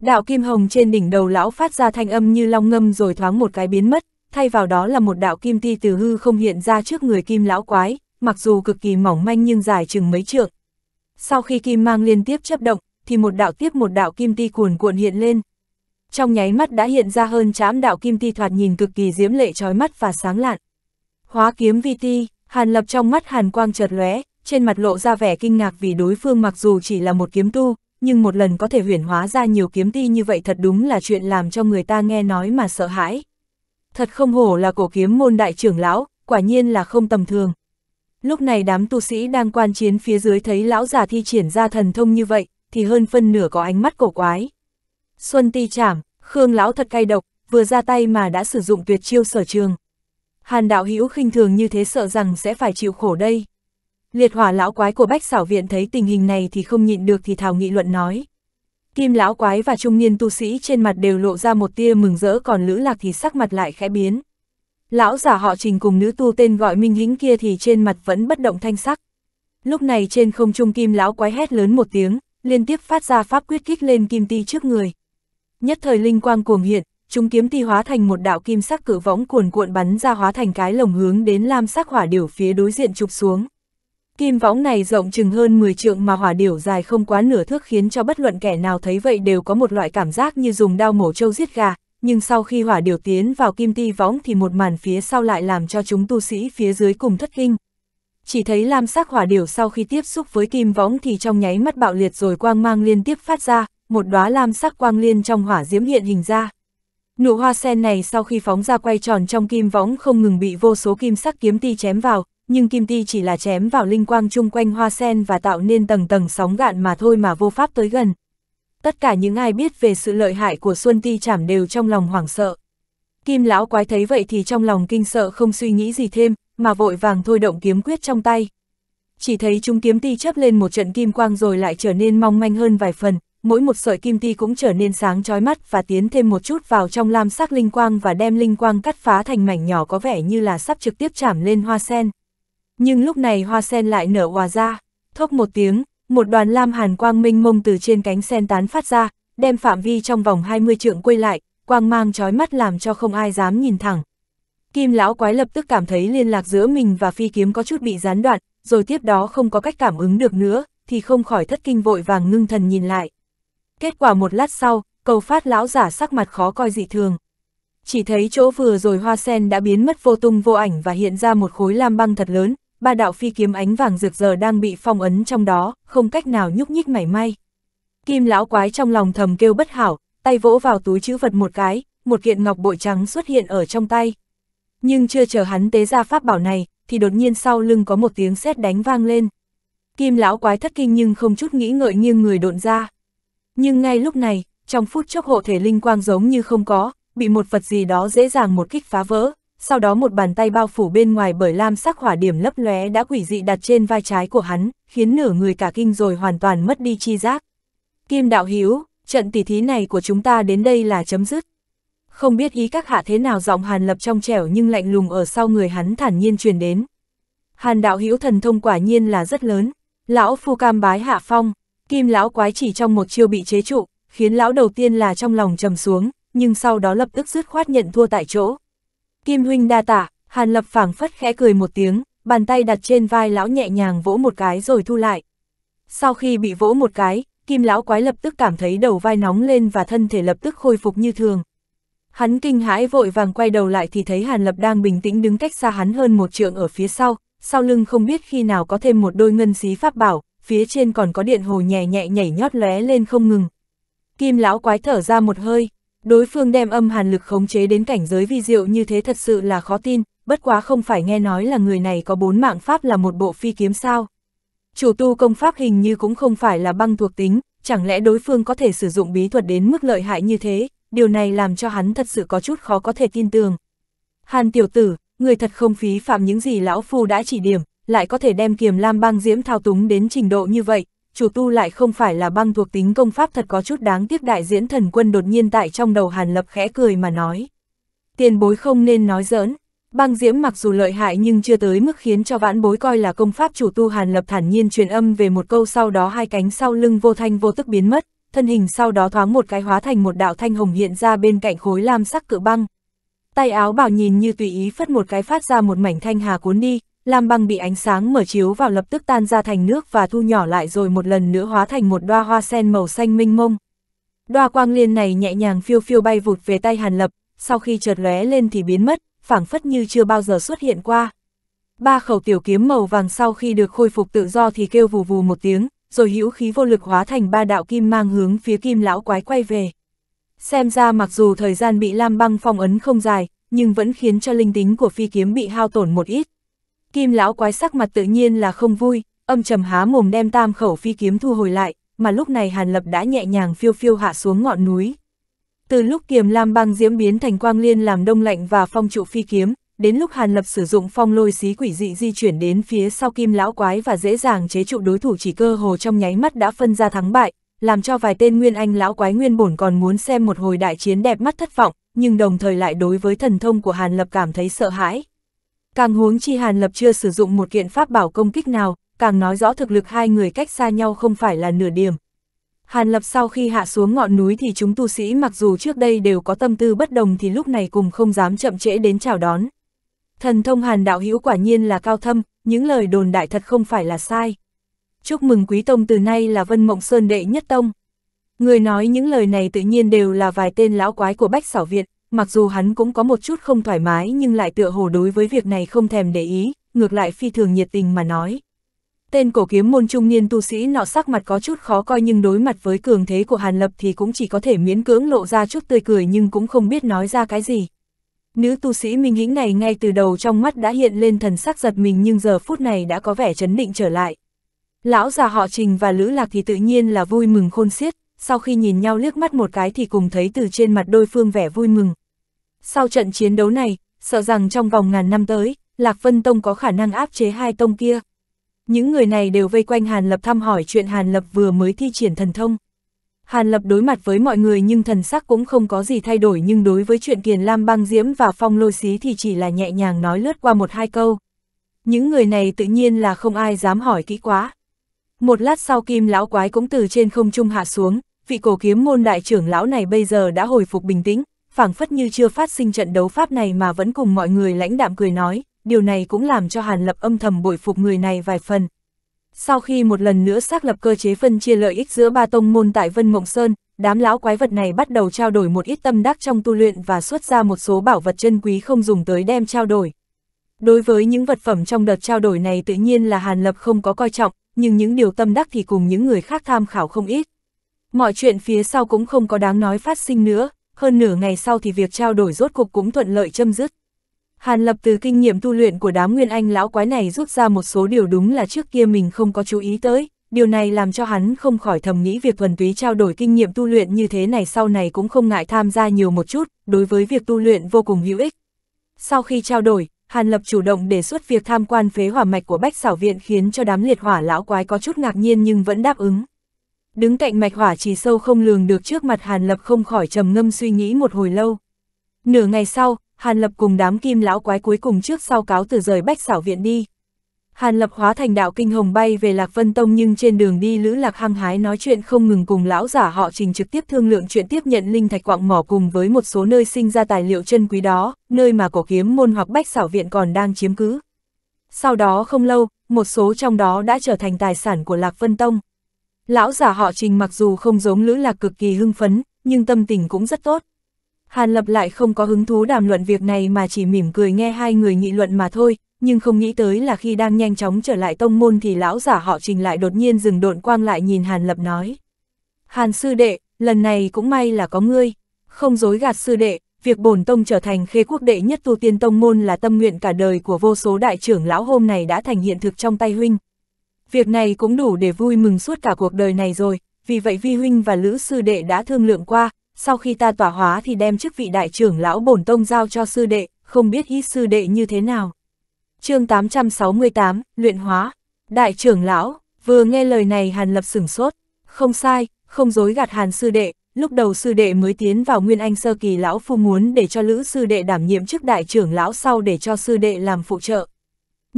Đạo kim hồng trên đỉnh đầu lão phát ra thanh âm như long ngâm rồi thoáng một cái biến mất, thay vào đó là một đạo kim ti từ hư không hiện ra trước người kim lão quái, mặc dù cực kỳ mỏng manh nhưng dài chừng mấy trượng. Sau khi kim mang liên tiếp chấp động, thì một đạo tiếp một đạo kim ti cuồn cuộn hiện lên. Trong nháy mắt đã hiện ra hơn trám đạo kim ti thoạt nhìn cực kỳ diễm lệ trói mắt và sáng lạn. Hóa kiếm vi ti, hàn lập trong mắt hàn quang chợt lóe, trên mặt lộ ra vẻ kinh ngạc vì đối phương mặc dù chỉ là một kiếm tu, nhưng một lần có thể huyền hóa ra nhiều kiếm ti như vậy thật đúng là chuyện làm cho người ta nghe nói mà sợ hãi. Thật không hổ là cổ kiếm môn đại trưởng lão, quả nhiên là không tầm thường. Lúc này đám tu sĩ đang quan chiến phía dưới thấy lão già thi triển ra thần thông như vậy, thì hơn phân nửa có ánh mắt cổ quái. Xuân ti chảm, Khương lão thật cay độc, vừa ra tay mà đã sử dụng tuyệt chiêu sở trường. Hàn đạo hữu khinh thường như thế sợ rằng sẽ phải chịu khổ đây. Liệt hỏa lão quái của bách xảo viện thấy tình hình này thì không nhịn được thì thảo nghị luận nói. Kim lão quái và trung niên tu sĩ trên mặt đều lộ ra một tia mừng rỡ còn lữ lạc thì sắc mặt lại khẽ biến. Lão giả họ trình cùng nữ tu tên gọi minh lĩnh kia thì trên mặt vẫn bất động thanh sắc. Lúc này trên không trung kim lão quái hét lớn một tiếng, liên tiếp phát ra pháp quyết kích lên kim ti trước người. Nhất thời linh quang cuồng hiện, chúng kiếm ti hóa thành một đạo kim sắc cử võng cuồn cuộn bắn ra hóa thành cái lồng hướng đến lam sắc hỏa điểu phía đối diện chụp xuống. Kim võng này rộng chừng hơn 10 trượng mà hỏa điểu dài không quá nửa thước khiến cho bất luận kẻ nào thấy vậy đều có một loại cảm giác như dùng đao mổ trâu giết gà, nhưng sau khi hỏa điều tiến vào kim ti võng thì một màn phía sau lại làm cho chúng tu sĩ phía dưới cùng thất kinh. Chỉ thấy lam sắc hỏa điều sau khi tiếp xúc với kim võng thì trong nháy mắt bạo liệt rồi quang mang liên tiếp phát ra, một đóa lam sắc quang liên trong hỏa diễm hiện hình ra. Nụ hoa sen này sau khi phóng ra quay tròn trong kim võng không ngừng bị vô số kim sắc kiếm ti chém vào, nhưng kim ti chỉ là chém vào linh quang chung quanh hoa sen và tạo nên tầng tầng sóng gạn mà thôi mà vô pháp tới gần. Tất cả những ai biết về sự lợi hại của Xuân Ti chảm đều trong lòng hoảng sợ. Kim lão quái thấy vậy thì trong lòng kinh sợ không suy nghĩ gì thêm, mà vội vàng thôi động kiếm quyết trong tay. Chỉ thấy chúng kiếm ti chấp lên một trận kim quang rồi lại trở nên mong manh hơn vài phần, mỗi một sợi kim ti cũng trở nên sáng chói mắt và tiến thêm một chút vào trong lam sắc linh quang và đem linh quang cắt phá thành mảnh nhỏ có vẻ như là sắp trực tiếp chạm lên hoa sen nhưng lúc này hoa sen lại nở hòa ra, thốc một tiếng, một đoàn lam hàn quang minh mông từ trên cánh sen tán phát ra, đem phạm vi trong vòng 20 trượng quay lại, quang mang trói mắt làm cho không ai dám nhìn thẳng. Kim lão quái lập tức cảm thấy liên lạc giữa mình và phi kiếm có chút bị gián đoạn, rồi tiếp đó không có cách cảm ứng được nữa, thì không khỏi thất kinh vội vàng ngưng thần nhìn lại. Kết quả một lát sau, cầu phát lão giả sắc mặt khó coi dị thường. Chỉ thấy chỗ vừa rồi hoa sen đã biến mất vô tung vô ảnh và hiện ra một khối lam băng thật lớn, ba đạo phi kiếm ánh vàng rực rỡ đang bị phong ấn trong đó, không cách nào nhúc nhích mảy may. Kim lão quái trong lòng thầm kêu bất hảo, tay vỗ vào túi chữ vật một cái, một kiện ngọc bội trắng xuất hiện ở trong tay. Nhưng chưa chờ hắn tế ra pháp bảo này, thì đột nhiên sau lưng có một tiếng sét đánh vang lên. Kim lão quái thất kinh nhưng không chút nghĩ ngợi nghiêng người độn ra. Nhưng ngay lúc này, trong phút chốc hộ thể linh quang giống như không có, bị một vật gì đó dễ dàng một kích phá vỡ, sau đó một bàn tay bao phủ bên ngoài bởi lam sắc hỏa điểm lấp lóe đã quỷ dị đặt trên vai trái của hắn, khiến nửa người cả kinh rồi hoàn toàn mất đi chi giác. Kim đạo hiếu, trận tỉ thí này của chúng ta đến đây là chấm dứt. Không biết ý các hạ thế nào giọng Hàn Lập trong trẻo nhưng lạnh lùng ở sau người hắn thản nhiên truyền đến. Hàn đạo hữu thần thông quả nhiên là rất lớn, lão phu cam bái hạ phong, kim lão quái chỉ trong một chiêu bị chế trụ, khiến lão đầu tiên là trong lòng trầm xuống, nhưng sau đó lập tức dứt khoát nhận thua tại chỗ. Kim huynh đa tả, Hàn Lập phảng phất khẽ cười một tiếng, bàn tay đặt trên vai lão nhẹ nhàng vỗ một cái rồi thu lại. Sau khi bị vỗ một cái, Kim lão quái lập tức cảm thấy đầu vai nóng lên và thân thể lập tức khôi phục như thường. Hắn kinh hãi vội vàng quay đầu lại thì thấy Hàn Lập đang bình tĩnh đứng cách xa hắn hơn một trượng ở phía sau, sau lưng không biết khi nào có thêm một đôi ngân xí pháp bảo, phía trên còn có điện hồ nhẹ nhẹ nhảy nhót lóe lên không ngừng. Kim lão quái thở ra một hơi, Đối phương đem âm hàn lực khống chế đến cảnh giới vi diệu như thế thật sự là khó tin, bất quá không phải nghe nói là người này có bốn mạng pháp là một bộ phi kiếm sao. Chủ tu công pháp hình như cũng không phải là băng thuộc tính, chẳng lẽ đối phương có thể sử dụng bí thuật đến mức lợi hại như thế, điều này làm cho hắn thật sự có chút khó có thể tin tưởng. Hàn tiểu tử, người thật không phí phạm những gì lão phu đã chỉ điểm, lại có thể đem kiềm lam băng diễm thao túng đến trình độ như vậy, chủ tu lại không phải là băng thuộc tính công pháp thật có chút đáng tiếc đại diễn thần quân đột nhiên tại trong đầu Hàn Lập khẽ cười mà nói. Tiền bối không nên nói giỡn, băng diễm mặc dù lợi hại nhưng chưa tới mức khiến cho vãn bối coi là công pháp chủ tu Hàn Lập thản nhiên truyền âm về một câu sau đó hai cánh sau lưng vô thanh vô tức biến mất, thân hình sau đó thoáng một cái hóa thành một đạo thanh hồng hiện ra bên cạnh khối lam sắc cự băng. Tay áo bảo nhìn như tùy ý phất một cái phát ra một mảnh thanh hà cuốn đi, lam băng bị ánh sáng mở chiếu vào lập tức tan ra thành nước và thu nhỏ lại rồi một lần nữa hóa thành một đoa hoa sen màu xanh minh mông. Đoa quang liên này nhẹ nhàng phiêu phiêu bay vụt về tay Hàn Lập, sau khi chợt lóe lên thì biến mất, phảng phất như chưa bao giờ xuất hiện qua. Ba khẩu tiểu kiếm màu vàng sau khi được khôi phục tự do thì kêu vù vù một tiếng, rồi hữu khí vô lực hóa thành ba đạo kim mang hướng phía kim lão quái quay về. Xem ra mặc dù thời gian bị lam băng phong ấn không dài, nhưng vẫn khiến cho linh tính của phi kiếm bị hao tổn một ít. Kim lão quái sắc mặt tự nhiên là không vui, âm trầm há mồm đem tam khẩu phi kiếm thu hồi lại, mà lúc này Hàn Lập đã nhẹ nhàng phiêu phiêu hạ xuống ngọn núi. Từ lúc kiềm lam băng diễm biến thành quang liên làm đông lạnh và phong trụ phi kiếm, đến lúc Hàn Lập sử dụng phong lôi xí quỷ dị di chuyển đến phía sau kim lão quái và dễ dàng chế trụ đối thủ chỉ cơ hồ trong nháy mắt đã phân ra thắng bại, làm cho vài tên nguyên anh lão quái nguyên bổn còn muốn xem một hồi đại chiến đẹp mắt thất vọng, nhưng đồng thời lại đối với thần thông của Hàn Lập cảm thấy sợ hãi. Càng huống chi Hàn Lập chưa sử dụng một kiện pháp bảo công kích nào, càng nói rõ thực lực hai người cách xa nhau không phải là nửa điểm. Hàn Lập sau khi hạ xuống ngọn núi thì chúng tu sĩ mặc dù trước đây đều có tâm tư bất đồng thì lúc này cùng không dám chậm trễ đến chào đón. Thần thông Hàn Đạo Hữu quả nhiên là cao thâm, những lời đồn đại thật không phải là sai. Chúc mừng Quý Tông từ nay là Vân Mộng Sơn Đệ Nhất Tông. Người nói những lời này tự nhiên đều là vài tên lão quái của Bách Sảo Viện, mặc dù hắn cũng có một chút không thoải mái nhưng lại tựa hồ đối với việc này không thèm để ý, ngược lại phi thường nhiệt tình mà nói. Tên cổ kiếm môn trung niên tu sĩ nọ sắc mặt có chút khó coi nhưng đối mặt với cường thế của Hàn Lập thì cũng chỉ có thể miễn cưỡng lộ ra chút tươi cười nhưng cũng không biết nói ra cái gì. Nữ tu sĩ minh hĩnh này ngay từ đầu trong mắt đã hiện lên thần sắc giật mình nhưng giờ phút này đã có vẻ chấn định trở lại. Lão già họ Trình và Lữ Lạc thì tự nhiên là vui mừng khôn xiết, sau khi nhìn nhau liếc mắt một cái thì cùng thấy từ trên mặt đôi phương vẻ vui mừng. Sau trận chiến đấu này, sợ rằng trong vòng ngàn năm tới, Lạc Vân Tông có khả năng áp chế hai tông kia. Những người này đều vây quanh Hàn Lập thăm hỏi chuyện Hàn Lập vừa mới thi triển thần thông. Hàn Lập đối mặt với mọi người nhưng thần sắc cũng không có gì thay đổi nhưng đối với chuyện Kiền Lam băng diễm và phong lôi xí thì chỉ là nhẹ nhàng nói lướt qua một hai câu. Những người này tự nhiên là không ai dám hỏi kỹ quá. Một lát sau kim lão quái cũng từ trên không trung hạ xuống, vị cổ kiếm môn đại trưởng lão này bây giờ đã hồi phục bình tĩnh, phảng phất như chưa phát sinh trận đấu pháp này mà vẫn cùng mọi người lãnh đạm cười nói, điều này cũng làm cho Hàn Lập âm thầm bội phục người này vài phần. Sau khi một lần nữa xác lập cơ chế phân chia lợi ích giữa ba tông môn tại Vân Mộng Sơn, đám lão quái vật này bắt đầu trao đổi một ít tâm đắc trong tu luyện và xuất ra một số bảo vật chân quý không dùng tới đem trao đổi. Đối với những vật phẩm trong đợt trao đổi này tự nhiên là Hàn Lập không có coi trọng, nhưng những điều tâm đắc thì cùng những người khác tham khảo không ít. Mọi chuyện phía sau cũng không có đáng nói phát sinh nữa, hơn nửa ngày sau thì việc trao đổi rốt cuộc cũng thuận lợi châm dứt. Hàn Lập từ kinh nghiệm tu luyện của đám nguyên anh lão quái này rút ra một số điều đúng là trước kia mình không có chú ý tới, điều này làm cho hắn không khỏi thầm nghĩ việc thuần túy trao đổi kinh nghiệm tu luyện như thế này sau này cũng không ngại tham gia nhiều một chút, đối với việc tu luyện vô cùng hữu ích. Sau khi trao đổi, Hàn Lập chủ động đề xuất việc tham quan phế hỏa mạch của Bách Xảo Viện khiến cho đám liệt hỏa lão quái có chút ngạc nhiên nhưng vẫn đáp ứng đứng cạnh mạch hỏa trì sâu không lường được trước mặt Hàn Lập không khỏi trầm ngâm suy nghĩ một hồi lâu. Nửa ngày sau, Hàn Lập cùng đám kim lão quái cuối cùng trước sau cáo từ rời bách xảo viện đi. Hàn Lập hóa thành đạo kinh hồng bay về Lạc Vân Tông nhưng trên đường đi Lữ Lạc hăng hái nói chuyện không ngừng cùng lão giả họ trình trực tiếp thương lượng chuyện tiếp nhận linh thạch quạng mỏ cùng với một số nơi sinh ra tài liệu chân quý đó, nơi mà cổ kiếm môn hoặc bách xảo viện còn đang chiếm cứ. Sau đó không lâu, một số trong đó đã trở thành tài sản của Lạc Vân Tông. Lão giả họ trình mặc dù không giống Lữ Lạc cực kỳ hưng phấn, nhưng tâm tình cũng rất tốt. Hàn Lập lại không có hứng thú đàm luận việc này mà chỉ mỉm cười nghe hai người nghị luận mà thôi, nhưng không nghĩ tới là khi đang nhanh chóng trở lại tông môn thì lão giả họ trình lại đột nhiên dừng độn quang lại nhìn Hàn Lập nói. Hàn sư đệ, lần này cũng may là có ngươi, không dối gạt sư đệ, việc bổn tông trở thành khê quốc đệ nhất tu tiên tông môn là tâm nguyện cả đời của vô số đại trưởng lão hôm này đã thành hiện thực trong tay huynh, Việc này cũng đủ để vui mừng suốt cả cuộc đời này rồi, vì vậy Vi Huynh và Lữ Sư Đệ đã thương lượng qua, sau khi ta tỏa hóa thì đem chức vị đại trưởng lão bổn tông giao cho Sư Đệ, không biết ý Sư Đệ như thế nào. chương 868, Luyện Hóa Đại trưởng lão, vừa nghe lời này Hàn Lập sửng sốt, không sai, không dối gạt Hàn Sư Đệ, lúc đầu sư đệ mới tiến vào Nguyên Anh sơ kỳ lão phu muốn để cho Lữ sư đệ đảm nhiệm chức đại trưởng lão sau để cho sư đệ làm phụ trợ,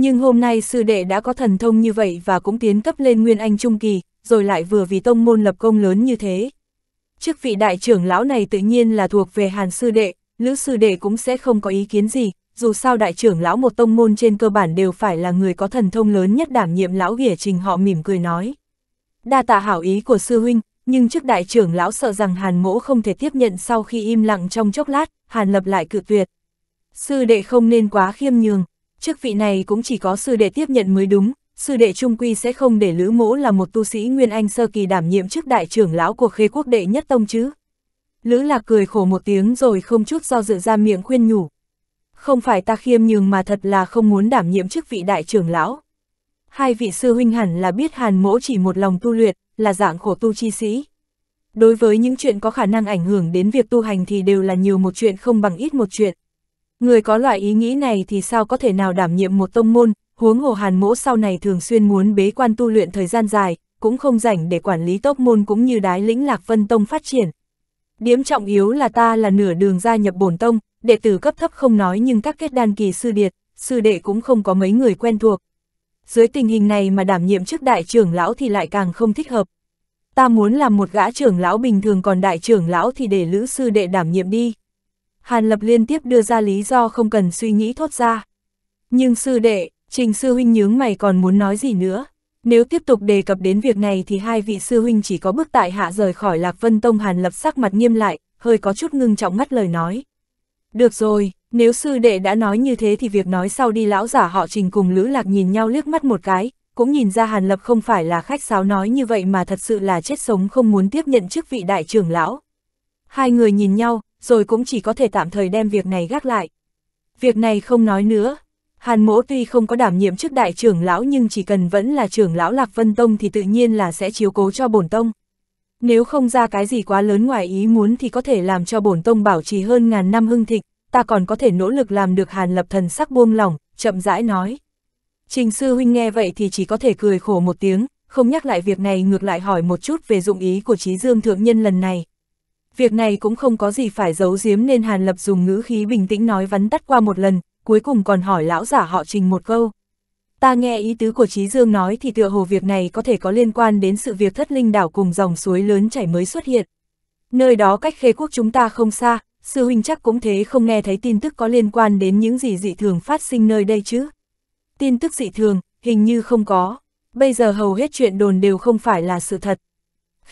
nhưng hôm nay sư đệ đã có thần thông như vậy và cũng tiến cấp lên Nguyên Anh Trung Kỳ, rồi lại vừa vì tông môn lập công lớn như thế. Chức vị đại trưởng lão này tự nhiên là thuộc về Hàn sư đệ, Lữ sư đệ cũng sẽ không có ý kiến gì, dù sao đại trưởng lão một tông môn trên cơ bản đều phải là người có thần thông lớn nhất đảm nhiệm lão ghẻ trình họ mỉm cười nói. Đa tạ hảo ý của sư huynh, nhưng trước đại trưởng lão sợ rằng Hàn mỗ không thể tiếp nhận sau khi im lặng trong chốc lát, Hàn lập lại cự tuyệt. Sư đệ không nên quá khiêm nhường, chức vị này cũng chỉ có sư đệ tiếp nhận mới đúng, sư đệ trung quy sẽ không để Lữ Mỗ là một tu sĩ Nguyên Anh sơ kỳ đảm nhiệm chức đại trưởng lão của khê quốc đệ nhất tông chứ. Lữ Lạc cười khổ một tiếng rồi không chút do dự ra miệng khuyên nhủ. Không phải ta khiêm nhường mà thật là không muốn đảm nhiệm chức vị đại trưởng lão. Hai vị sư huynh hẳn là biết Hàn Mỗ chỉ một lòng tu luyện, là dạng khổ tu chi sĩ. Đối với những chuyện có khả năng ảnh hưởng đến việc tu hành thì đều là nhiều một chuyện không bằng ít một chuyện, Người có loại ý nghĩ này thì sao có thể nào đảm nhiệm một tông môn, huống hồ hàn mỗ sau này thường xuyên muốn bế quan tu luyện thời gian dài, cũng không rảnh để quản lý tốc môn cũng như đái lĩnh lạc vân tông phát triển. Điểm trọng yếu là ta là nửa đường gia nhập bổn tông, đệ tử cấp thấp không nói nhưng các kết đan kỳ sư điệt, sư đệ cũng không có mấy người quen thuộc. Dưới tình hình này mà đảm nhiệm chức đại trưởng lão thì lại càng không thích hợp. Ta muốn làm một gã trưởng lão bình thường còn đại trưởng lão thì để lữ sư đệ đảm nhiệm đi. Hàn Lập liên tiếp đưa ra lý do không cần suy nghĩ thốt ra. Nhưng sư đệ, trình sư huynh nhướng mày còn muốn nói gì nữa? Nếu tiếp tục đề cập đến việc này thì hai vị sư huynh chỉ có bước tại hạ rời khỏi Lạc Vân Tông Hàn Lập sắc mặt nghiêm lại, hơi có chút ngưng trọng ngắt lời nói. Được rồi, nếu sư đệ đã nói như thế thì việc nói sau đi lão giả họ trình cùng Lữ Lạc nhìn nhau liếc mắt một cái, cũng nhìn ra Hàn Lập không phải là khách sáo nói như vậy mà thật sự là chết sống không muốn tiếp nhận chức vị đại trưởng lão. Hai người nhìn nhau, rồi cũng chỉ có thể tạm thời đem việc này gác lại. Việc này không nói nữa. Hàn mỗ tuy không có đảm nhiệm trước đại trưởng lão nhưng chỉ cần vẫn là trưởng lão Lạc Vân Tông thì tự nhiên là sẽ chiếu cố cho bổn tông. Nếu không ra cái gì quá lớn ngoài ý muốn thì có thể làm cho bổn tông bảo trì hơn ngàn năm hưng thịnh, ta còn có thể nỗ lực làm được hàn lập thần sắc buông lỏng, chậm rãi nói. Trình sư huynh nghe vậy thì chỉ có thể cười khổ một tiếng, không nhắc lại việc này ngược lại hỏi một chút về dụng ý của trí dương thượng nhân lần này việc này cũng không có gì phải giấu giếm nên Hàn Lập dùng ngữ khí bình tĩnh nói vắn tắt qua một lần, cuối cùng còn hỏi lão giả họ trình một câu. Ta nghe ý tứ của Trí Dương nói thì tựa hồ việc này có thể có liên quan đến sự việc thất linh đảo cùng dòng suối lớn chảy mới xuất hiện. Nơi đó cách khê quốc chúng ta không xa, sư huynh chắc cũng thế không nghe thấy tin tức có liên quan đến những gì dị thường phát sinh nơi đây chứ. Tin tức dị thường, hình như không có. Bây giờ hầu hết chuyện đồn đều không phải là sự thật.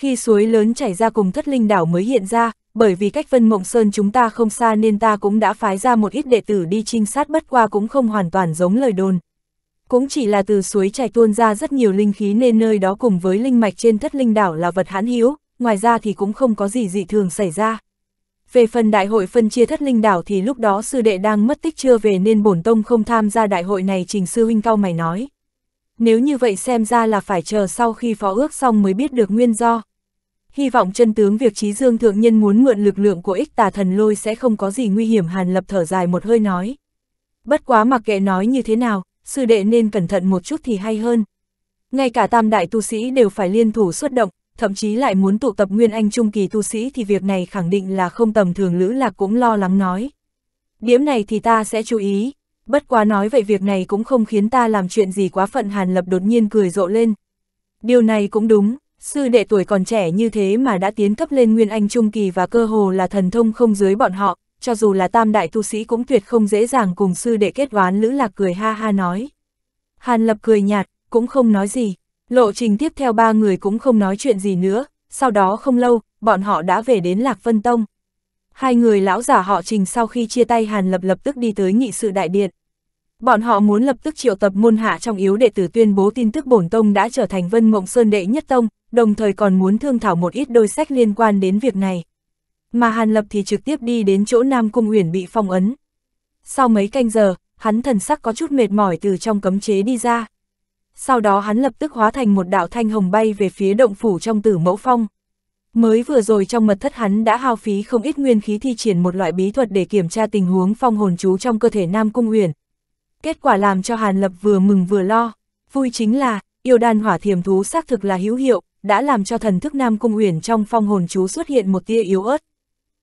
Khi suối lớn chảy ra cùng thất linh đảo mới hiện ra, bởi vì cách Vân Mộng Sơn chúng ta không xa nên ta cũng đã phái ra một ít đệ tử đi trinh sát bất qua cũng không hoàn toàn giống lời đồn. Cũng chỉ là từ suối chảy tuôn ra rất nhiều linh khí nên nơi đó cùng với linh mạch trên thất linh đảo là vật hãn hiếu, ngoài ra thì cũng không có gì dị thường xảy ra. Về phần đại hội phân chia thất linh đảo thì lúc đó sư đệ đang mất tích chưa về nên bổn tông không tham gia đại hội này trình sư huynh cao mày nói. Nếu như vậy xem ra là phải chờ sau khi phó ước xong mới biết được nguyên do hy vọng chân tướng việc trí dương thượng nhân muốn mượn lực lượng của ích tà thần lôi sẽ không có gì nguy hiểm hàn lập thở dài một hơi nói. Bất quá mặc kệ nói như thế nào, sư đệ nên cẩn thận một chút thì hay hơn. Ngay cả tam đại tu sĩ đều phải liên thủ xuất động, thậm chí lại muốn tụ tập nguyên anh trung kỳ tu sĩ thì việc này khẳng định là không tầm thường lữ lạc cũng lo lắng nói. Điểm này thì ta sẽ chú ý, bất quá nói vậy việc này cũng không khiến ta làm chuyện gì quá phận hàn lập đột nhiên cười rộ lên. Điều này cũng đúng, Sư đệ tuổi còn trẻ như thế mà đã tiến cấp lên Nguyên Anh Trung Kỳ và cơ hồ là thần thông không dưới bọn họ, cho dù là tam đại tu sĩ cũng tuyệt không dễ dàng cùng sư đệ kết đoán. Lữ Lạc cười ha ha nói. Hàn Lập cười nhạt, cũng không nói gì, lộ trình tiếp theo ba người cũng không nói chuyện gì nữa, sau đó không lâu, bọn họ đã về đến Lạc Vân Tông. Hai người lão giả họ trình sau khi chia tay Hàn Lập lập tức đi tới nghị sự đại điện. Bọn họ muốn lập tức triệu tập môn hạ trong yếu đệ tử tuyên bố tin tức bổn tông đã trở thành Vân Mộng Sơn đệ nhất tông, đồng thời còn muốn thương thảo một ít đôi sách liên quan đến việc này. Mà Hàn Lập thì trực tiếp đi đến chỗ Nam Cung Uyển bị phong ấn. Sau mấy canh giờ, hắn thần sắc có chút mệt mỏi từ trong cấm chế đi ra. Sau đó hắn lập tức hóa thành một đạo thanh hồng bay về phía động phủ trong tử mẫu phong. Mới vừa rồi trong mật thất hắn đã hao phí không ít nguyên khí thi triển một loại bí thuật để kiểm tra tình huống phong hồn chú trong cơ thể Nam Cung Uyển, Kết quả làm cho Hàn Lập vừa mừng vừa lo. Vui chính là, yêu đan hỏa thiểm thú xác thực là hữu hiệu, đã làm cho thần thức Nam Cung Uyển trong phong hồn chú xuất hiện một tia yếu ớt.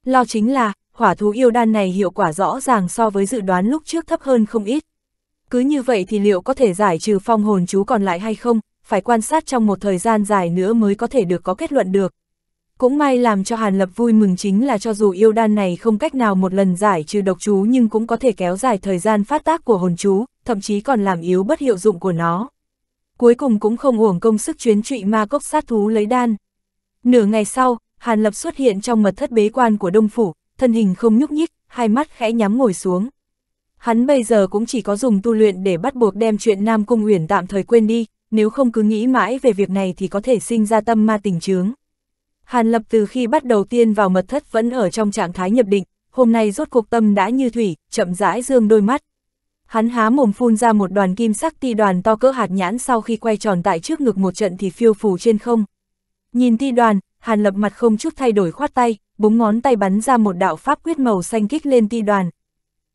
Lo chính là, hỏa thú yêu đan này hiệu quả rõ ràng so với dự đoán lúc trước thấp hơn không ít. Cứ như vậy thì liệu có thể giải trừ phong hồn chú còn lại hay không, phải quan sát trong một thời gian dài nữa mới có thể được có kết luận được. Cũng may làm cho Hàn Lập vui mừng chính là cho dù yêu đan này không cách nào một lần giải trừ độc chú nhưng cũng có thể kéo dài thời gian phát tác của hồn chú, thậm chí còn làm yếu bất hiệu dụng của nó. Cuối cùng cũng không uổng công sức chuyến trụy ma cốc sát thú lấy đan. Nửa ngày sau, Hàn Lập xuất hiện trong mật thất bế quan của Đông Phủ, thân hình không nhúc nhích, hai mắt khẽ nhắm ngồi xuống. Hắn bây giờ cũng chỉ có dùng tu luyện để bắt buộc đem chuyện Nam Cung Uyển tạm thời quên đi, nếu không cứ nghĩ mãi về việc này thì có thể sinh ra tâm ma tình chướng. Hàn Lập từ khi bắt đầu tiên vào mật thất vẫn ở trong trạng thái nhập định, hôm nay rốt cuộc tâm đã như thủy, chậm rãi dương đôi mắt. Hắn há mồm phun ra một đoàn kim sắc ti đoàn to cỡ hạt nhãn sau khi quay tròn tại trước ngực một trận thì phiêu phù trên không. Nhìn ti đoàn, Hàn Lập mặt không chút thay đổi khoát tay, búng ngón tay bắn ra một đạo pháp quyết màu xanh kích lên ti đoàn.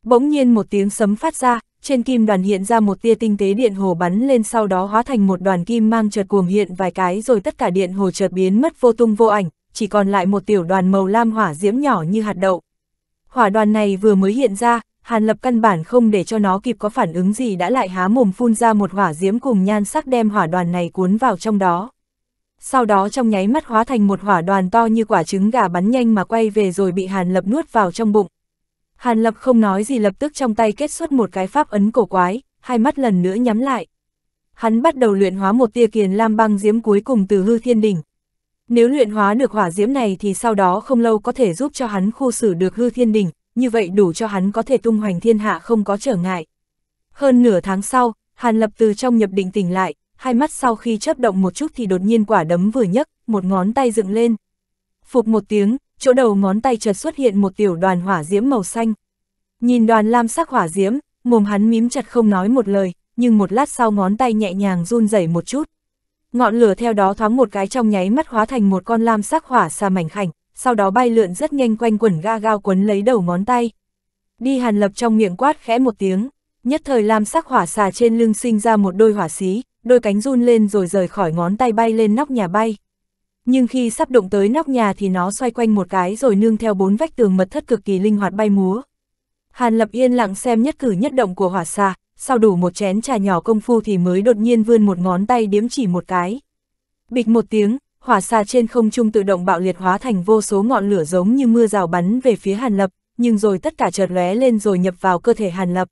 Bỗng nhiên một tiếng sấm phát ra, trên kim đoàn hiện ra một tia tinh tế điện hồ bắn lên sau đó hóa thành một đoàn kim mang chợt cuồng hiện vài cái rồi tất cả điện hồ chợt biến mất vô tung vô ảnh, chỉ còn lại một tiểu đoàn màu lam hỏa diễm nhỏ như hạt đậu. Hỏa đoàn này vừa mới hiện ra, Hàn Lập căn bản không để cho nó kịp có phản ứng gì đã lại há mồm phun ra một hỏa diễm cùng nhan sắc đem hỏa đoàn này cuốn vào trong đó. Sau đó trong nháy mắt hóa thành một hỏa đoàn to như quả trứng gà bắn nhanh mà quay về rồi bị Hàn Lập nuốt vào trong bụng. Hàn Lập không nói gì lập tức trong tay kết xuất một cái pháp ấn cổ quái, hai mắt lần nữa nhắm lại. Hắn bắt đầu luyện hóa một tia kiền lam băng diễm cuối cùng từ hư thiên đỉnh. Nếu luyện hóa được hỏa diễm này thì sau đó không lâu có thể giúp cho hắn khu xử được hư thiên đỉnh, như vậy đủ cho hắn có thể tung hoành thiên hạ không có trở ngại. Hơn nửa tháng sau, Hàn Lập từ trong nhập định tỉnh lại, hai mắt sau khi chớp động một chút thì đột nhiên quả đấm vừa nhấc, một ngón tay dựng lên. Phục một tiếng, chỗ đầu ngón tay chợt xuất hiện một tiểu đoàn hỏa diễm màu xanh. Nhìn đoàn lam sắc hỏa diễm, mồm hắn mím chặt không nói một lời, nhưng một lát sau ngón tay nhẹ nhàng run rẩy một chút. Ngọn lửa theo đó thoáng một cái trong nháy mắt hóa thành một con lam sắc hỏa xa mảnh khảnh, sau đó bay lượn rất nhanh quanh quẩn ga gao quấn lấy đầu ngón tay. Đi hàn lập trong miệng quát khẽ một tiếng, nhất thời lam sắc hỏa xà trên lưng sinh ra một đôi hỏa xí, đôi cánh run lên rồi rời khỏi ngón tay bay lên nóc nhà bay. Nhưng khi sắp đụng tới nóc nhà thì nó xoay quanh một cái rồi nương theo bốn vách tường mật thất cực kỳ linh hoạt bay múa. Hàn Lập yên lặng xem nhất cử nhất động của hỏa xa sau đủ một chén trà nhỏ công phu thì mới đột nhiên vươn một ngón tay điếm chỉ một cái. Bịch một tiếng, hỏa xa trên không trung tự động bạo liệt hóa thành vô số ngọn lửa giống như mưa rào bắn về phía Hàn Lập, nhưng rồi tất cả chợt lóe lên rồi nhập vào cơ thể Hàn Lập.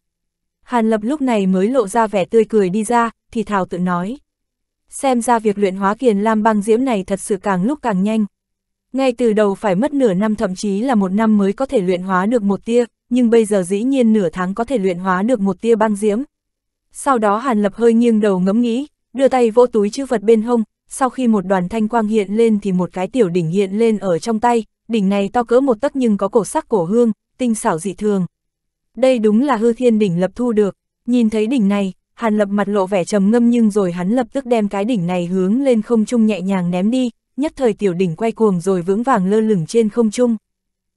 Hàn Lập lúc này mới lộ ra vẻ tươi cười đi ra, thì thào tự nói xem ra việc luyện hóa kiền lam băng diễm này thật sự càng lúc càng nhanh. Ngay từ đầu phải mất nửa năm thậm chí là một năm mới có thể luyện hóa được một tia, nhưng bây giờ dĩ nhiên nửa tháng có thể luyện hóa được một tia băng diễm. Sau đó Hàn Lập hơi nghiêng đầu ngẫm nghĩ, đưa tay vỗ túi chữ vật bên hông, sau khi một đoàn thanh quang hiện lên thì một cái tiểu đỉnh hiện lên ở trong tay, đỉnh này to cỡ một tấc nhưng có cổ sắc cổ hương, tinh xảo dị thường. Đây đúng là hư thiên đỉnh lập thu được, nhìn thấy đỉnh này, Hàn Lập mặt lộ vẻ trầm ngâm nhưng rồi hắn lập tức đem cái đỉnh này hướng lên không trung nhẹ nhàng ném đi, nhất thời tiểu đỉnh quay cuồng rồi vững vàng lơ lửng trên không trung.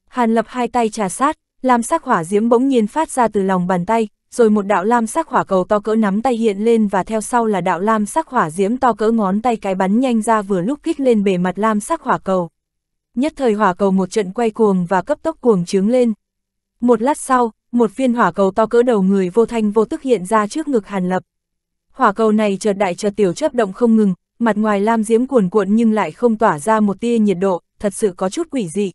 Hàn Lập hai tay trà sát, lam sắc hỏa diễm bỗng nhiên phát ra từ lòng bàn tay, rồi một đạo lam sắc hỏa cầu to cỡ nắm tay hiện lên và theo sau là đạo lam sắc hỏa diễm to cỡ ngón tay cái bắn nhanh ra vừa lúc kích lên bề mặt lam sắc hỏa cầu. Nhất thời hỏa cầu một trận quay cuồng và cấp tốc cuồng trướng lên. Một lát sau, một viên hỏa cầu to cỡ đầu người vô thanh vô tức hiện ra trước ngực Hàn Lập. Hỏa cầu này chợt đại chợt tiểu chấp động không ngừng, mặt ngoài lam diễm cuồn cuộn nhưng lại không tỏa ra một tia nhiệt độ, thật sự có chút quỷ dị.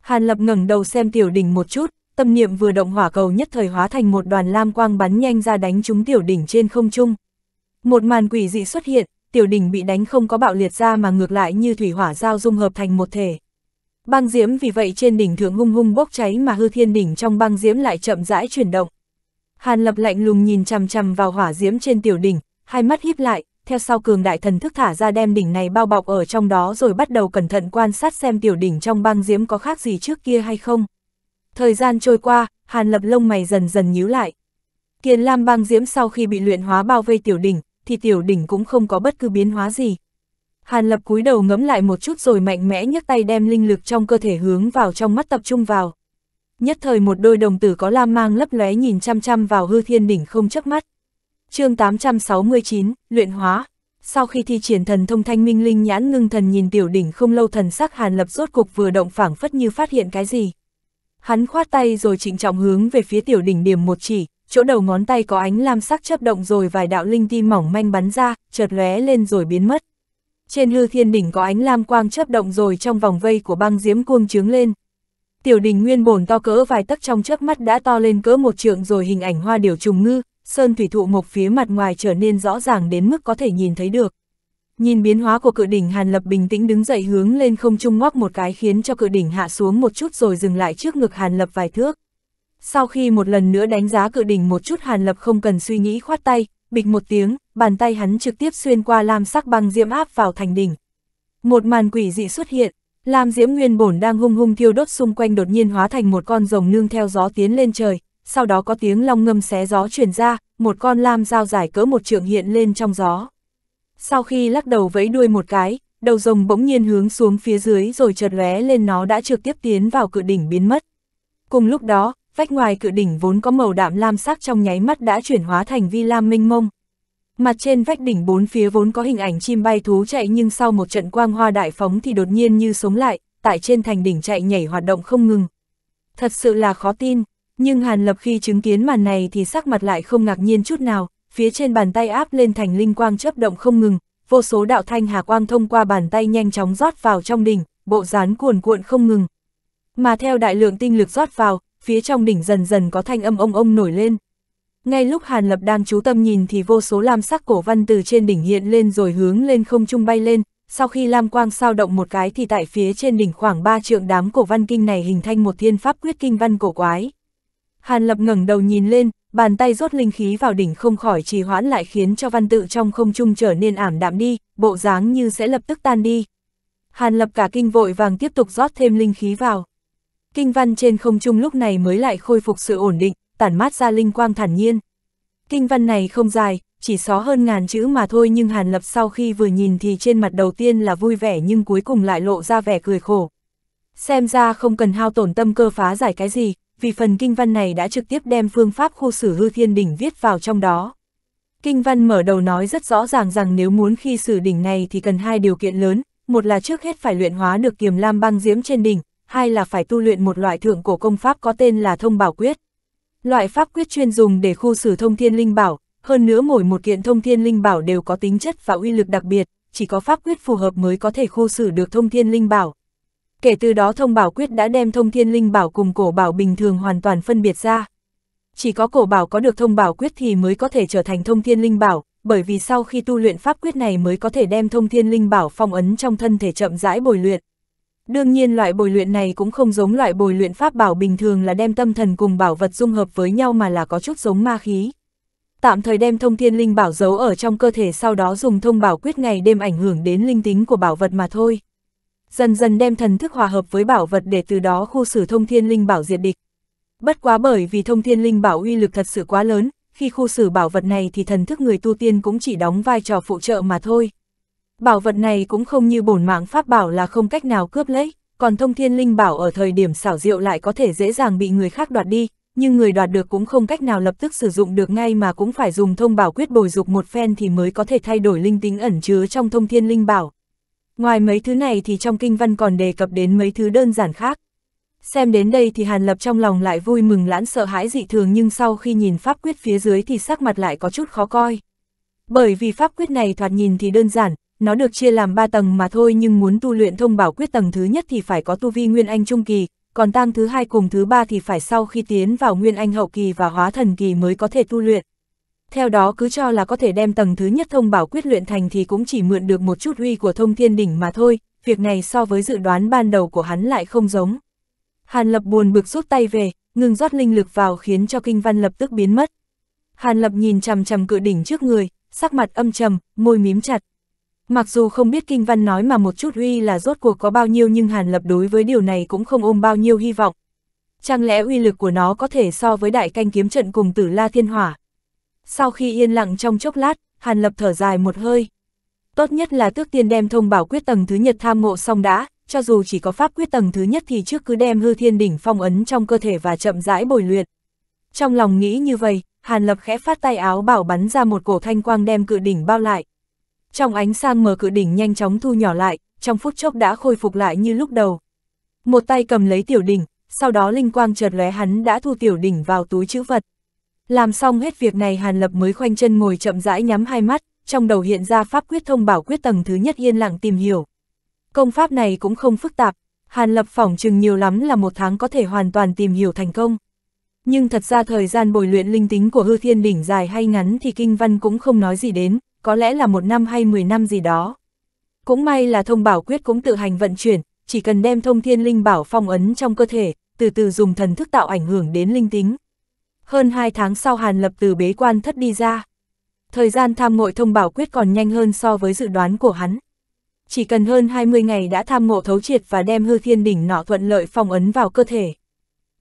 Hàn Lập ngẩng đầu xem tiểu đỉnh một chút, tâm niệm vừa động hỏa cầu nhất thời hóa thành một đoàn lam quang bắn nhanh ra đánh trúng tiểu đỉnh trên không trung. Một màn quỷ dị xuất hiện, tiểu đỉnh bị đánh không có bạo liệt ra mà ngược lại như thủy hỏa giao dung hợp thành một thể. Băng diễm vì vậy trên đỉnh thượng hung hung bốc cháy mà hư thiên đỉnh trong băng diễm lại chậm rãi chuyển động. Hàn lập lạnh lùng nhìn chằm chằm vào hỏa diễm trên tiểu đỉnh, hai mắt híp lại, theo sau cường đại thần thức thả ra đem đỉnh này bao bọc ở trong đó rồi bắt đầu cẩn thận quan sát xem tiểu đỉnh trong băng diễm có khác gì trước kia hay không. Thời gian trôi qua, Hàn lập lông mày dần dần nhíu lại. Kiền lam băng diễm sau khi bị luyện hóa bao vây tiểu đỉnh, thì tiểu đỉnh cũng không có bất cứ biến hóa gì. Hàn Lập cúi đầu ngấm lại một chút rồi mạnh mẽ nhấc tay đem linh lực trong cơ thể hướng vào trong mắt tập trung vào. Nhất thời một đôi đồng tử có lam mang lấp lóe nhìn chăm chăm vào hư thiên đỉnh không chớp mắt. chương 869, Luyện Hóa Sau khi thi triển thần thông thanh minh linh nhãn ngưng thần nhìn tiểu đỉnh không lâu thần sắc Hàn Lập rốt cục vừa động phảng phất như phát hiện cái gì. Hắn khoát tay rồi trịnh trọng hướng về phía tiểu đỉnh điểm một chỉ, chỗ đầu ngón tay có ánh lam sắc chớp động rồi vài đạo linh ti mỏng manh bắn ra, chợt lóe lên rồi biến mất trên hư thiên đỉnh có ánh lam quang chớp động rồi trong vòng vây của băng diếm cuông trướng lên. Tiểu đỉnh nguyên bổn to cỡ vài tấc trong chớp mắt đã to lên cỡ một trượng rồi hình ảnh hoa điều trùng ngư, sơn thủy thụ mộc phía mặt ngoài trở nên rõ ràng đến mức có thể nhìn thấy được. Nhìn biến hóa của cự đỉnh Hàn Lập bình tĩnh đứng dậy hướng lên không trung ngoắc một cái khiến cho cự đỉnh hạ xuống một chút rồi dừng lại trước ngực Hàn Lập vài thước. Sau khi một lần nữa đánh giá cự đỉnh một chút Hàn Lập không cần suy nghĩ khoát tay, bịch một tiếng, bàn tay hắn trực tiếp xuyên qua lam sắc băng diễm áp vào thành đỉnh. Một màn quỷ dị xuất hiện, lam diễm nguyên bổn đang hung hung thiêu đốt xung quanh đột nhiên hóa thành một con rồng nương theo gió tiến lên trời, sau đó có tiếng long ngâm xé gió truyền ra, một con lam dao dài cỡ một trượng hiện lên trong gió. Sau khi lắc đầu vẫy đuôi một cái, đầu rồng bỗng nhiên hướng xuống phía dưới rồi chợt lóe lên nó đã trực tiếp tiến vào cự đỉnh biến mất. Cùng lúc đó, vách ngoài cự đỉnh vốn có màu đạm lam sắc trong nháy mắt đã chuyển hóa thành vi lam minh mông. Mặt trên vách đỉnh bốn phía vốn có hình ảnh chim bay thú chạy nhưng sau một trận quang hoa đại phóng thì đột nhiên như sống lại, tại trên thành đỉnh chạy nhảy hoạt động không ngừng. Thật sự là khó tin, nhưng Hàn Lập khi chứng kiến màn này thì sắc mặt lại không ngạc nhiên chút nào, phía trên bàn tay áp lên thành linh quang chớp động không ngừng, vô số đạo thanh hà quang thông qua bàn tay nhanh chóng rót vào trong đỉnh, bộ rán cuồn cuộn không ngừng. Mà theo đại lượng tinh lực rót vào, phía trong đỉnh dần dần có thanh âm ông ông nổi lên. Ngay lúc Hàn Lập đang chú tâm nhìn thì vô số lam sắc cổ văn từ trên đỉnh hiện lên rồi hướng lên không trung bay lên, sau khi lam quang sao động một cái thì tại phía trên đỉnh khoảng ba trượng đám cổ văn kinh này hình thành một thiên pháp quyết kinh văn cổ quái. Hàn Lập ngẩng đầu nhìn lên, bàn tay rót linh khí vào đỉnh không khỏi trì hoãn lại khiến cho văn tự trong không trung trở nên ảm đạm đi, bộ dáng như sẽ lập tức tan đi. Hàn Lập cả kinh vội vàng tiếp tục rót thêm linh khí vào. Kinh văn trên không trung lúc này mới lại khôi phục sự ổn định, tản mát ra linh quang thản nhiên. Kinh văn này không dài, chỉ xó hơn ngàn chữ mà thôi nhưng Hàn Lập sau khi vừa nhìn thì trên mặt đầu tiên là vui vẻ nhưng cuối cùng lại lộ ra vẻ cười khổ. Xem ra không cần hao tổn tâm cơ phá giải cái gì, vì phần kinh văn này đã trực tiếp đem phương pháp khu xử hư thiên đỉnh viết vào trong đó. Kinh văn mở đầu nói rất rõ ràng rằng nếu muốn khi xử đỉnh này thì cần hai điều kiện lớn, một là trước hết phải luyện hóa được kiềm lam băng diễm trên đỉnh, hai là phải tu luyện một loại thượng cổ công pháp có tên là thông bảo quyết. Loại pháp quyết chuyên dùng để khu xử thông thiên linh bảo, hơn nữa mỗi một kiện thông thiên linh bảo đều có tính chất và uy lực đặc biệt, chỉ có pháp quyết phù hợp mới có thể khu xử được thông thiên linh bảo. Kể từ đó thông bảo quyết đã đem thông thiên linh bảo cùng cổ bảo bình thường hoàn toàn phân biệt ra. Chỉ có cổ bảo có được thông bảo quyết thì mới có thể trở thành thông thiên linh bảo, bởi vì sau khi tu luyện pháp quyết này mới có thể đem thông thiên linh bảo phong ấn trong thân thể chậm rãi bồi luyện. Đương nhiên loại bồi luyện này cũng không giống loại bồi luyện pháp bảo bình thường là đem tâm thần cùng bảo vật dung hợp với nhau mà là có chút giống ma khí. Tạm thời đem thông thiên linh bảo giấu ở trong cơ thể sau đó dùng thông bảo quyết ngày đêm ảnh hưởng đến linh tính của bảo vật mà thôi. Dần dần đem thần thức hòa hợp với bảo vật để từ đó khu xử thông thiên linh bảo diệt địch. Bất quá bởi vì thông thiên linh bảo uy lực thật sự quá lớn, khi khu xử bảo vật này thì thần thức người tu tiên cũng chỉ đóng vai trò phụ trợ mà thôi. Bảo vật này cũng không như bổn mạng pháp bảo là không cách nào cướp lấy, còn thông thiên linh bảo ở thời điểm xảo diệu lại có thể dễ dàng bị người khác đoạt đi, nhưng người đoạt được cũng không cách nào lập tức sử dụng được ngay mà cũng phải dùng thông bảo quyết bồi dục một phen thì mới có thể thay đổi linh tính ẩn chứa trong thông thiên linh bảo. Ngoài mấy thứ này thì trong kinh văn còn đề cập đến mấy thứ đơn giản khác. Xem đến đây thì Hàn Lập trong lòng lại vui mừng lãn sợ hãi dị thường nhưng sau khi nhìn pháp quyết phía dưới thì sắc mặt lại có chút khó coi. Bởi vì pháp quyết này thoạt nhìn thì đơn giản, nó được chia làm 3 tầng mà thôi nhưng muốn tu luyện thông bảo quyết tầng thứ nhất thì phải có tu vi Nguyên Anh Trung Kỳ, còn tăng thứ hai cùng thứ ba thì phải sau khi tiến vào Nguyên Anh Hậu Kỳ và Hóa Thần Kỳ mới có thể tu luyện. Theo đó cứ cho là có thể đem tầng thứ nhất thông bảo quyết luyện thành thì cũng chỉ mượn được một chút huy của thông thiên đỉnh mà thôi, việc này so với dự đoán ban đầu của hắn lại không giống. Hàn Lập buồn bực rút tay về, ngừng rót linh lực vào khiến cho kinh văn lập tức biến mất. Hàn Lập nhìn chằm chằm cự đỉnh trước người, sắc mặt âm trầm, môi mím chặt. Mặc dù không biết kinh văn nói mà một chút huy là rốt cuộc có bao nhiêu nhưng Hàn Lập đối với điều này cũng không ôm bao nhiêu hy vọng. Chẳng lẽ uy lực của nó có thể so với đại canh kiếm trận cùng tử la thiên hỏa? Sau khi yên lặng trong chốc lát, Hàn Lập thở dài một hơi. Tốt nhất là tước tiên đem thông bảo quyết tầng thứ nhất tham ngộ xong đã, cho dù chỉ có pháp quyết tầng thứ nhất thì trước cứ đem hư thiên đỉnh phong ấn trong cơ thể và chậm rãi bồi luyện. Trong lòng nghĩ như vậy, Hàn Lập khẽ phát tay áo bảo bắn ra một cổ thanh quang đem cự đỉnh bao lại trong ánh sang mờ cự đỉnh nhanh chóng thu nhỏ lại, trong phút chốc đã khôi phục lại như lúc đầu. Một tay cầm lấy tiểu đỉnh, sau đó linh quang chợt lóe hắn đã thu tiểu đỉnh vào túi chữ vật. Làm xong hết việc này Hàn Lập mới khoanh chân ngồi chậm rãi nhắm hai mắt, trong đầu hiện ra pháp quyết thông bảo quyết tầng thứ nhất yên lặng tìm hiểu. Công pháp này cũng không phức tạp, Hàn Lập phỏng chừng nhiều lắm là một tháng có thể hoàn toàn tìm hiểu thành công. Nhưng thật ra thời gian bồi luyện linh tính của hư thiên đỉnh dài hay ngắn thì kinh văn cũng không nói gì đến, có lẽ là một năm hay 10 năm gì đó. Cũng may là thông bảo quyết cũng tự hành vận chuyển, chỉ cần đem thông thiên linh bảo phong ấn trong cơ thể, từ từ dùng thần thức tạo ảnh hưởng đến linh tính. Hơn 2 tháng sau Hàn Lập từ bế quan thất đi ra. Thời gian tham ngộ thông bảo quyết còn nhanh hơn so với dự đoán của hắn. Chỉ cần hơn 20 ngày đã tham ngộ thấu triệt và đem hư thiên đỉnh nọ thuận lợi phong ấn vào cơ thể.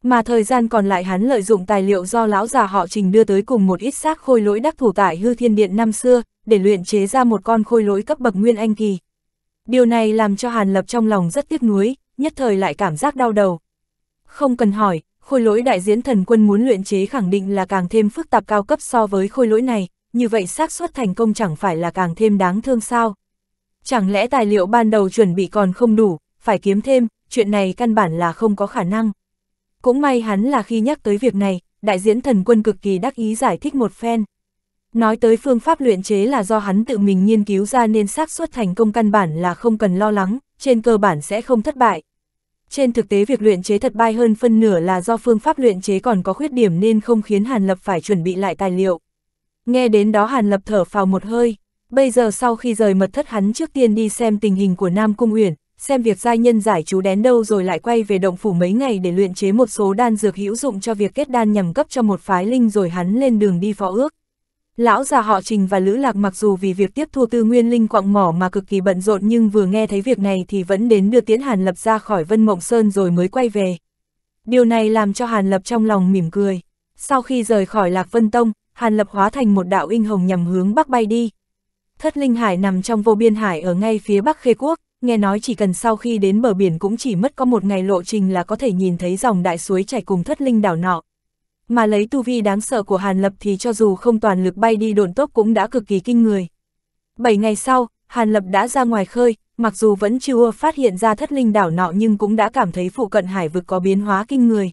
Mà thời gian còn lại hắn lợi dụng tài liệu do lão già họ trình đưa tới cùng một ít xác khôi lỗi đắc thủ tại hư thiên điện năm xưa, để luyện chế ra một con khôi lỗi cấp bậc nguyên anh kỳ. Điều này làm cho Hàn Lập trong lòng rất tiếc nuối, nhất thời lại cảm giác đau đầu. Không cần hỏi, khôi lỗi đại diễn thần quân muốn luyện chế khẳng định là càng thêm phức tạp cao cấp so với khôi lỗi này, như vậy xác suất thành công chẳng phải là càng thêm đáng thương sao. Chẳng lẽ tài liệu ban đầu chuẩn bị còn không đủ, phải kiếm thêm, chuyện này căn bản là không có khả năng. Cũng may hắn là khi nhắc tới việc này, đại diễn thần quân cực kỳ đắc ý giải thích một phen. Nói tới phương pháp luyện chế là do hắn tự mình nghiên cứu ra nên xác suất thành công căn bản là không cần lo lắng, trên cơ bản sẽ không thất bại. Trên thực tế việc luyện chế thật bay hơn phân nửa là do phương pháp luyện chế còn có khuyết điểm nên không khiến Hàn Lập phải chuẩn bị lại tài liệu. Nghe đến đó Hàn Lập thở phào một hơi, bây giờ sau khi rời mật thất hắn trước tiên đi xem tình hình của Nam Cung Uyển, xem việc giai nhân giải chú đén đâu rồi lại quay về động phủ mấy ngày để luyện chế một số đan dược hữu dụng cho việc kết đan nhằm cấp cho một phái linh rồi hắn lên đường đi phó ước. Lão già họ Trình và Lữ Lạc mặc dù vì việc tiếp thu tư nguyên linh quạng mỏ mà cực kỳ bận rộn nhưng vừa nghe thấy việc này thì vẫn đến đưa tiến Hàn Lập ra khỏi Vân Mộng Sơn rồi mới quay về. Điều này làm cho Hàn Lập trong lòng mỉm cười. Sau khi rời khỏi Lạc Vân Tông, Hàn Lập hóa thành một đạo in hồng nhằm hướng bắc bay đi. Thất Linh Hải nằm trong vô biên hải ở ngay phía bắc Khê Quốc, nghe nói chỉ cần sau khi đến bờ biển cũng chỉ mất có một ngày lộ trình là có thể nhìn thấy dòng đại suối chảy cùng thất linh đảo nọ. Mà lấy tu vi đáng sợ của Hàn Lập thì cho dù không toàn lực bay đi độn tốc cũng đã cực kỳ kinh người. bảy ngày sau, Hàn Lập đã ra ngoài khơi, mặc dù vẫn chưa phát hiện ra thất linh đảo nọ nhưng cũng đã cảm thấy phụ cận hải vực có biến hóa kinh người.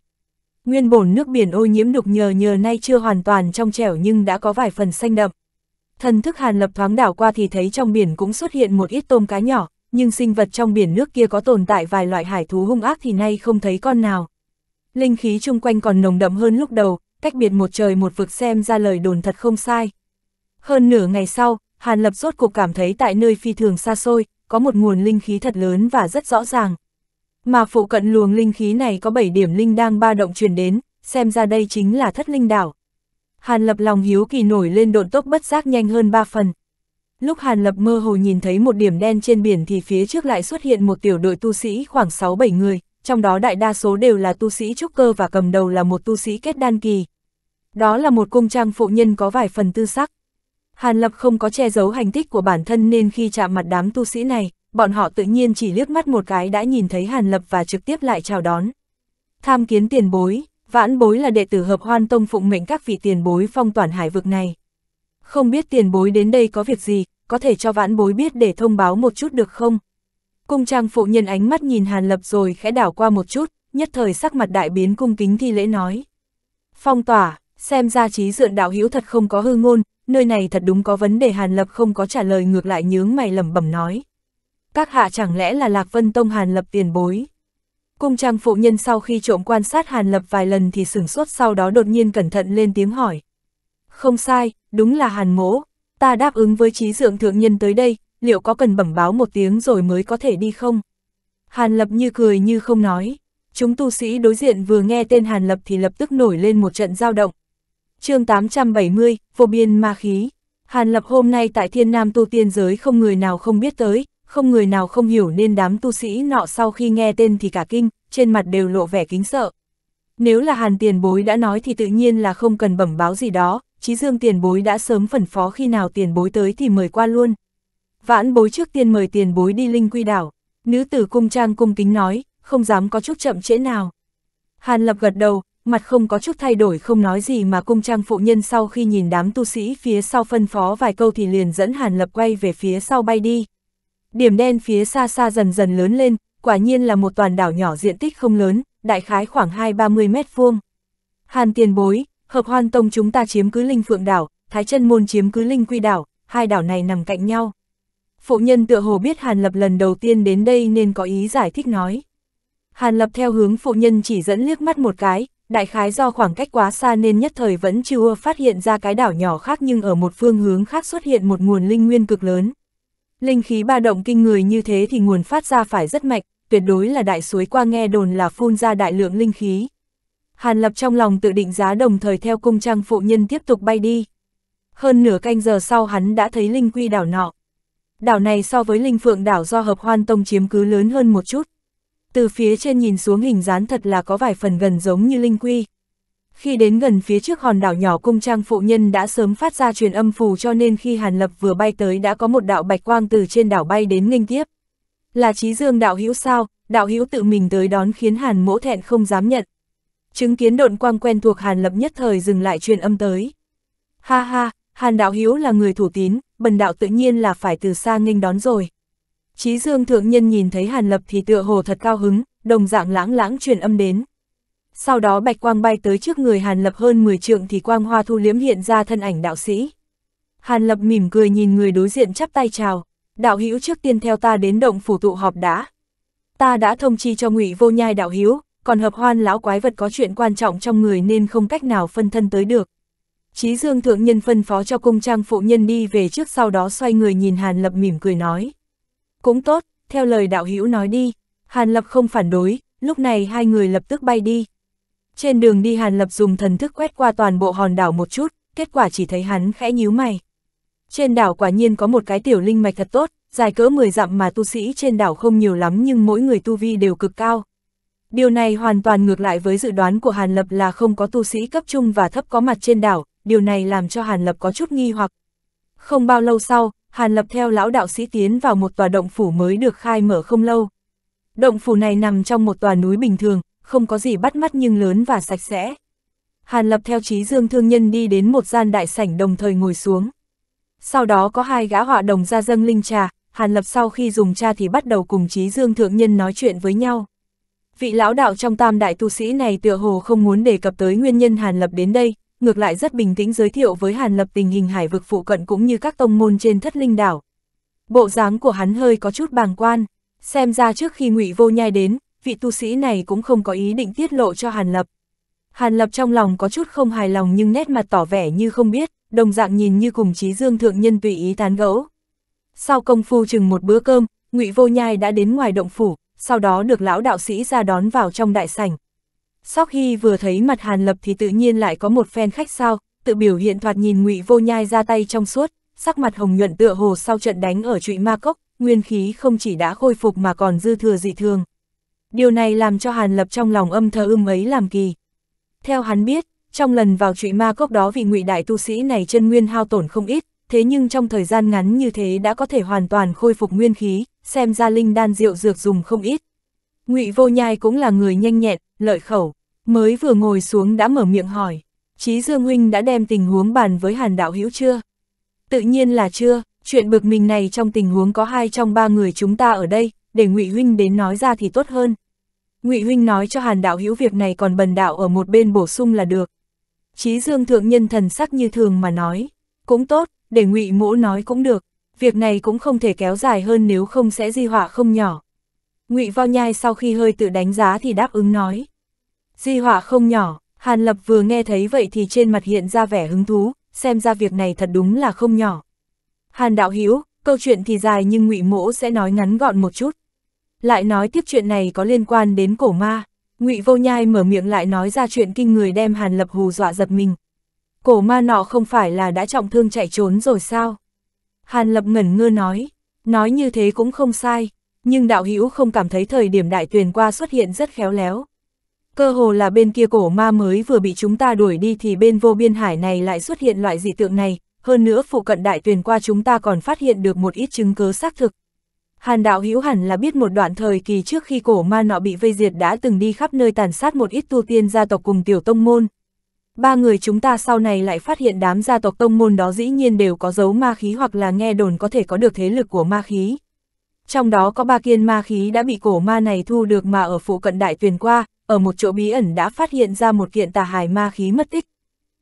Nguyên bổn nước biển ô nhiễm đục nhờ nhờ nay chưa hoàn toàn trong trẻo nhưng đã có vài phần xanh đậm. Thần thức Hàn Lập thoáng đảo qua thì thấy trong biển cũng xuất hiện một ít tôm cá nhỏ, nhưng sinh vật trong biển nước kia có tồn tại vài loại hải thú hung ác thì nay không thấy con nào. Linh khí chung quanh còn nồng đậm hơn lúc đầu, cách biệt một trời một vực xem ra lời đồn thật không sai. Hơn nửa ngày sau, Hàn Lập rốt cuộc cảm thấy tại nơi phi thường xa xôi, có một nguồn linh khí thật lớn và rất rõ ràng. Mà phụ cận luồng linh khí này có 7 điểm linh đang ba động truyền đến, xem ra đây chính là thất linh đảo. Hàn Lập lòng hiếu kỳ nổi lên độn tốc bất giác nhanh hơn 3 phần. Lúc Hàn Lập mơ hồ nhìn thấy một điểm đen trên biển thì phía trước lại xuất hiện một tiểu đội tu sĩ khoảng 6-7 người, trong đó đại đa số đều là tu sĩ trúc cơ và cầm đầu là một tu sĩ kết đan kỳ. Đó là một cung trang phụ nhân có vài phần tư sắc. Hàn Lập không có che giấu hành tích của bản thân nên khi chạm mặt đám tu sĩ này, bọn họ tự nhiên chỉ liếc mắt một cái đã nhìn thấy Hàn Lập và trực tiếp lại chào đón. Tham kiến tiền bối, vãn bối là đệ tử hợp hoan tông phụng mệnh các vị tiền bối phong toàn hải vực này không biết tiền bối đến đây có việc gì, có thể cho vãn bối biết để thông báo một chút được không? Cung trang phụ nhân ánh mắt nhìn Hàn Lập rồi khẽ đảo qua một chút, nhất thời sắc mặt đại biến cung kính thi lễ nói. Phong tỏa, xem ra trí dượng đạo hữu thật không có hư ngôn, nơi này thật đúng có vấn đề Hàn Lập không có trả lời ngược lại nhướng mày lẩm bẩm nói. Các hạ chẳng lẽ là Lạc Vân Tông Hàn Lập tiền bối? Cung trang phụ nhân sau khi trộm quan sát Hàn Lập vài lần thì sửng sốt sau đó đột nhiên cẩn thận lên tiếng hỏi không sai, đúng là hàn mỗ. Ta đáp ứng với trí dưỡng thượng nhân tới đây, liệu có cần bẩm báo một tiếng rồi mới có thể đi không? Hàn lập như cười như không nói. Chúng tu sĩ đối diện vừa nghe tên hàn lập thì lập tức nổi lên một trận giao động. chương 870, vô biên ma khí. Hàn lập hôm nay tại thiên nam tu tiên giới không người nào không biết tới, không người nào không hiểu nên đám tu sĩ nọ sau khi nghe tên thì cả kinh, trên mặt đều lộ vẻ kính sợ. Nếu là hàn tiền bối đã nói thì tự nhiên là không cần bẩm báo gì đó, Chí Dương tiền bối đã sớm phân phó khi nào tiền bối tới thì mời qua luôn. Vãn bối trước tiên mời tiền bối đi linh quy đảo, nữ tử cung trang cung kính nói, không dám có chút chậm trễ nào. Hàn Lập gật đầu, mặt không có chút thay đổi không nói gì mà cung trang phụ nhân sau khi nhìn đám tu sĩ phía sau phân phó vài câu thì liền dẫn Hàn Lập quay về phía sau bay đi. Điểm đen phía xa xa dần dần lớn lên, quả nhiên là một toàn đảo nhỏ diện tích không lớn, đại khái khoảng 2-30 mét vuông. Hàn tiền bối, hợp hoan tông chúng ta chiếm cứ linh phượng đảo, thái chân môn chiếm cứ linh quy đảo, hai đảo này nằm cạnh nhau. Phụ nhân tựa hồ biết Hàn Lập lần đầu tiên đến đây nên có ý giải thích nói. Hàn Lập theo hướng phụ nhân chỉ dẫn liếc mắt một cái, đại khái do khoảng cách quá xa nên nhất thời vẫn chưa phát hiện ra cái đảo nhỏ khác nhưng ở một phương hướng khác xuất hiện một nguồn linh nguyên cực lớn. Linh khí ba động kinh người như thế thì nguồn phát ra phải rất mạnh, tuyệt đối là đại suối qua nghe đồn là phun ra đại lượng linh khí. Hàn Lập trong lòng tự định giá đồng thời theo cung trang phụ nhân tiếp tục bay đi. Hơn nửa canh giờ sau hắn đã thấy Linh Quy đảo nọ. Đảo này so với Linh Phượng đảo do hợp hoan tông chiếm cứ lớn hơn một chút. Từ phía trên nhìn xuống hình dáng thật là có vài phần gần giống như Linh Quy. Khi đến gần phía trước hòn đảo nhỏ cung trang phụ nhân đã sớm phát ra truyền âm phù cho nên khi Hàn Lập vừa bay tới đã có một đạo bạch quang từ trên đảo bay đến nghênh tiếp. Là trí dương đạo hữu sao, đạo hữu tự mình tới đón khiến Hàn mỗ thẹn không dám nhận chứng kiến độn quang quen thuộc Hàn Lập nhất thời dừng lại truyền âm tới. Ha ha, Hàn Đạo Hiếu là người thủ tín, bần đạo tự nhiên là phải từ xa nghênh đón rồi. Chí Dương Thượng Nhân nhìn thấy Hàn Lập thì tựa hồ thật cao hứng, đồng dạng lãng lãng truyền âm đến. Sau đó bạch quang bay tới trước người Hàn Lập hơn 10 trượng thì quang hoa thu liếm hiện ra thân ảnh đạo sĩ. Hàn Lập mỉm cười nhìn người đối diện chắp tay chào, đạo hữu trước tiên theo ta đến động phủ tụ họp đã. Ta đã thông chi cho ngụy vô nhai đạo hữu còn hợp hoan lão quái vật có chuyện quan trọng trong người nên không cách nào phân thân tới được. Chí Dương Thượng Nhân phân phó cho cung trang phụ nhân đi về trước sau đó xoay người nhìn Hàn Lập mỉm cười nói. Cũng tốt, theo lời đạo hữu nói đi, Hàn Lập không phản đối, lúc này hai người lập tức bay đi. Trên đường đi Hàn Lập dùng thần thức quét qua toàn bộ hòn đảo một chút, kết quả chỉ thấy hắn khẽ nhíu mày. Trên đảo quả nhiên có một cái tiểu linh mạch thật tốt, dài cỡ 10 dặm mà tu sĩ trên đảo không nhiều lắm nhưng mỗi người tu vi đều cực cao, Điều này hoàn toàn ngược lại với dự đoán của Hàn Lập là không có tu sĩ cấp trung và thấp có mặt trên đảo, điều này làm cho Hàn Lập có chút nghi hoặc. Không bao lâu sau, Hàn Lập theo lão đạo sĩ tiến vào một tòa động phủ mới được khai mở không lâu. Động phủ này nằm trong một tòa núi bình thường, không có gì bắt mắt nhưng lớn và sạch sẽ. Hàn Lập theo trí dương thương nhân đi đến một gian đại sảnh đồng thời ngồi xuống. Sau đó có hai gã họa đồng ra dâng linh trà, Hàn Lập sau khi dùng trà thì bắt đầu cùng trí dương thượng nhân nói chuyện với nhau. Vị lão đạo trong tam đại tu sĩ này tựa hồ không muốn đề cập tới nguyên nhân Hàn Lập đến đây, ngược lại rất bình tĩnh giới thiệu với Hàn Lập tình hình hải vực phụ cận cũng như các tông môn trên thất linh đảo. Bộ dáng của hắn hơi có chút bàng quan, xem ra trước khi ngụy Vô Nhai đến, vị tu sĩ này cũng không có ý định tiết lộ cho Hàn Lập. Hàn Lập trong lòng có chút không hài lòng nhưng nét mặt tỏ vẻ như không biết, đồng dạng nhìn như cùng trí dương thượng nhân tùy ý tán gẫu. Sau công phu chừng một bữa cơm, ngụy Vô Nhai đã đến ngoài động phủ, sau đó được lão đạo sĩ ra đón vào trong đại sảnh. Sóc Hy vừa thấy mặt Hàn Lập thì tự nhiên lại có một phen khách sao, tự biểu hiện thoạt nhìn ngụy vô nhai ra tay trong suốt, sắc mặt hồng nhuận tựa hồ sau trận đánh ở trụy ma cốc, nguyên khí không chỉ đã khôi phục mà còn dư thừa dị thường. Điều này làm cho Hàn Lập trong lòng âm thờ ưng ấy làm kỳ. Theo hắn biết, trong lần vào trụy ma cốc đó vì ngụy đại tu sĩ này chân nguyên hao tổn không ít, thế nhưng trong thời gian ngắn như thế đã có thể hoàn toàn khôi phục nguyên khí, xem ra linh đan rượu dược dùng không ít. ngụy vô nhai cũng là người nhanh nhẹn, lợi khẩu, mới vừa ngồi xuống đã mở miệng hỏi, Chí Dương Huynh đã đem tình huống bàn với hàn đạo hữu chưa? Tự nhiên là chưa, chuyện bực mình này trong tình huống có hai trong ba người chúng ta ở đây, để ngụy Huynh đến nói ra thì tốt hơn. ngụy Huynh nói cho hàn đạo hữu việc này còn bần đạo ở một bên bổ sung là được. Chí Dương Thượng Nhân thần sắc như thường mà nói, cũng tốt, để ngụy mỗ nói cũng được, việc này cũng không thể kéo dài hơn nếu không sẽ di họa không nhỏ. Ngụy Vào Nhai sau khi hơi tự đánh giá thì đáp ứng nói. Di họa không nhỏ, Hàn Lập vừa nghe thấy vậy thì trên mặt hiện ra vẻ hứng thú, xem ra việc này thật đúng là không nhỏ. Hàn Đạo Hữu câu chuyện thì dài nhưng ngụy Mỗ sẽ nói ngắn gọn một chút. Lại nói tiếp chuyện này có liên quan đến cổ ma, ngụy Vô Nhai mở miệng lại nói ra chuyện kinh người đem Hàn Lập hù dọa giật mình, Cổ ma nọ không phải là đã trọng thương chạy trốn rồi sao? Hàn Lập ngẩn ngơ nói, nói như thế cũng không sai, nhưng đạo hữu không cảm thấy thời điểm đại tuyển qua xuất hiện rất khéo léo. Cơ hồ là bên kia cổ ma mới vừa bị chúng ta đuổi đi thì bên vô biên hải này lại xuất hiện loại dị tượng này, hơn nữa phụ cận đại tuyển qua chúng ta còn phát hiện được một ít chứng cứ xác thực. Hàn đạo hữu hẳn là biết một đoạn thời kỳ trước khi cổ ma nọ bị vây diệt đã từng đi khắp nơi tàn sát một ít tu tiên gia tộc cùng tiểu tông môn, ba người chúng ta sau này lại phát hiện đám gia tộc tông môn đó dĩ nhiên đều có dấu ma khí hoặc là nghe đồn có thể có được thế lực của ma khí. Trong đó có ba kiên ma khí đã bị cổ ma này thu được mà ở phụ cận đại tuyền qua, ở một chỗ bí ẩn đã phát hiện ra một kiện tà hài ma khí mất tích.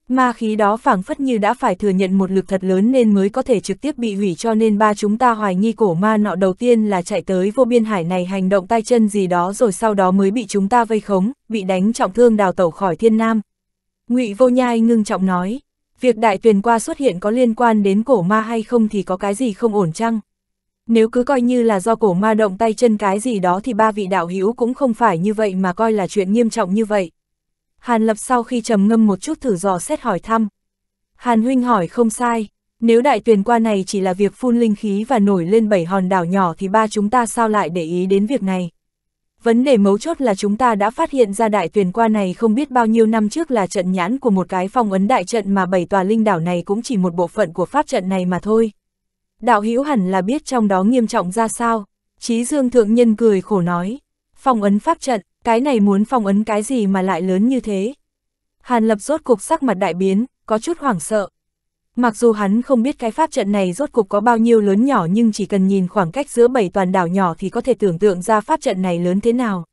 Ma khí đó phảng phất như đã phải thừa nhận một lực thật lớn nên mới có thể trực tiếp bị hủy cho nên ba chúng ta hoài nghi cổ ma nọ đầu tiên là chạy tới vô biên hải này hành động tay chân gì đó rồi sau đó mới bị chúng ta vây khống, bị đánh trọng thương đào tẩu khỏi thiên nam, ngụy Vô Nhai ngưng trọng nói, việc đại Tuyền qua xuất hiện có liên quan đến cổ ma hay không thì có cái gì không ổn chăng? Nếu cứ coi như là do cổ ma động tay chân cái gì đó thì ba vị đạo hữu cũng không phải như vậy mà coi là chuyện nghiêm trọng như vậy. Hàn Lập sau khi trầm ngâm một chút thử dò xét hỏi thăm. Hàn Huynh hỏi không sai, nếu đại Tuyền qua này chỉ là việc phun linh khí và nổi lên bảy hòn đảo nhỏ thì ba chúng ta sao lại để ý đến việc này? Vấn đề mấu chốt là chúng ta đã phát hiện ra đại tuyển qua này không biết bao nhiêu năm trước là trận nhãn của một cái phong ấn đại trận mà bảy tòa linh đảo này cũng chỉ một bộ phận của pháp trận này mà thôi. Đạo hữu hẳn là biết trong đó nghiêm trọng ra sao. Chí Dương Thượng Nhân cười khổ nói. Phong ấn pháp trận, cái này muốn phong ấn cái gì mà lại lớn như thế. Hàn lập rốt cục sắc mặt đại biến, có chút hoảng sợ. Mặc dù hắn không biết cái pháp trận này rốt cục có bao nhiêu lớn nhỏ nhưng chỉ cần nhìn khoảng cách giữa bảy toàn đảo nhỏ thì có thể tưởng tượng ra pháp trận này lớn thế nào.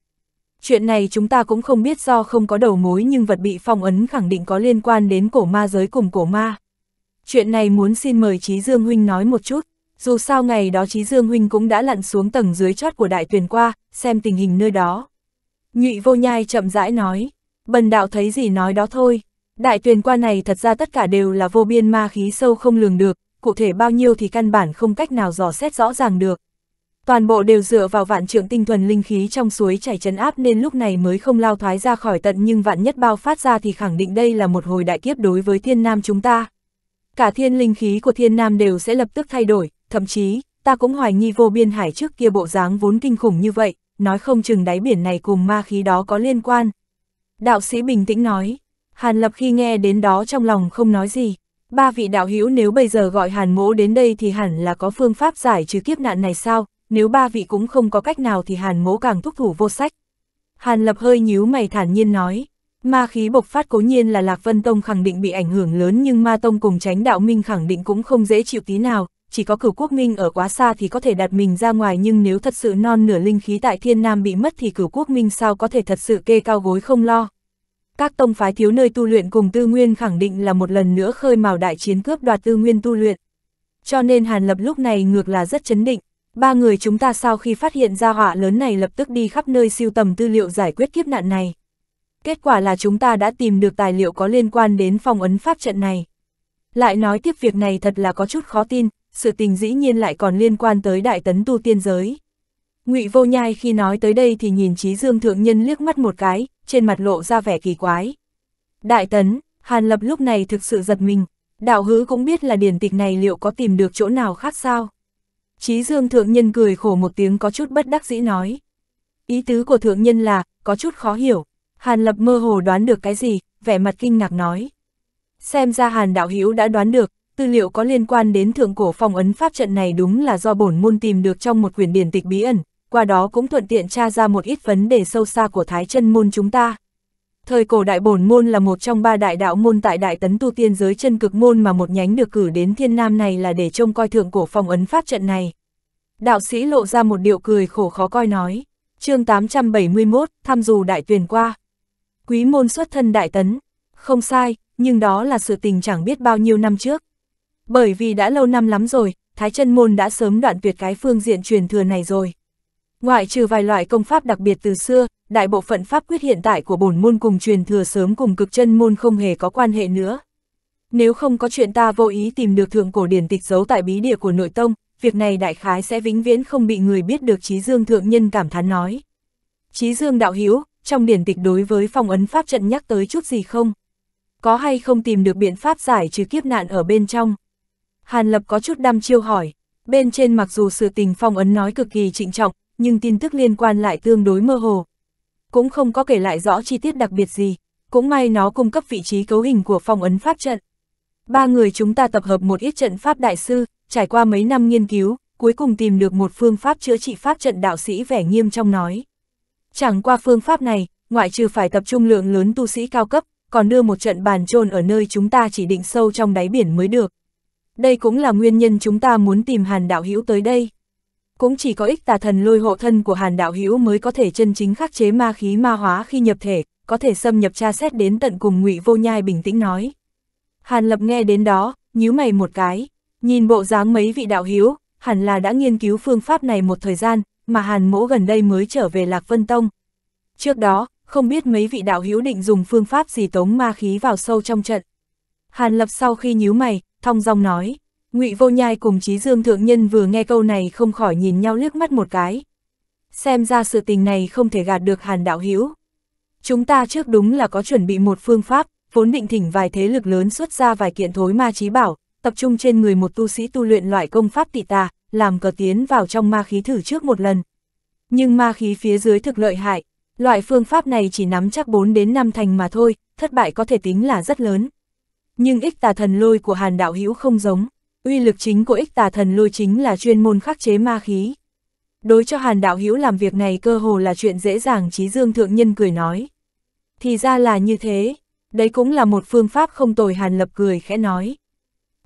Chuyện này chúng ta cũng không biết do không có đầu mối nhưng vật bị phong ấn khẳng định có liên quan đến cổ ma giới cùng cổ ma. Chuyện này muốn xin mời Trí Dương Huynh nói một chút, dù sao ngày đó Trí Dương Huynh cũng đã lặn xuống tầng dưới chót của đại tuyển qua, xem tình hình nơi đó. Nhụy vô nhai chậm rãi nói, bần đạo thấy gì nói đó thôi, Đại tuyền qua này thật ra tất cả đều là vô biên ma khí sâu không lường được, cụ thể bao nhiêu thì căn bản không cách nào dò xét rõ ràng được. Toàn bộ đều dựa vào vạn trượng tinh thuần linh khí trong suối chảy chấn áp nên lúc này mới không lao thoái ra khỏi tận nhưng vạn nhất bao phát ra thì khẳng định đây là một hồi đại kiếp đối với thiên nam chúng ta. Cả thiên linh khí của thiên nam đều sẽ lập tức thay đổi, thậm chí, ta cũng hoài nghi vô biên hải trước kia bộ dáng vốn kinh khủng như vậy, nói không chừng đáy biển này cùng ma khí đó có liên quan. Đạo sĩ bình tĩnh nói, Hàn Lập khi nghe đến đó trong lòng không nói gì. Ba vị đạo hữu nếu bây giờ gọi Hàn Mỗ đến đây thì hẳn là có phương pháp giải trừ kiếp nạn này sao, nếu ba vị cũng không có cách nào thì Hàn Mỗ càng thúc thủ vô sách. Hàn Lập hơi nhíu mày thản nhiên nói, ma khí bộc phát cố nhiên là Lạc Vân Tông khẳng định bị ảnh hưởng lớn nhưng ma tông cùng tránh đạo minh khẳng định cũng không dễ chịu tí nào, chỉ có cửu quốc minh ở quá xa thì có thể đặt mình ra ngoài nhưng nếu thật sự non nửa linh khí tại thiên nam bị mất thì cửu quốc minh sao có thể thật sự kê cao gối không lo, các tông phái thiếu nơi tu luyện cùng tư nguyên khẳng định là một lần nữa khơi mào đại chiến cướp đoạt tư nguyên tu luyện. Cho nên Hàn Lập lúc này ngược là rất chấn định, ba người chúng ta sau khi phát hiện ra họa lớn này lập tức đi khắp nơi siêu tầm tư liệu giải quyết kiếp nạn này. Kết quả là chúng ta đã tìm được tài liệu có liên quan đến phong ấn pháp trận này. Lại nói tiếp việc này thật là có chút khó tin, sự tình dĩ nhiên lại còn liên quan tới đại tấn tu tiên giới. Ngụy Vô Nhai khi nói tới đây thì nhìn Chí Dương thượng nhân liếc mắt một cái, trên mặt lộ ra vẻ kỳ quái. Đại tấn, Hàn Lập lúc này thực sự giật mình, đạo hữu cũng biết là điển tịch này liệu có tìm được chỗ nào khác sao? Chí Dương thượng nhân cười khổ một tiếng có chút bất đắc dĩ nói. Ý tứ của thượng nhân là, có chút khó hiểu. Hàn Lập mơ hồ đoán được cái gì, vẻ mặt kinh ngạc nói. Xem ra Hàn Đạo Hữu đã đoán được, tư liệu có liên quan đến thượng cổ phong ấn pháp trận này đúng là do bổn môn tìm được trong một quyển điển tịch bí ẩn, qua đó cũng thuận tiện tra ra một ít vấn đề sâu xa của Thái chân môn chúng ta. Thời cổ đại bổn môn là một trong ba đại đạo môn tại đại tấn tu tiên giới chân cực môn mà một nhánh được cử đến thiên nam này là để trông coi thượng cổ phong ấn pháp trận này. Đạo sĩ lộ ra một điệu cười khổ khó coi nói, chương 871, thăm dù đại tuyển qua. Quý môn xuất thân đại tấn, không sai, nhưng đó là sự tình chẳng biết bao nhiêu năm trước. Bởi vì đã lâu năm lắm rồi, Thái chân môn đã sớm đoạn tuyệt cái phương diện truyền thừa này rồi. Ngoại trừ vài loại công pháp đặc biệt từ xưa, đại bộ phận pháp quyết hiện tại của bổn môn cùng truyền thừa sớm cùng cực chân môn không hề có quan hệ nữa. Nếu không có chuyện ta vô ý tìm được thượng cổ điển tịch giấu tại bí địa của nội tông, việc này đại khái sẽ vĩnh viễn không bị người biết được chí Dương thượng nhân cảm thán nói. chí Dương đạo hiếu, trong điển tịch đối với phong ấn pháp trận nhắc tới chút gì không? Có hay không tìm được biện pháp giải trừ kiếp nạn ở bên trong? Hàn Lập có chút đăm chiêu hỏi, bên trên mặc dù sự tình phong ấn nói cực kỳ trịnh trọng, nhưng tin tức liên quan lại tương đối mơ hồ. Cũng không có kể lại rõ chi tiết đặc biệt gì, cũng may nó cung cấp vị trí cấu hình của phong ấn pháp trận. Ba người chúng ta tập hợp một ít trận pháp đại sư, trải qua mấy năm nghiên cứu, cuối cùng tìm được một phương pháp chữa trị pháp trận đạo sĩ vẻ nghiêm trong nói. Chẳng qua phương pháp này, ngoại trừ phải tập trung lượng lớn tu sĩ cao cấp, còn đưa một trận bàn chôn ở nơi chúng ta chỉ định sâu trong đáy biển mới được. Đây cũng là nguyên nhân chúng ta muốn tìm Hàn Đạo Hữu tới đây cũng chỉ có ích tà thần lôi hộ thân của Hàn Đạo Hữu mới có thể chân chính khắc chế ma khí ma hóa khi nhập thể, có thể xâm nhập tra xét đến tận cùng Ngụy Vô Nhai bình tĩnh nói. Hàn Lập nghe đến đó, nhíu mày một cái, nhìn bộ dáng mấy vị đạo hữu, hẳn là đã nghiên cứu phương pháp này một thời gian, mà Hàn Mỗ gần đây mới trở về Lạc Vân Tông. Trước đó, không biết mấy vị đạo hữu định dùng phương pháp gì tống ma khí vào sâu trong trận. Hàn Lập sau khi nhíu mày, thong dong nói. Ngụy Vô Nhai cùng Chí Dương Thượng Nhân vừa nghe câu này không khỏi nhìn nhau liếc mắt một cái. Xem ra sự tình này không thể gạt được Hàn Đạo Hiếu. Chúng ta trước đúng là có chuẩn bị một phương pháp, vốn định thỉnh vài thế lực lớn xuất ra vài kiện thối ma chí bảo, tập trung trên người một tu sĩ tu luyện loại công pháp tị tà, làm cờ tiến vào trong ma khí thử trước một lần. Nhưng ma khí phía dưới thực lợi hại, loại phương pháp này chỉ nắm chắc 4 đến 5 thành mà thôi, thất bại có thể tính là rất lớn. Nhưng ích tà thần lôi của Hàn Đạo Hữu không giống uy lực chính của ích tà thần lôi chính là chuyên môn khắc chế ma khí. Đối cho Hàn Đạo Hữu làm việc này cơ hồ là chuyện dễ dàng trí dương thượng nhân cười nói. Thì ra là như thế, đấy cũng là một phương pháp không tồi Hàn Lập cười khẽ nói.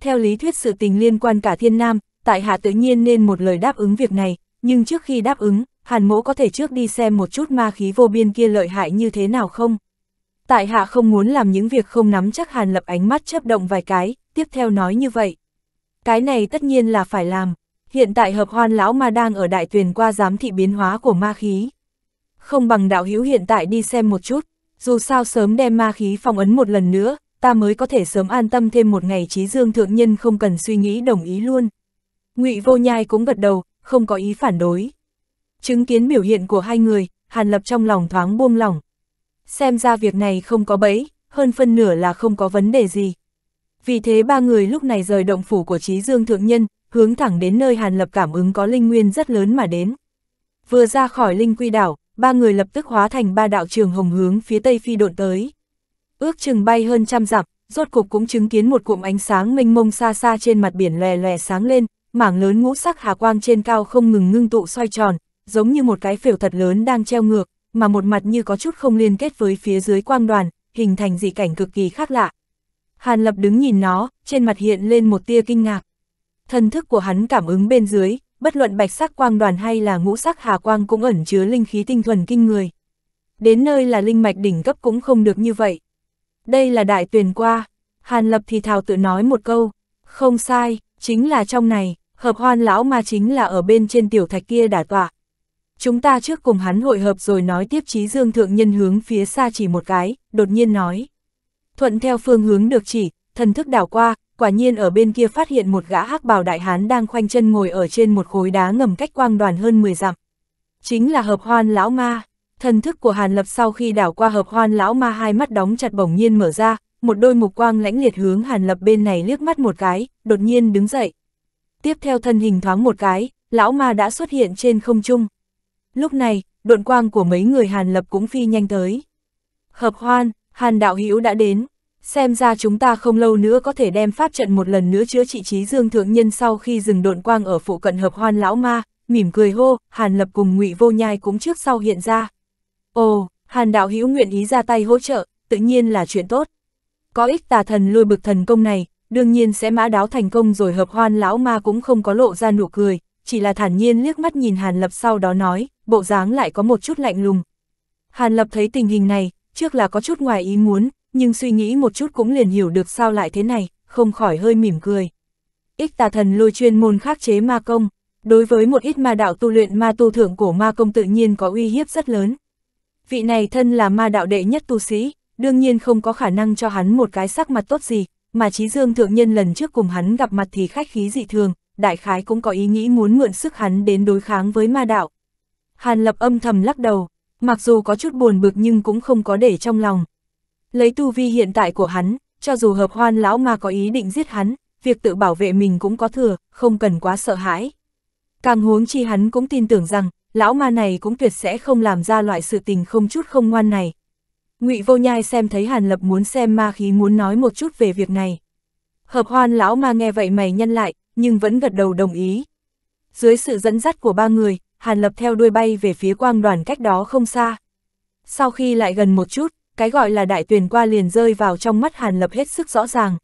Theo lý thuyết sự tình liên quan cả thiên nam, tại hạ tự nhiên nên một lời đáp ứng việc này, nhưng trước khi đáp ứng, Hàn mỗ có thể trước đi xem một chút ma khí vô biên kia lợi hại như thế nào không? Tại hạ không muốn làm những việc không nắm chắc Hàn Lập ánh mắt chấp động vài cái, tiếp theo nói như vậy. Cái này tất nhiên là phải làm, hiện tại hợp hoan lão ma đang ở đại tuyền qua giám thị biến hóa của ma khí. Không bằng đạo hữu hiện tại đi xem một chút, dù sao sớm đem ma khí phong ấn một lần nữa, ta mới có thể sớm an tâm thêm một ngày trí dương thượng nhân không cần suy nghĩ đồng ý luôn. ngụy vô nhai cũng gật đầu, không có ý phản đối. Chứng kiến biểu hiện của hai người, Hàn Lập trong lòng thoáng buông lỏng. Xem ra việc này không có bẫy, hơn phân nửa là không có vấn đề gì. Vì thế ba người lúc này rời động phủ của Trí Dương Thượng Nhân, hướng thẳng đến nơi Hàn Lập cảm ứng có linh nguyên rất lớn mà đến. Vừa ra khỏi linh quy đảo, ba người lập tức hóa thành ba đạo trường hồng hướng phía tây phi độn tới. Ước chừng bay hơn trăm dặm, rốt cục cũng chứng kiến một cụm ánh sáng mênh mông xa xa trên mặt biển lè lè sáng lên, mảng lớn ngũ sắc hà quang trên cao không ngừng ngưng tụ xoay tròn, giống như một cái phểu thật lớn đang treo ngược, mà một mặt như có chút không liên kết với phía dưới quang đoàn, hình thành dị cảnh cực kỳ khác lạ. Hàn Lập đứng nhìn nó, trên mặt hiện lên một tia kinh ngạc. Thần thức của hắn cảm ứng bên dưới, bất luận bạch sắc quang đoàn hay là ngũ sắc hà quang cũng ẩn chứa linh khí tinh thuần kinh người. Đến nơi là linh mạch đỉnh cấp cũng không được như vậy. Đây là đại tuyển qua, Hàn Lập thì thào tự nói một câu, không sai, chính là trong này, hợp hoan lão mà chính là ở bên trên tiểu thạch kia đả tọa. Chúng ta trước cùng hắn hội hợp rồi nói tiếp Chí dương thượng nhân hướng phía xa chỉ một cái, đột nhiên nói. Thuận theo phương hướng được chỉ, thần thức đảo qua, quả nhiên ở bên kia phát hiện một gã hắc bào đại hán đang khoanh chân ngồi ở trên một khối đá ngầm cách quang đoàn hơn 10 dặm. Chính là hợp hoan lão ma. Thần thức của Hàn Lập sau khi đảo qua hợp hoan lão ma hai mắt đóng chặt bỗng nhiên mở ra, một đôi mục quang lãnh liệt hướng Hàn Lập bên này liếc mắt một cái, đột nhiên đứng dậy. Tiếp theo thân hình thoáng một cái, lão ma đã xuất hiện trên không trung. Lúc này, độn quang của mấy người Hàn Lập cũng phi nhanh tới. Hợp hoan, Hàn đạo hữu đã đến, xem ra chúng ta không lâu nữa có thể đem pháp trận một lần nữa chữa trị trí dương thượng nhân sau khi dừng độn quang ở phụ cận hợp hoan lão ma, mỉm cười hô, Hàn lập cùng ngụy vô nhai cũng trước sau hiện ra. Ồ, Hàn đạo hữu nguyện ý ra tay hỗ trợ, tự nhiên là chuyện tốt. Có ích tà thần lôi bực thần công này, đương nhiên sẽ mã đáo thành công rồi hợp hoan lão ma cũng không có lộ ra nụ cười, chỉ là thản nhiên liếc mắt nhìn Hàn Lập sau đó nói, bộ dáng lại có một chút lạnh lùng. Hàn Lập thấy tình hình này, trước là có chút ngoài ý muốn, nhưng suy nghĩ một chút cũng liền hiểu được sao lại thế này, không khỏi hơi mỉm cười. Ích tà thần lôi chuyên môn khắc chế ma công, đối với một ít ma đạo tu luyện ma tu thượng cổ ma công tự nhiên có uy hiếp rất lớn. Vị này thân là ma đạo đệ nhất tu sĩ, đương nhiên không có khả năng cho hắn một cái sắc mặt tốt gì, mà trí Dương thượng nhân lần trước cùng hắn gặp mặt thì khách khí dị thường, đại khái cũng có ý nghĩ muốn mượn sức hắn đến đối kháng với ma đạo. Hàn Lập âm thầm lắc đầu, mặc dù có chút buồn bực nhưng cũng không có để trong lòng. Lấy tu vi hiện tại của hắn, cho dù hợp hoan lão ma có ý định giết hắn, việc tự bảo vệ mình cũng có thừa, không cần quá sợ hãi. Càng huống chi hắn cũng tin tưởng rằng, lão ma này cũng tuyệt sẽ không làm ra loại sự tình không chút không ngoan này. ngụy vô nhai xem thấy Hàn Lập muốn xem ma khí muốn nói một chút về việc này. Hợp hoan lão ma nghe vậy mày nhân lại, nhưng vẫn gật đầu đồng ý. Dưới sự dẫn dắt của ba người, Hàn Lập theo đuôi bay về phía quang đoàn cách đó không xa. Sau khi lại gần một chút, cái gọi là đại tuyển qua liền rơi vào trong mắt Hàn Lập hết sức rõ ràng.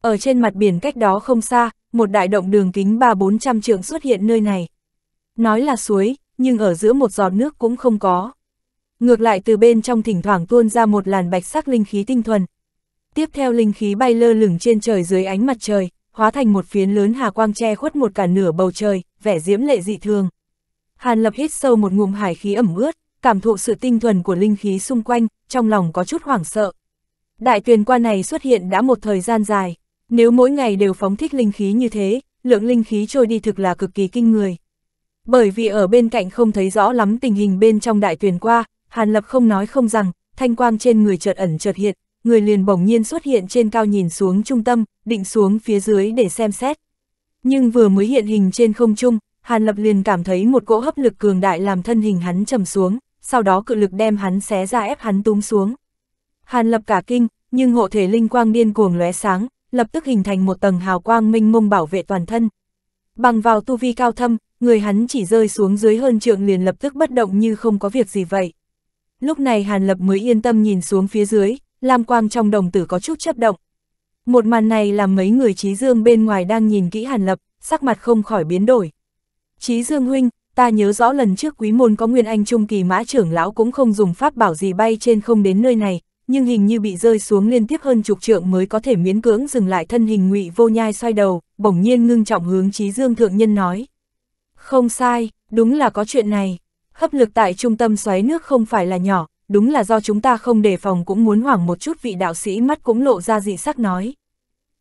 Ở trên mặt biển cách đó không xa, một đại động đường kính 3-400 trượng xuất hiện nơi này. Nói là suối, nhưng ở giữa một giọt nước cũng không có. Ngược lại từ bên trong thỉnh thoảng tuôn ra một làn bạch sắc linh khí tinh thuần. Tiếp theo linh khí bay lơ lửng trên trời dưới ánh mặt trời, hóa thành một phiến lớn hà quang che khuất một cả nửa bầu trời, vẻ diễm lệ dị thường. Hàn Lập hít sâu một ngụm hải khí ẩm ướt, cảm thụ sự tinh thuần của linh khí xung quanh, trong lòng có chút hoảng sợ. Đại tuyền qua này xuất hiện đã một thời gian dài, nếu mỗi ngày đều phóng thích linh khí như thế, lượng linh khí trôi đi thực là cực kỳ kinh người. Bởi vì ở bên cạnh không thấy rõ lắm tình hình bên trong đại tuyền qua, Hàn Lập không nói không rằng, thanh quang trên người chợt ẩn chợt hiện, người liền bỗng nhiên xuất hiện trên cao nhìn xuống trung tâm, định xuống phía dưới để xem xét. Nhưng vừa mới hiện hình trên không trung, Hàn Lập liền cảm thấy một cỗ hấp lực cường đại làm thân hình hắn trầm xuống, sau đó cự lực đem hắn xé ra ép hắn túm xuống. Hàn Lập cả kinh, nhưng hộ thể linh quang điên cuồng lóe sáng, lập tức hình thành một tầng hào quang minh mông bảo vệ toàn thân. Bằng vào tu vi cao thâm, người hắn chỉ rơi xuống dưới hơn trượng liền lập tức bất động như không có việc gì vậy. Lúc này Hàn Lập mới yên tâm nhìn xuống phía dưới, lam quang trong đồng tử có chút chấp động. Một màn này làm mấy người trí dương bên ngoài đang nhìn kỹ Hàn Lập, sắc mặt không khỏi biến đổi. Chí Dương Huynh, ta nhớ rõ lần trước quý môn có nguyên anh trung kỳ mã trưởng lão cũng không dùng pháp bảo gì bay trên không đến nơi này, nhưng hình như bị rơi xuống liên tiếp hơn chục trượng mới có thể miễn cưỡng dừng lại thân hình ngụy vô nhai xoay đầu, bỗng nhiên ngưng trọng hướng Chí Dương Thượng Nhân nói. Không sai, đúng là có chuyện này. Hấp lực tại trung tâm xoáy nước không phải là nhỏ, đúng là do chúng ta không đề phòng cũng muốn hoảng một chút vị đạo sĩ mắt cũng lộ ra dị sắc nói.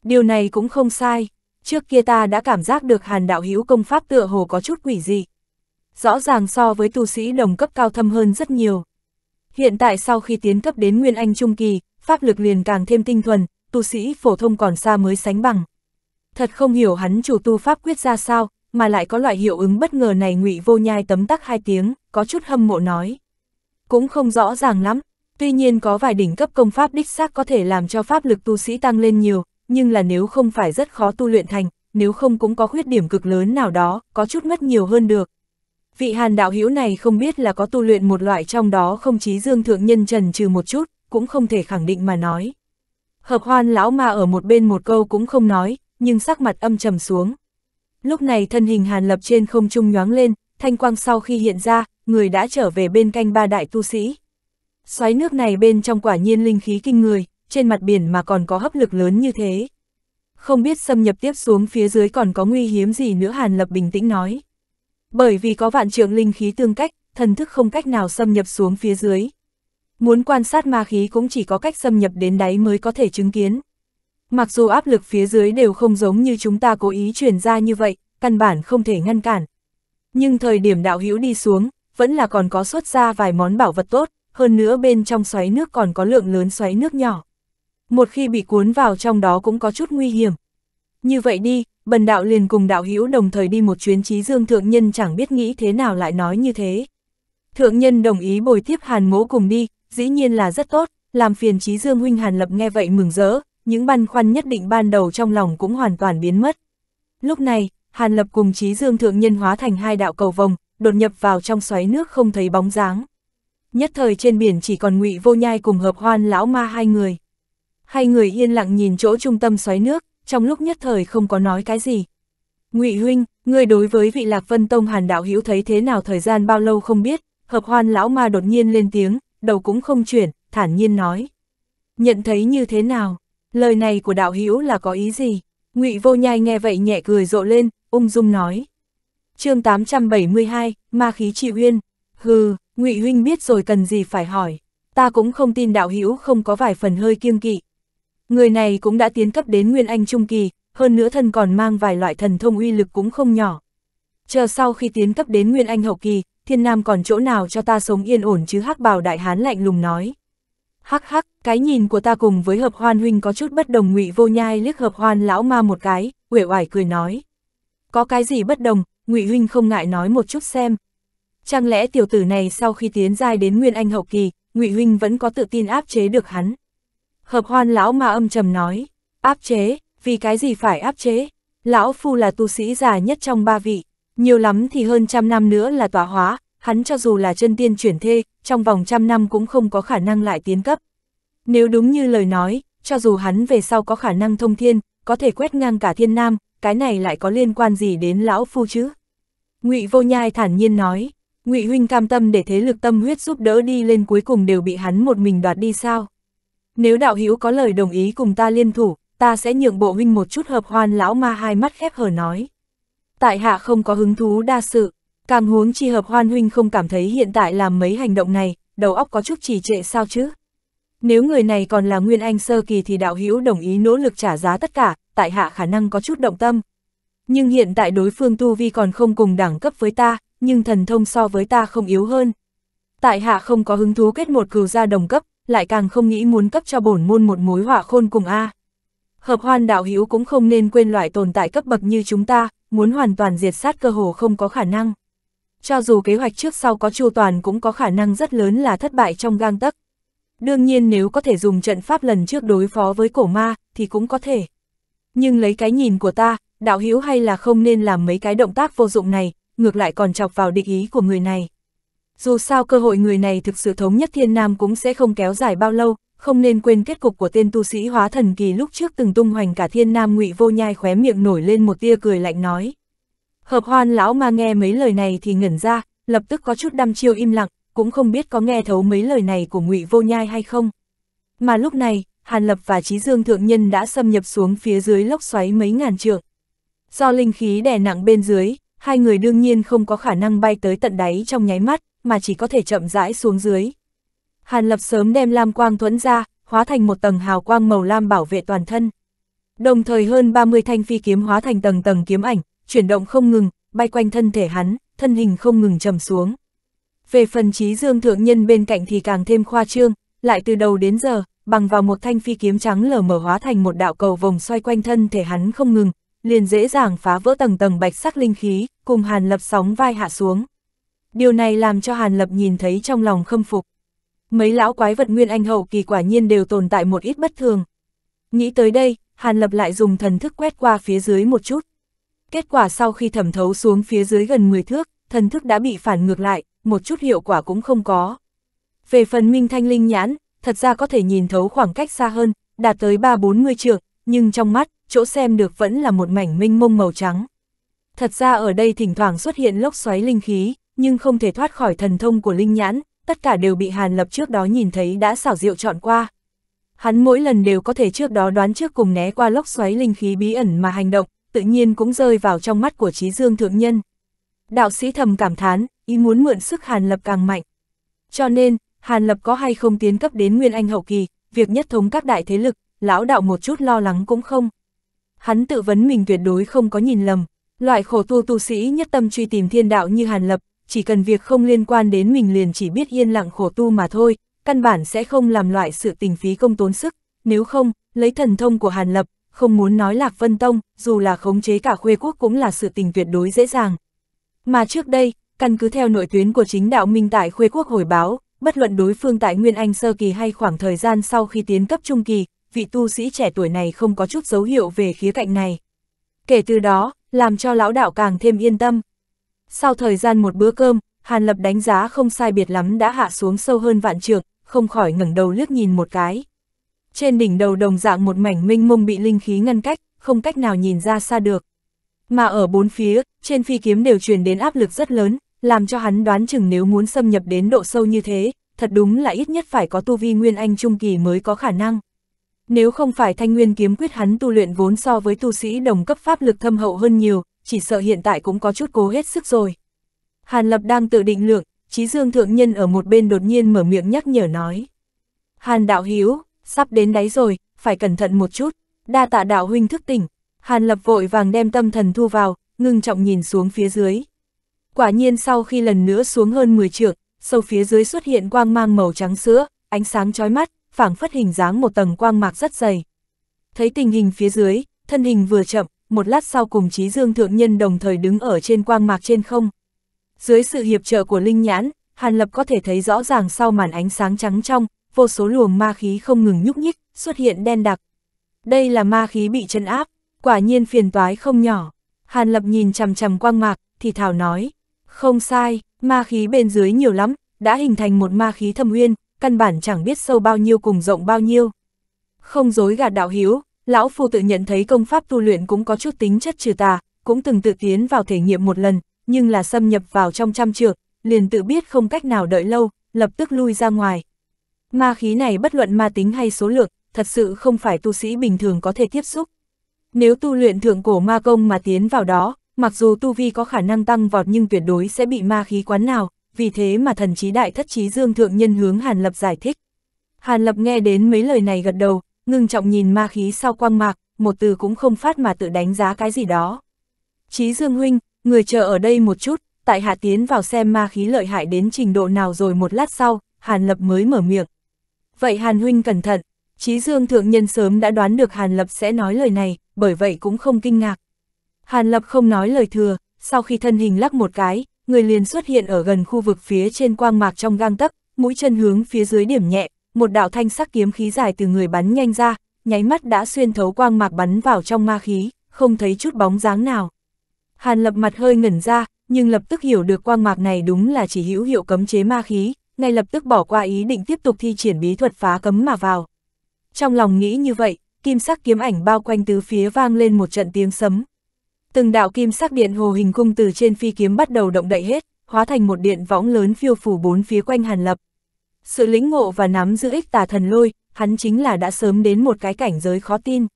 Điều này cũng không sai, trước kia ta đã cảm giác được hàn đạo hữu công pháp tựa hồ có chút quỷ dị. Rõ ràng so với tu sĩ đồng cấp cao thâm hơn rất nhiều. Hiện tại sau khi tiến cấp đến Nguyên Anh Trung Kỳ, pháp lực liền càng thêm tinh thuần, tu sĩ phổ thông còn xa mới sánh bằng. Thật không hiểu hắn chủ tu pháp quyết ra sao, mà lại có loại hiệu ứng bất ngờ này ngụy vô nhai tấm tắc hai tiếng, có chút hâm mộ nói. Cũng không rõ ràng lắm, tuy nhiên có vài đỉnh cấp công pháp đích xác có thể làm cho pháp lực tu sĩ tăng lên nhiều, nhưng là nếu không phải rất khó tu luyện thành, nếu không cũng có khuyết điểm cực lớn nào đó, có chút mất nhiều hơn được. Vị hàn đạo hữu này không biết là có tu luyện một loại trong đó không chí dương thượng nhân trần trừ một chút, cũng không thể khẳng định mà nói. Hợp hoan lão ma ở một bên một câu cũng không nói, nhưng sắc mặt âm trầm xuống. Lúc này thân hình hàn lập trên không trung nhoáng lên, thanh quang sau khi hiện ra, người đã trở về bên canh ba đại tu sĩ. Xoáy nước này bên trong quả nhiên linh khí kinh người, trên mặt biển mà còn có hấp lực lớn như thế. Không biết xâm nhập tiếp xuống phía dưới còn có nguy hiểm gì nữa Hàn Lập bình tĩnh nói. Bởi vì có vạn trượng linh khí tương cách, thần thức không cách nào xâm nhập xuống phía dưới. Muốn quan sát ma khí cũng chỉ có cách xâm nhập đến đáy mới có thể chứng kiến. Mặc dù áp lực phía dưới đều không giống như chúng ta cố ý truyền ra như vậy, căn bản không thể ngăn cản. Nhưng thời điểm đạo hữu đi xuống, vẫn là còn có xuất ra vài món bảo vật tốt, hơn nữa bên trong xoáy nước còn có lượng lớn xoáy nước nhỏ một khi bị cuốn vào trong đó cũng có chút nguy hiểm. Như vậy đi, bần đạo liền cùng đạo hữu đồng thời đi một chuyến trí dương thượng nhân chẳng biết nghĩ thế nào lại nói như thế. Thượng nhân đồng ý bồi tiếp hàn mỗ cùng đi, dĩ nhiên là rất tốt, làm phiền trí dương huynh hàn lập nghe vậy mừng rỡ, những băn khoăn nhất định ban đầu trong lòng cũng hoàn toàn biến mất. Lúc này, hàn lập cùng trí dương thượng nhân hóa thành hai đạo cầu vồng, đột nhập vào trong xoáy nước không thấy bóng dáng. Nhất thời trên biển chỉ còn ngụy vô nhai cùng hợp hoan lão ma hai người hai người yên lặng nhìn chỗ trung tâm xoáy nước, trong lúc nhất thời không có nói cái gì. Ngụy huynh, ngươi đối với vị Lạc Vân Tông Hàn đạo hữu thấy thế nào thời gian bao lâu không biết, Hợp Hoan lão ma đột nhiên lên tiếng, đầu cũng không chuyển, thản nhiên nói. Nhận thấy như thế nào? Lời này của đạo hữu là có ý gì? Ngụy Vô Nhai nghe vậy nhẹ cười rộ lên, ung dung nói. Chương 872, ma khí trị uyên. Hừ, Ngụy huynh biết rồi cần gì phải hỏi, ta cũng không tin đạo hữu không có vài phần hơi kiêng kỵ, Người này cũng đã tiến cấp đến Nguyên Anh Trung Kỳ, hơn nữa thân còn mang vài loại thần thông uy lực cũng không nhỏ. Chờ sau khi tiến cấp đến Nguyên Anh Hậu Kỳ, Thiên Nam còn chỗ nào cho ta sống yên ổn chứ hắc bảo đại hán lạnh lùng nói. Hắc hắc, cái nhìn của ta cùng với hợp hoan huynh có chút bất đồng ngụy vô nhai liếc hợp hoan lão ma một cái, uể oải cười nói. Có cái gì bất đồng, ngụy huynh không ngại nói một chút xem. Chẳng lẽ tiểu tử này sau khi tiến giai đến Nguyên Anh Hậu Kỳ, ngụy huynh vẫn có tự tin áp chế được hắn? Hợp hoan lão ma âm trầm nói, áp chế, vì cái gì phải áp chế? Lão Phu là tu sĩ già nhất trong ba vị, nhiều lắm thì hơn trăm năm nữa là tọa hóa, hắn cho dù là chân tiên chuyển thê, trong vòng trăm năm cũng không có khả năng lại tiến cấp. Nếu đúng như lời nói, cho dù hắn về sau có khả năng thông thiên, có thể quét ngang cả thiên nam, cái này lại có liên quan gì đến lão phu chứ? Ngụy Vô Nhai thản nhiên nói, Ngụy huynh cam tâm để thế lực tâm huyết giúp đỡ đi lên cuối cùng đều bị hắn một mình đoạt đi sao? nếu đạo hữu có lời đồng ý cùng ta liên thủ, ta sẽ nhượng bộ huynh một chút hợp hoan lão ma hai mắt khép hờ nói. Tại hạ không có hứng thú đa sự, càng huống chi hợp hoan huynh không cảm thấy hiện tại làm mấy hành động này, đầu óc có chút trì trệ sao chứ. Nếu người này còn là nguyên anh sơ kỳ thì đạo hữu đồng ý nỗ lực trả giá tất cả, tại hạ khả năng có chút động tâm. Nhưng hiện tại đối phương tu vi còn không cùng đẳng cấp với ta, nhưng thần thông so với ta không yếu hơn. Tại hạ không có hứng thú kết một cừu gia đồng cấp, lại càng không nghĩ muốn cấp cho bổn môn một mối họa khôn cùng A. Hợp hoan đạo hữu cũng không nên quên loại tồn tại cấp bậc như chúng ta, muốn hoàn toàn diệt sát cơ hồ không có khả năng. Cho dù kế hoạch trước sau có chu toàn cũng có khả năng rất lớn là thất bại trong gang tấc. Đương nhiên nếu có thể dùng trận pháp lần trước đối phó với cổ ma, thì cũng có thể. Nhưng lấy cái nhìn của ta, đạo hữu hay là không nên làm mấy cái động tác vô dụng này, ngược lại còn chọc vào định ý của người này. Dù sao cơ hội người này thực sự thống nhất thiên nam cũng sẽ không kéo dài bao lâu, không nên quên kết cục của tên tu sĩ hóa thần kỳ lúc trước từng tung hoành cả thiên nam ngụy vô nhai khóe miệng nổi lên một tia cười lạnh nói. Hợp hoan lão ma nghe mấy lời này thì ngẩn ra, lập tức có chút đăm chiêu im lặng, cũng không biết có nghe thấu mấy lời này của ngụy vô nhai hay không. Mà lúc này, Hàn Lập và Trí Dương Thượng Nhân đã xâm nhập xuống phía dưới lốc xoáy mấy ngàn trượng. Do linh khí đè nặng bên dưới, hai người đương nhiên không có khả năng bay tới tận đáy trong nháy mắt, mà chỉ có thể chậm rãi xuống dưới. Hàn Lập sớm đem Lam Quang Thuẫn ra, hóa thành một tầng hào quang màu lam bảo vệ toàn thân. Đồng thời hơn 30 thanh phi kiếm hóa thành tầng tầng kiếm ảnh, chuyển động không ngừng, bay quanh thân thể hắn, thân hình không ngừng trầm xuống. Về phần trí dương thượng nhân bên cạnh thì càng thêm khoa trương, lại từ đầu đến giờ, bằng vào một thanh phi kiếm trắng lở mở hóa thành một đạo cầu vòng xoay quanh thân thể hắn không ngừng, liền dễ dàng phá vỡ tầng tầng bạch sắc linh khí, cùng hàn lập sóng vai hạ xuống. Điều này làm cho Hàn Lập nhìn thấy trong lòng khâm phục. Mấy lão quái vật nguyên anh hậu kỳ quả nhiên đều tồn tại một ít bất thường. Nghĩ tới đây, Hàn Lập lại dùng thần thức quét qua phía dưới một chút. Kết quả sau khi thẩm thấu xuống phía dưới gần 10 thước, thần thức đã bị phản ngược lại, một chút hiệu quả cũng không có. Về phần Minh Thanh Linh nhãn, thật ra có thể nhìn thấu khoảng cách xa hơn, đạt tới 3-40 trượng, nhưng trong mắt, chỗ xem được vẫn là một mảnh minh mông màu trắng. Thật ra ở đây thỉnh thoảng xuất hiện lốc xoáy linh khí nhưng không thể thoát khỏi thần thông của Linh Nhãn, tất cả đều bị Hàn Lập trước đó nhìn thấy đã xảo diệu chọn qua. Hắn mỗi lần đều có thể trước đó đoán trước cùng né qua lốc xoáy linh khí bí ẩn mà hành động, tự nhiên cũng rơi vào trong mắt của Chí dương thượng nhân. Đạo sĩ thầm cảm thán, ý muốn mượn sức Hàn Lập càng mạnh. Cho nên, Hàn Lập có hay không tiến cấp đến Nguyên Anh hậu kỳ, việc nhất thống các đại thế lực, lão đạo một chút lo lắng cũng không. Hắn tự vấn mình tuyệt đối không có nhìn lầm, loại khổ tu tu sĩ nhất tâm truy tìm thiên đạo như Hàn Lập, chỉ cần việc không liên quan đến mình liền chỉ biết yên lặng khổ tu mà thôi, căn bản sẽ không làm loại sự tình phí công tốn sức, nếu không, lấy thần thông của Hàn Lập, không muốn nói Lạc Vân Tông, dù là khống chế cả khuê quốc cũng là sự tình tuyệt đối dễ dàng. Mà trước đây, căn cứ theo nội tuyến của chính đạo minh tại khuê quốc hồi báo, bất luận đối phương tại Nguyên Anh sơ kỳ hay khoảng thời gian sau khi tiến cấp trung kỳ, vị tu sĩ trẻ tuổi này không có chút dấu hiệu về khía cạnh này. Kể từ đó, làm cho lão đạo càng thêm yên tâm, sau thời gian một bữa cơm, Hàn Lập đánh giá không sai biệt lắm đã hạ xuống sâu hơn vạn trượng, không khỏi ngẩng đầu liếc nhìn một cái. Trên đỉnh đầu đồng dạng một mảnh minh mông bị linh khí ngăn cách, không cách nào nhìn ra xa được. Mà ở bốn phía, trên phi kiếm đều truyền đến áp lực rất lớn, làm cho hắn đoán chừng nếu muốn xâm nhập đến độ sâu như thế, thật đúng là ít nhất phải có tu vi nguyên anh trung kỳ mới có khả năng. Nếu không phải thanh nguyên kiếm quyết hắn tu luyện vốn so với tu sĩ đồng cấp pháp lực thâm hậu hơn nhiều, chỉ sợ hiện tại cũng có chút cố hết sức rồi. Hàn Lập đang tự định lượng, Chí Dương Thượng Nhân ở một bên đột nhiên mở miệng nhắc nhở nói. Hàn Đạo Hiếu, sắp đến đáy rồi, phải cẩn thận một chút, đa tạ đạo huynh thức tỉnh. Hàn Lập vội vàng đem tâm thần thu vào, ngưng trọng nhìn xuống phía dưới. Quả nhiên sau khi lần nữa xuống hơn 10 trượng, sâu phía dưới xuất hiện quang mang màu trắng sữa, ánh sáng chói mắt, phảng phất hình dáng một tầng quang mạc rất dày. Thấy tình hình phía dưới, thân hình vừa chậm, một lát sau cùng Trí Dương Thượng Nhân đồng thời đứng ở trên quang mạc trên không. Dưới sự hiệp trợ của Linh Nhãn, Hàn Lập có thể thấy rõ ràng sau màn ánh sáng trắng trong, vô số luồng ma khí không ngừng nhúc nhích, xuất hiện đen đặc. Đây là ma khí bị chân áp, quả nhiên phiền toái không nhỏ. Hàn Lập nhìn chằm chằm quang mạc, thì thảo nói, không sai, ma khí bên dưới nhiều lắm, đã hình thành một ma khí thâm uyên, căn bản chẳng biết sâu bao nhiêu cùng rộng bao nhiêu. Không dối gạt đạo hiếu, Lão Phu tự nhận thấy công pháp tu luyện cũng có chút tính chất trừ tà, cũng từng tự tiến vào thể nghiệm một lần, nhưng là xâm nhập vào trong trăm trượng, liền tự biết không cách nào đợi lâu, lập tức lui ra ngoài. Ma khí này bất luận ma tính hay số lượng, thật sự không phải tu sĩ bình thường có thể tiếp xúc. Nếu tu luyện thượng cổ ma công mà tiến vào đó, mặc dù tu vi có khả năng tăng vọt nhưng tuyệt đối sẽ bị ma khí quán nào, vì thế mà thần trí đại thất trí dương thượng nhân hướng Hàn Lập giải thích. Hàn Lập nghe đến mấy lời này gật đầu, ngưng trọng nhìn ma khí sau quang mạc, một từ cũng không phát mà tự đánh giá cái gì đó. Chí Dương Huynh, người chờ ở đây một chút, tại hạ tiến vào xem ma khí lợi hại đến trình độ nào rồi một lát sau, Hàn Lập mới mở miệng. Vậy Hàn Huynh cẩn thận, Chí Dương Thượng Nhân sớm đã đoán được Hàn Lập sẽ nói lời này, bởi vậy cũng không kinh ngạc. Hàn Lập không nói lời thừa, sau khi thân hình lắc một cái, người liền xuất hiện ở gần khu vực phía trên quang mạc trong gang tấc, mũi chân hướng phía dưới điểm nhẹ, một đạo thanh sắc kiếm khí dài từ người bắn nhanh ra, nháy mắt đã xuyên thấu quang mạc bắn vào trong ma khí, không thấy chút bóng dáng nào. Hàn lập mặt hơi ngẩn ra, nhưng lập tức hiểu được quang mạc này đúng là chỉ hữu hiệu cấm chế ma khí, ngay lập tức bỏ qua ý định tiếp tục thi triển bí thuật phá cấm mà vào. Trong lòng nghĩ như vậy, kim sắc kiếm ảnh bao quanh tứ phía vang lên một trận tiếng sấm. Từng đạo kim sắc điện hồ hình cung từ trên phi kiếm bắt đầu động đậy hết, hóa thành một điện võng lớn phiêu phủ bốn phía quanh Hàn Lập. Sự lĩnh ngộ và nắm giữ ích tà thần lôi, hắn chính là đã sớm đến một cái cảnh giới khó tin.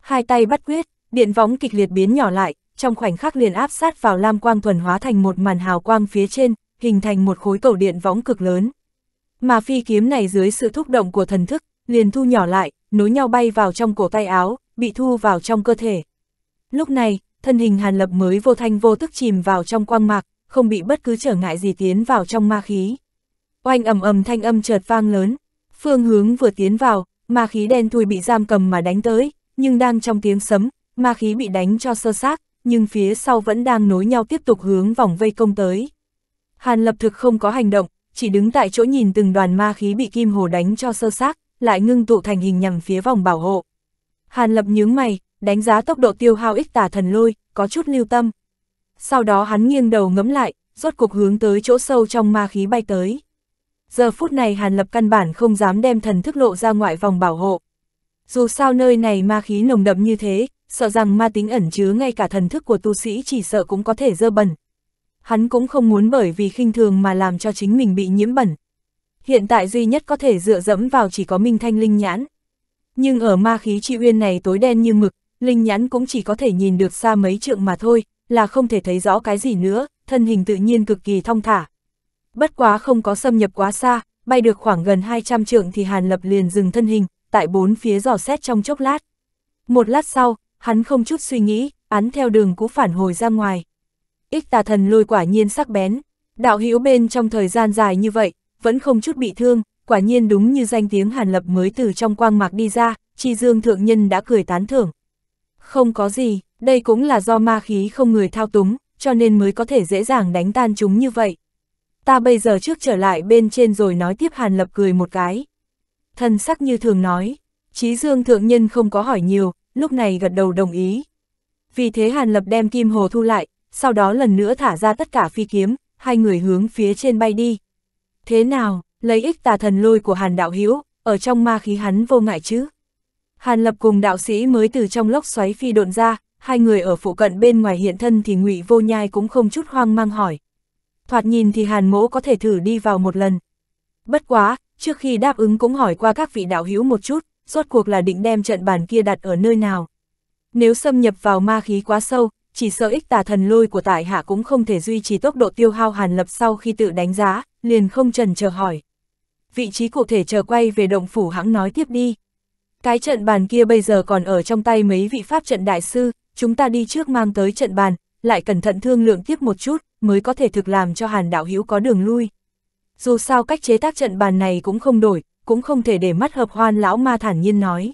Hai tay bắt quyết, điện võng kịch liệt biến nhỏ lại, trong khoảnh khắc liền áp sát vào lam quang thuần hóa thành một màn hào quang phía trên, hình thành một khối cầu điện võng cực lớn. Mà phi kiếm này dưới sự thúc động của thần thức, liền thu nhỏ lại, nối nhau bay vào trong cổ tay áo, bị thu vào trong cơ thể. Lúc này, thân hình Hàn Lập mới vô thanh vô tức chìm vào trong quang mạc, không bị bất cứ trở ngại gì tiến vào trong ma khí oanh ầm ầm thanh âm chợt vang lớn, phương hướng vừa tiến vào, ma khí đen thui bị giam cầm mà đánh tới, nhưng đang trong tiếng sấm, ma khí bị đánh cho sơ xác, nhưng phía sau vẫn đang nối nhau tiếp tục hướng vòng vây công tới. Hàn lập thực không có hành động, chỉ đứng tại chỗ nhìn từng đoàn ma khí bị kim hồ đánh cho sơ xác, lại ngưng tụ thành hình nhằm phía vòng bảo hộ. Hàn lập nhướng mày, đánh giá tốc độ tiêu hao ích tả thần lôi, có chút lưu tâm. Sau đó hắn nghiêng đầu ngấm lại, rốt cục hướng tới chỗ sâu trong ma khí bay tới. Giờ phút này Hàn Lập căn bản không dám đem thần thức lộ ra ngoại vòng bảo hộ. Dù sao nơi này ma khí nồng đậm như thế, sợ rằng ma tính ẩn chứa ngay cả thần thức của tu sĩ chỉ sợ cũng có thể dơ bẩn. Hắn cũng không muốn bởi vì khinh thường mà làm cho chính mình bị nhiễm bẩn. Hiện tại duy nhất có thể dựa dẫm vào chỉ có minh thanh linh nhãn. Nhưng ở ma khí trị uyên này tối đen như mực, linh nhãn cũng chỉ có thể nhìn được xa mấy trượng mà thôi, là không thể thấy rõ cái gì nữa, thân hình tự nhiên cực kỳ thong thả, bất quá không có xâm nhập quá xa, bay được khoảng gần 200 trượng thì Hàn Lập liền dừng thân hình, tại bốn phía dò xét trong chốc lát. Một lát sau, hắn không chút suy nghĩ, án theo đường cũ phản hồi ra ngoài. Ích tà thần lôi quả nhiên sắc bén, đạo hữu bên trong thời gian dài như vậy, vẫn không chút bị thương, quả nhiên đúng như danh tiếng Hàn Lập mới từ trong quang mạc đi ra, chi dương thượng nhân đã cười tán thưởng. Không có gì, đây cũng là do ma khí không người thao túng, cho nên mới có thể dễ dàng đánh tan chúng như vậy ta bây giờ trước trở lại bên trên rồi nói tiếp Hàn Lập cười một cái. Thân sắc như thường nói, Chí Dương Thượng Nhân không có hỏi nhiều, lúc này gật đầu đồng ý. Vì thế Hàn Lập đem Kim Hồ thu lại, sau đó lần nữa thả ra tất cả phi kiếm, hai người hướng phía trên bay đi. Thế nào, lấy ích tà thần lôi của Hàn Đạo Hiếu, ở trong ma khí hắn vô ngại chứ? Hàn Lập cùng đạo sĩ mới từ trong lốc xoáy phi độn ra, hai người ở phụ cận bên ngoài hiện thân thì ngụy Vô Nhai cũng không chút hoang mang hỏi, thoạt nhìn thì hàn mỗ có thể thử đi vào một lần. Bất quá, trước khi đáp ứng cũng hỏi qua các vị đạo hữu một chút, rốt cuộc là định đem trận bàn kia đặt ở nơi nào. Nếu xâm nhập vào ma khí quá sâu, chỉ sợ ích tà thần lôi của tại hạ cũng không thể duy trì tốc độ tiêu hao hàn lập sau khi tự đánh giá, liền không trần chờ hỏi. Vị trí cụ thể chờ quay về động phủ hãng nói tiếp đi. Cái trận bàn kia bây giờ còn ở trong tay mấy vị pháp trận đại sư, chúng ta đi trước mang tới trận bàn, lại cẩn thận thương lượng tiếp một chút, mới có thể thực làm cho Hàn Đạo Hữu có đường lui. Dù sao cách chế tác trận bàn này cũng không đổi, cũng không thể để mắt hợp hoan lão ma thản nhiên nói.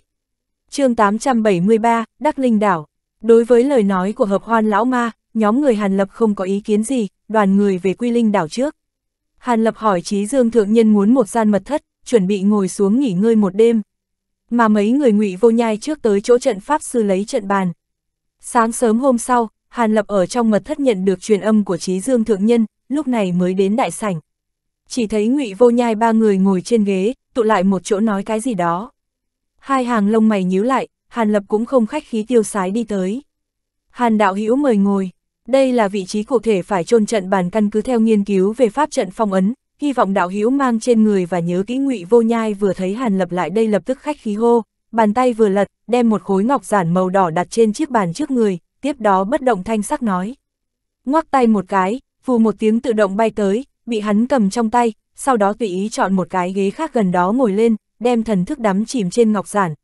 chương 873, Đắc Linh Đảo. Đối với lời nói của hợp hoan lão ma, nhóm người Hàn Lập không có ý kiến gì, đoàn người về Quy Linh Đảo trước. Hàn Lập hỏi Chí Dương Thượng Nhân muốn một gian mật thất, chuẩn bị ngồi xuống nghỉ ngơi một đêm. Mà mấy người ngụy vô nhai trước tới chỗ trận Pháp Sư lấy trận bàn. Sáng sớm hôm sau, Hàn Lập ở trong mật thất nhận được truyền âm của Chí Dương Thượng Nhân, lúc này mới đến đại sảnh. Chỉ thấy ngụy Vô Nhai ba người ngồi trên ghế, tụ lại một chỗ nói cái gì đó. Hai hàng lông mày nhíu lại, Hàn Lập cũng không khách khí tiêu sái đi tới. Hàn Đạo Hữu mời ngồi, đây là vị trí cụ thể phải chôn trận bàn căn cứ theo nghiên cứu về pháp trận phong ấn, hy vọng Đạo Hữu mang trên người và nhớ kỹ ngụy Vô Nhai vừa thấy Hàn Lập lại đây lập tức khách khí hô, bàn tay vừa lật, đem một khối ngọc giản màu đỏ đặt trên chiếc bàn trước người, tiếp đó bất động thanh sắc nói. Ngoắc tay một cái, phù một tiếng tự động bay tới, bị hắn cầm trong tay, sau đó tùy ý chọn một cái ghế khác gần đó ngồi lên, đem thần thức đắm chìm trên ngọc giản.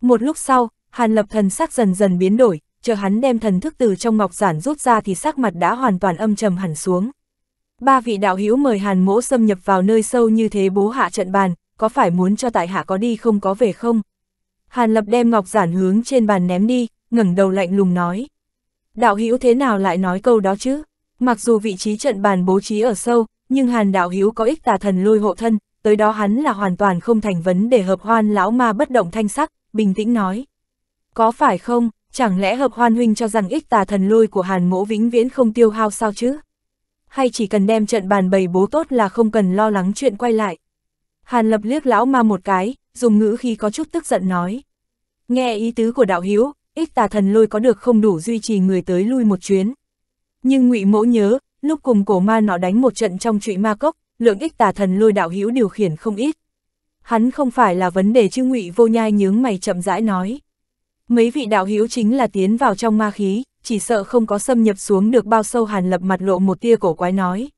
Một lúc sau, Hàn Lập thần sắc dần dần biến đổi, chờ hắn đem thần thức từ trong ngọc giản rút ra thì sắc mặt đã hoàn toàn âm trầm hẳn xuống. Ba vị đạo hữu mời Hàn Mỗ xâm nhập vào nơi sâu như thế bố hạ trận bàn, có phải muốn cho tại hạ có đi không có về không? Hàn Lập đem ngọc giản hướng trên bàn ném đi, ngẩng đầu lạnh lùng nói. Đạo hữu thế nào lại nói câu đó chứ? Mặc dù vị trí trận bàn bố trí ở sâu, nhưng hàn đạo hữu có ích tà thần lôi hộ thân, tới đó hắn là hoàn toàn không thành vấn để hợp hoan lão ma bất động thanh sắc, bình tĩnh nói. Có phải không, chẳng lẽ hợp hoan huynh cho rằng ích tà thần lôi của hàn mỗ vĩnh viễn không tiêu hao sao chứ? Hay chỉ cần đem trận bàn bày bố tốt là không cần lo lắng chuyện quay lại? Hàn lập liếc lão ma một cái, dùng ngữ khi có chút tức giận nói. Nghe ý tứ của đạo hiếu, ích tà thần lôi có được không đủ duy trì người tới lui một chuyến. Nhưng ngụy mẫu nhớ, lúc cùng cổ ma nó đánh một trận trong trụy ma cốc, lượng ích tà thần lôi đạo hữu điều khiển không ít. Hắn không phải là vấn đề chứ ngụy vô nhai nhướng mày chậm rãi nói. Mấy vị đạo hữu chính là tiến vào trong ma khí, chỉ sợ không có xâm nhập xuống được bao sâu hàn lập mặt lộ một tia cổ quái nói.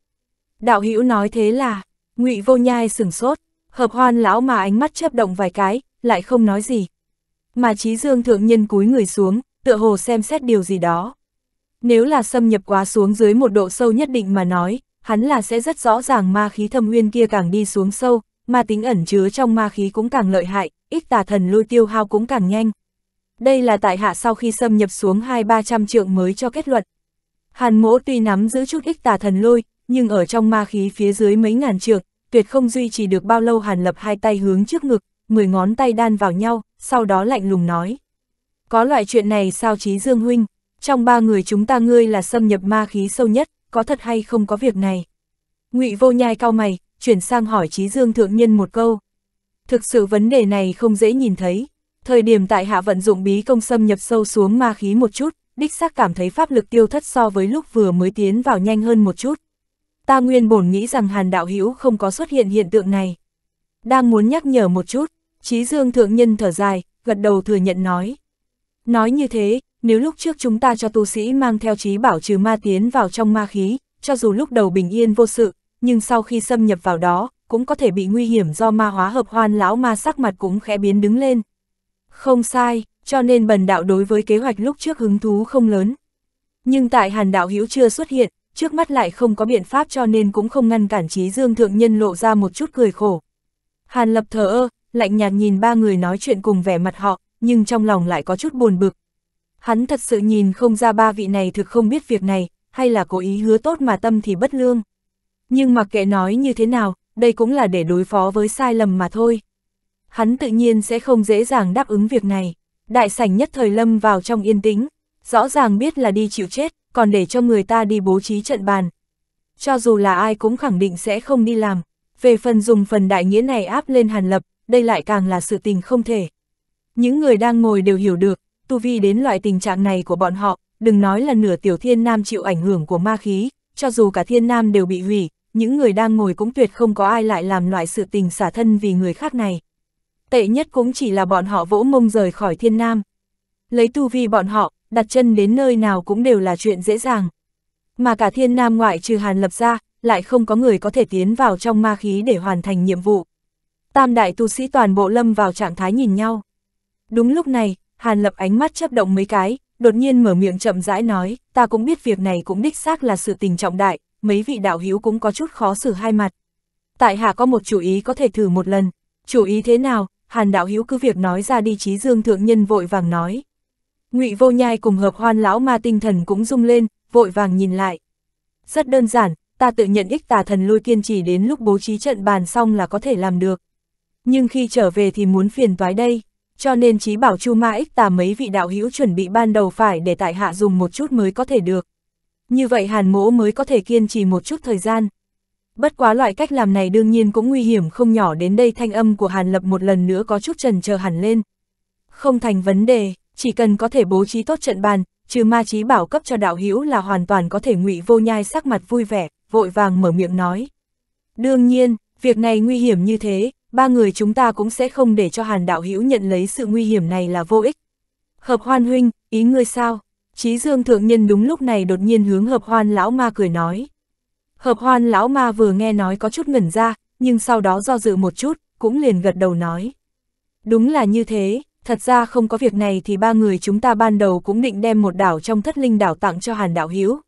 Đạo hữu nói thế là, ngụy vô nhai sửng sốt, hợp hoan lão mà ánh mắt chớp động vài cái, lại không nói gì, mà Trí Dương thượng nhân cúi người xuống, tựa hồ xem xét điều gì đó. Nếu là xâm nhập quá xuống dưới một độ sâu nhất định mà nói, hắn là sẽ rất rõ ràng ma khí thâm nguyên kia càng đi xuống sâu, mà tính ẩn chứa trong ma khí cũng càng lợi hại, ít tà thần lôi tiêu hao cũng càng nhanh. Đây là tại hạ sau khi xâm nhập xuống hai ba trăm trượng mới cho kết luận. Hàn mỗ tuy nắm giữ chút ích tà thần lôi, nhưng ở trong ma khí phía dưới mấy ngàn trượng, tuyệt không duy trì được bao lâu hàn lập hai tay hướng trước ngực, mười ngón tay đan vào nhau, sau đó lạnh lùng nói. Có loại chuyện này sao Chí Dương Huynh, trong ba người chúng ta ngươi là xâm nhập ma khí sâu nhất, có thật hay không có việc này? ngụy vô nhai cao mày, chuyển sang hỏi Chí Dương Thượng Nhân một câu. Thực sự vấn đề này không dễ nhìn thấy, thời điểm tại hạ vận dụng bí công xâm nhập sâu xuống ma khí một chút, đích xác cảm thấy pháp lực tiêu thất so với lúc vừa mới tiến vào nhanh hơn một chút. Ta nguyên bổn nghĩ rằng hàn đạo hữu không có xuất hiện hiện tượng này. Đang muốn nhắc nhở một chút, Chí Dương Thượng Nhân thở dài, gật đầu thừa nhận nói. Nói như thế, nếu lúc trước chúng ta cho tu sĩ mang theo trí bảo trừ ma tiến vào trong ma khí, cho dù lúc đầu bình yên vô sự, nhưng sau khi xâm nhập vào đó, cũng có thể bị nguy hiểm do ma hóa hợp hoan lão ma sắc mặt cũng khẽ biến đứng lên. Không sai, cho nên bần đạo đối với kế hoạch lúc trước hứng thú không lớn. Nhưng tại hàn đạo hữu chưa xuất hiện, trước mắt lại không có biện pháp cho nên cũng không ngăn cản trí dương thượng nhân lộ ra một chút cười khổ. Hàn lập thờ ơ, lạnh nhạt nhìn ba người nói chuyện cùng vẻ mặt họ, nhưng trong lòng lại có chút buồn bực. Hắn thật sự nhìn không ra ba vị này thực không biết việc này, hay là cố ý hứa tốt mà tâm thì bất lương. Nhưng mặc kệ nói như thế nào, đây cũng là để đối phó với sai lầm mà thôi. Hắn tự nhiên sẽ không dễ dàng đáp ứng việc này. Đại sảnh nhất thời lâm vào trong yên tĩnh, rõ ràng biết là đi chịu chết, còn để cho người ta đi bố trí trận bàn. Cho dù là ai cũng khẳng định sẽ không đi làm, về phần dùng phần đại nghĩa này áp lên Hàn Lập, đây lại càng là sự tình không thể. Những người đang ngồi đều hiểu được, tu vi đến loại tình trạng này của bọn họ, đừng nói là nửa tiểu thiên nam chịu ảnh hưởng của ma khí, cho dù cả thiên nam đều bị hủy, những người đang ngồi cũng tuyệt không có ai lại làm loại sự tình xả thân vì người khác này. Tệ nhất cũng chỉ là bọn họ vỗ mông rời khỏi thiên nam. Lấy tu vi bọn họ, đặt chân đến nơi nào cũng đều là chuyện dễ dàng. Mà cả thiên nam ngoại trừ hàn lập ra, lại không có người có thể tiến vào trong ma khí để hoàn thành nhiệm vụ tam đại tu sĩ toàn bộ lâm vào trạng thái nhìn nhau. Đúng lúc này, Hàn Lập ánh mắt chấp động mấy cái, đột nhiên mở miệng chậm rãi nói, ta cũng biết việc này cũng đích xác là sự tình trọng đại, mấy vị đạo hữu cũng có chút khó xử hai mặt. Tại hạ có một chủ ý có thể thử một lần, chủ ý thế nào, Hàn đạo hữu cứ việc nói ra đi chí dương thượng nhân vội vàng nói. ngụy vô nhai cùng hợp hoan lão ma tinh thần cũng rung lên, vội vàng nhìn lại. Rất đơn giản, ta tự nhận ích tà thần lôi kiên trì đến lúc bố trí trận bàn xong là có thể làm được nhưng khi trở về thì muốn phiền toái đây, cho nên trí bảo Chu Ma Ích tà mấy vị đạo hữu chuẩn bị ban đầu phải để tại hạ dùng một chút mới có thể được. Như vậy hàn mỗ mới có thể kiên trì một chút thời gian. Bất quá loại cách làm này đương nhiên cũng nguy hiểm không nhỏ đến đây thanh âm của hàn lập một lần nữa có chút trần chờ hẳn lên. Không thành vấn đề, chỉ cần có thể bố trí tốt trận bàn, trừ ma trí bảo cấp cho đạo hữu là hoàn toàn có thể ngụy vô nhai sắc mặt vui vẻ, vội vàng mở miệng nói. Đương nhiên, việc này nguy hiểm như thế, ba người chúng ta cũng sẽ không để cho Hàn Đạo Hữu nhận lấy sự nguy hiểm này là vô ích. Hợp hoan huynh, ý ngươi sao? Chí Dương Thượng Nhân đúng lúc này đột nhiên hướng hợp hoan lão ma cười nói. Hợp hoan lão ma vừa nghe nói có chút ngẩn ra, nhưng sau đó do dự một chút, cũng liền gật đầu nói. Đúng là như thế, thật ra không có việc này thì ba người chúng ta ban đầu cũng định đem một đảo trong thất linh đảo tặng cho Hàn Đạo Hiếu.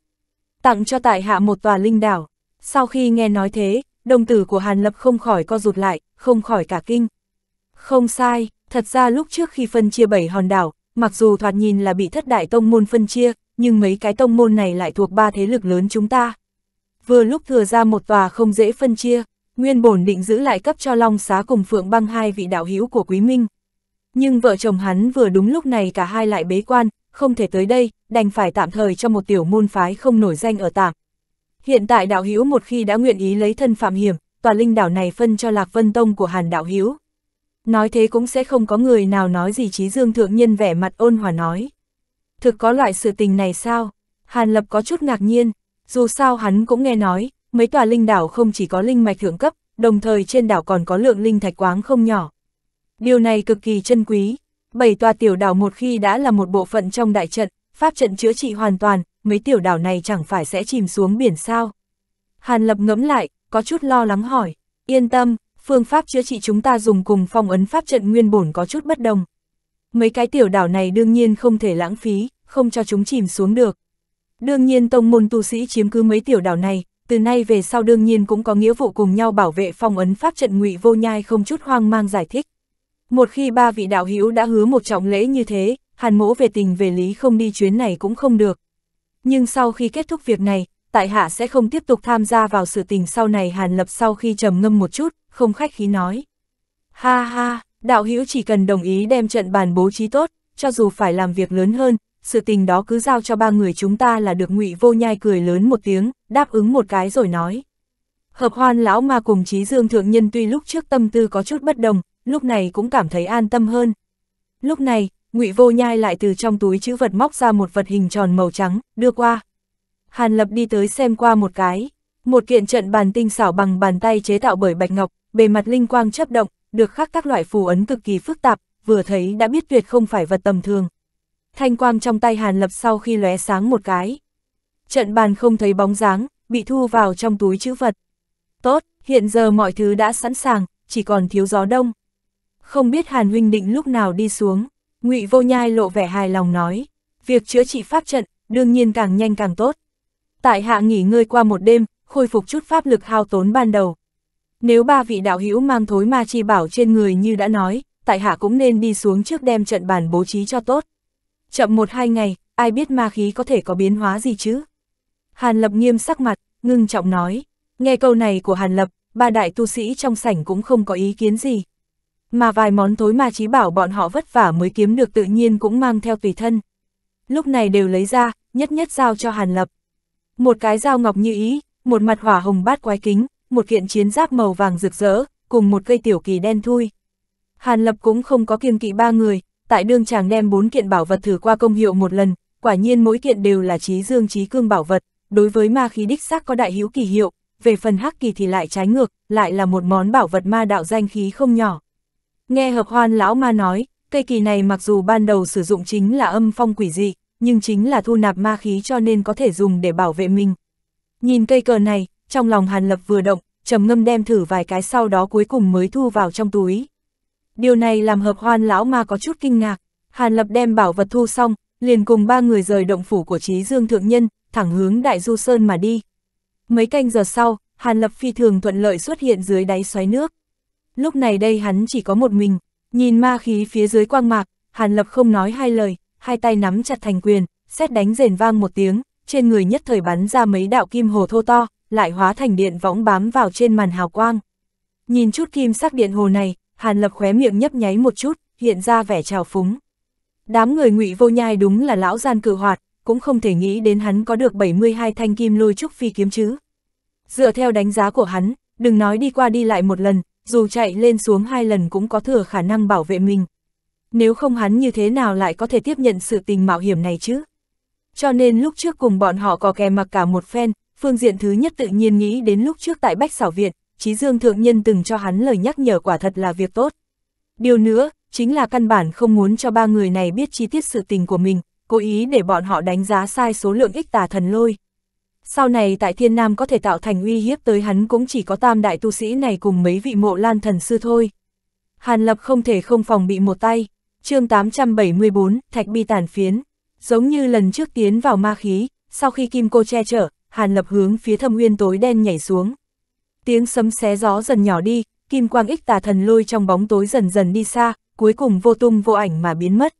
Tặng cho tại hạ một tòa linh đảo. Sau khi nghe nói thế, đồng tử của Hàn Lập không khỏi co rụt lại, không khỏi cả kinh. Không sai, thật ra lúc trước khi phân chia bảy hòn đảo, mặc dù thoạt nhìn là bị thất đại tông môn phân chia, nhưng mấy cái tông môn này lại thuộc ba thế lực lớn chúng ta. Vừa lúc thừa ra một tòa không dễ phân chia, nguyên bổn định giữ lại cấp cho Long Xá cùng Phượng Băng hai vị đạo hữu của Quý Minh. Nhưng vợ chồng hắn vừa đúng lúc này cả hai lại bế quan, không thể tới đây, đành phải tạm thời cho một tiểu môn phái không nổi danh ở tạm. Hiện tại đạo hữu một khi đã nguyện ý lấy thân phạm hiểm, tòa linh đảo này phân cho Lạc Vân Tông của Hàn Đạo Hiếu. Nói thế cũng sẽ không có người nào nói gì trí dương thượng nhân vẻ mặt ôn hòa nói. Thực có loại sự tình này sao? Hàn Lập có chút ngạc nhiên, dù sao hắn cũng nghe nói, mấy tòa linh đảo không chỉ có linh mạch thượng cấp, đồng thời trên đảo còn có lượng linh thạch quáng không nhỏ. Điều này cực kỳ chân quý, bảy tòa tiểu đảo một khi đã là một bộ phận trong đại trận, pháp trận chữa trị hoàn toàn, mấy tiểu đảo này chẳng phải sẽ chìm xuống biển sao. Hàn Lập ngẫm lại, có chút lo lắng hỏi, yên tâm, phương pháp chữa trị chúng ta dùng cùng phong ấn pháp trận nguyên bổn có chút bất đồng. Mấy cái tiểu đảo này đương nhiên không thể lãng phí, không cho chúng chìm xuống được. Đương nhiên tông môn tu sĩ chiếm cứ mấy tiểu đảo này, từ nay về sau đương nhiên cũng có nghĩa vụ cùng nhau bảo vệ phong ấn pháp trận ngụy vô nhai không chút hoang mang giải thích. Một khi ba vị đạo hữu đã hứa một trọng lễ như thế, hàn mỗ về tình về lý không đi chuyến này cũng không được. Nhưng sau khi kết thúc việc này, tại hạ sẽ không tiếp tục tham gia vào sự tình sau này Hàn Lập sau khi trầm ngâm một chút, không khách khí nói. Ha ha, đạo hữu chỉ cần đồng ý đem trận bàn bố trí tốt, cho dù phải làm việc lớn hơn, sự tình đó cứ giao cho ba người chúng ta là được ngụy vô nhai cười lớn một tiếng, đáp ứng một cái rồi nói. Hợp hoan lão ma cùng trí dương thượng nhân tuy lúc trước tâm tư có chút bất đồng, lúc này cũng cảm thấy an tâm hơn. Lúc này, ngụy vô nhai lại từ trong túi chữ vật móc ra một vật hình tròn màu trắng, đưa qua, Hàn Lập đi tới xem qua một cái, một kiện trận bàn tinh xảo bằng bàn tay chế tạo bởi bạch ngọc, bề mặt linh quang chấp động, được khắc các loại phù ấn cực kỳ phức tạp, vừa thấy đã biết tuyệt không phải vật tầm thường. Thanh quang trong tay Hàn Lập sau khi lóe sáng một cái. Trận bàn không thấy bóng dáng, bị thu vào trong túi chữ vật. Tốt, hiện giờ mọi thứ đã sẵn sàng, chỉ còn thiếu gió đông. Không biết Hàn Huynh định lúc nào đi xuống, ngụy Vô Nhai lộ vẻ hài lòng nói. Việc chữa trị pháp trận, đương nhiên càng nhanh càng tốt tại hạ nghỉ ngơi qua một đêm, khôi phục chút pháp lực hao tốn ban đầu. Nếu ba vị đạo hữu mang thối ma chi bảo trên người như đã nói, tại hạ cũng nên đi xuống trước đem trận bàn bố trí cho tốt. Chậm một hai ngày, ai biết ma khí có thể có biến hóa gì chứ? Hàn Lập nghiêm sắc mặt, ngưng trọng nói. Nghe câu này của Hàn Lập, ba đại tu sĩ trong sảnh cũng không có ý kiến gì. Mà vài món thối ma trí bảo bọn họ vất vả mới kiếm được tự nhiên cũng mang theo tùy thân. Lúc này đều lấy ra, nhất nhất giao cho Hàn Lập. Một cái dao ngọc như ý, một mặt hỏa hồng bát quái kính, một kiện chiến giáp màu vàng rực rỡ, cùng một cây tiểu kỳ đen thui. Hàn Lập cũng không có kiêng kỵ ba người, tại đương chàng đem bốn kiện bảo vật thử qua công hiệu một lần, quả nhiên mỗi kiện đều là trí dương trí cương bảo vật, đối với ma khí đích xác có đại hữu kỳ hiệu, về phần hắc kỳ thì lại trái ngược, lại là một món bảo vật ma đạo danh khí không nhỏ. Nghe hợp hoan lão ma nói, cây kỳ này mặc dù ban đầu sử dụng chính là âm phong quỷ dị, nhưng chính là thu nạp ma khí cho nên có thể dùng để bảo vệ mình. Nhìn cây cờ này, trong lòng Hàn Lập vừa động, trầm ngâm đem thử vài cái sau đó cuối cùng mới thu vào trong túi. Điều này làm hợp hoan lão ma có chút kinh ngạc, Hàn Lập đem bảo vật thu xong, liền cùng ba người rời động phủ của Trí Dương Thượng Nhân, thẳng hướng Đại Du Sơn mà đi. Mấy canh giờ sau, Hàn Lập phi thường thuận lợi xuất hiện dưới đáy xoáy nước. Lúc này đây hắn chỉ có một mình, nhìn ma khí phía dưới quang mạc, Hàn Lập không nói hai lời, hai tay nắm chặt thành quyền, xét đánh rền vang một tiếng, trên người nhất thời bắn ra mấy đạo kim hồ thô to, lại hóa thành điện võng bám vào trên màn hào quang. Nhìn chút kim sắc điện hồ này, Hàn Lập khóe miệng nhấp nháy một chút, hiện ra vẻ trào phúng. Đám người ngụy vô nhai đúng là lão gian cử hoạt, cũng không thể nghĩ đến hắn có được 72 thanh kim lôi trúc phi kiếm chứ. Dựa theo đánh giá của hắn, đừng nói đi qua đi lại một lần, dù chạy lên xuống hai lần cũng có thừa khả năng bảo vệ mình nếu không hắn như thế nào lại có thể tiếp nhận sự tình mạo hiểm này chứ? Cho nên lúc trước cùng bọn họ có kè mặc cả một phen, phương diện thứ nhất tự nhiên nghĩ đến lúc trước tại Bách sảo Viện, Chí Dương Thượng Nhân từng cho hắn lời nhắc nhở quả thật là việc tốt. Điều nữa, chính là căn bản không muốn cho ba người này biết chi tiết sự tình của mình, cố ý để bọn họ đánh giá sai số lượng ích tà thần lôi. Sau này tại Thiên Nam có thể tạo thành uy hiếp tới hắn cũng chỉ có tam đại tu sĩ này cùng mấy vị mộ lan thần sư thôi. Hàn Lập không thể không phòng bị một tay, chương 874, thạch bi tàn phiến. Giống như lần trước tiến vào ma khí, sau khi kim cô che chở, Hàn Lập hướng phía thâm nguyên tối đen nhảy xuống. Tiếng sấm xé gió dần nhỏ đi, kim quang ích tà thần lôi trong bóng tối dần dần đi xa, cuối cùng vô tung vô ảnh mà biến mất.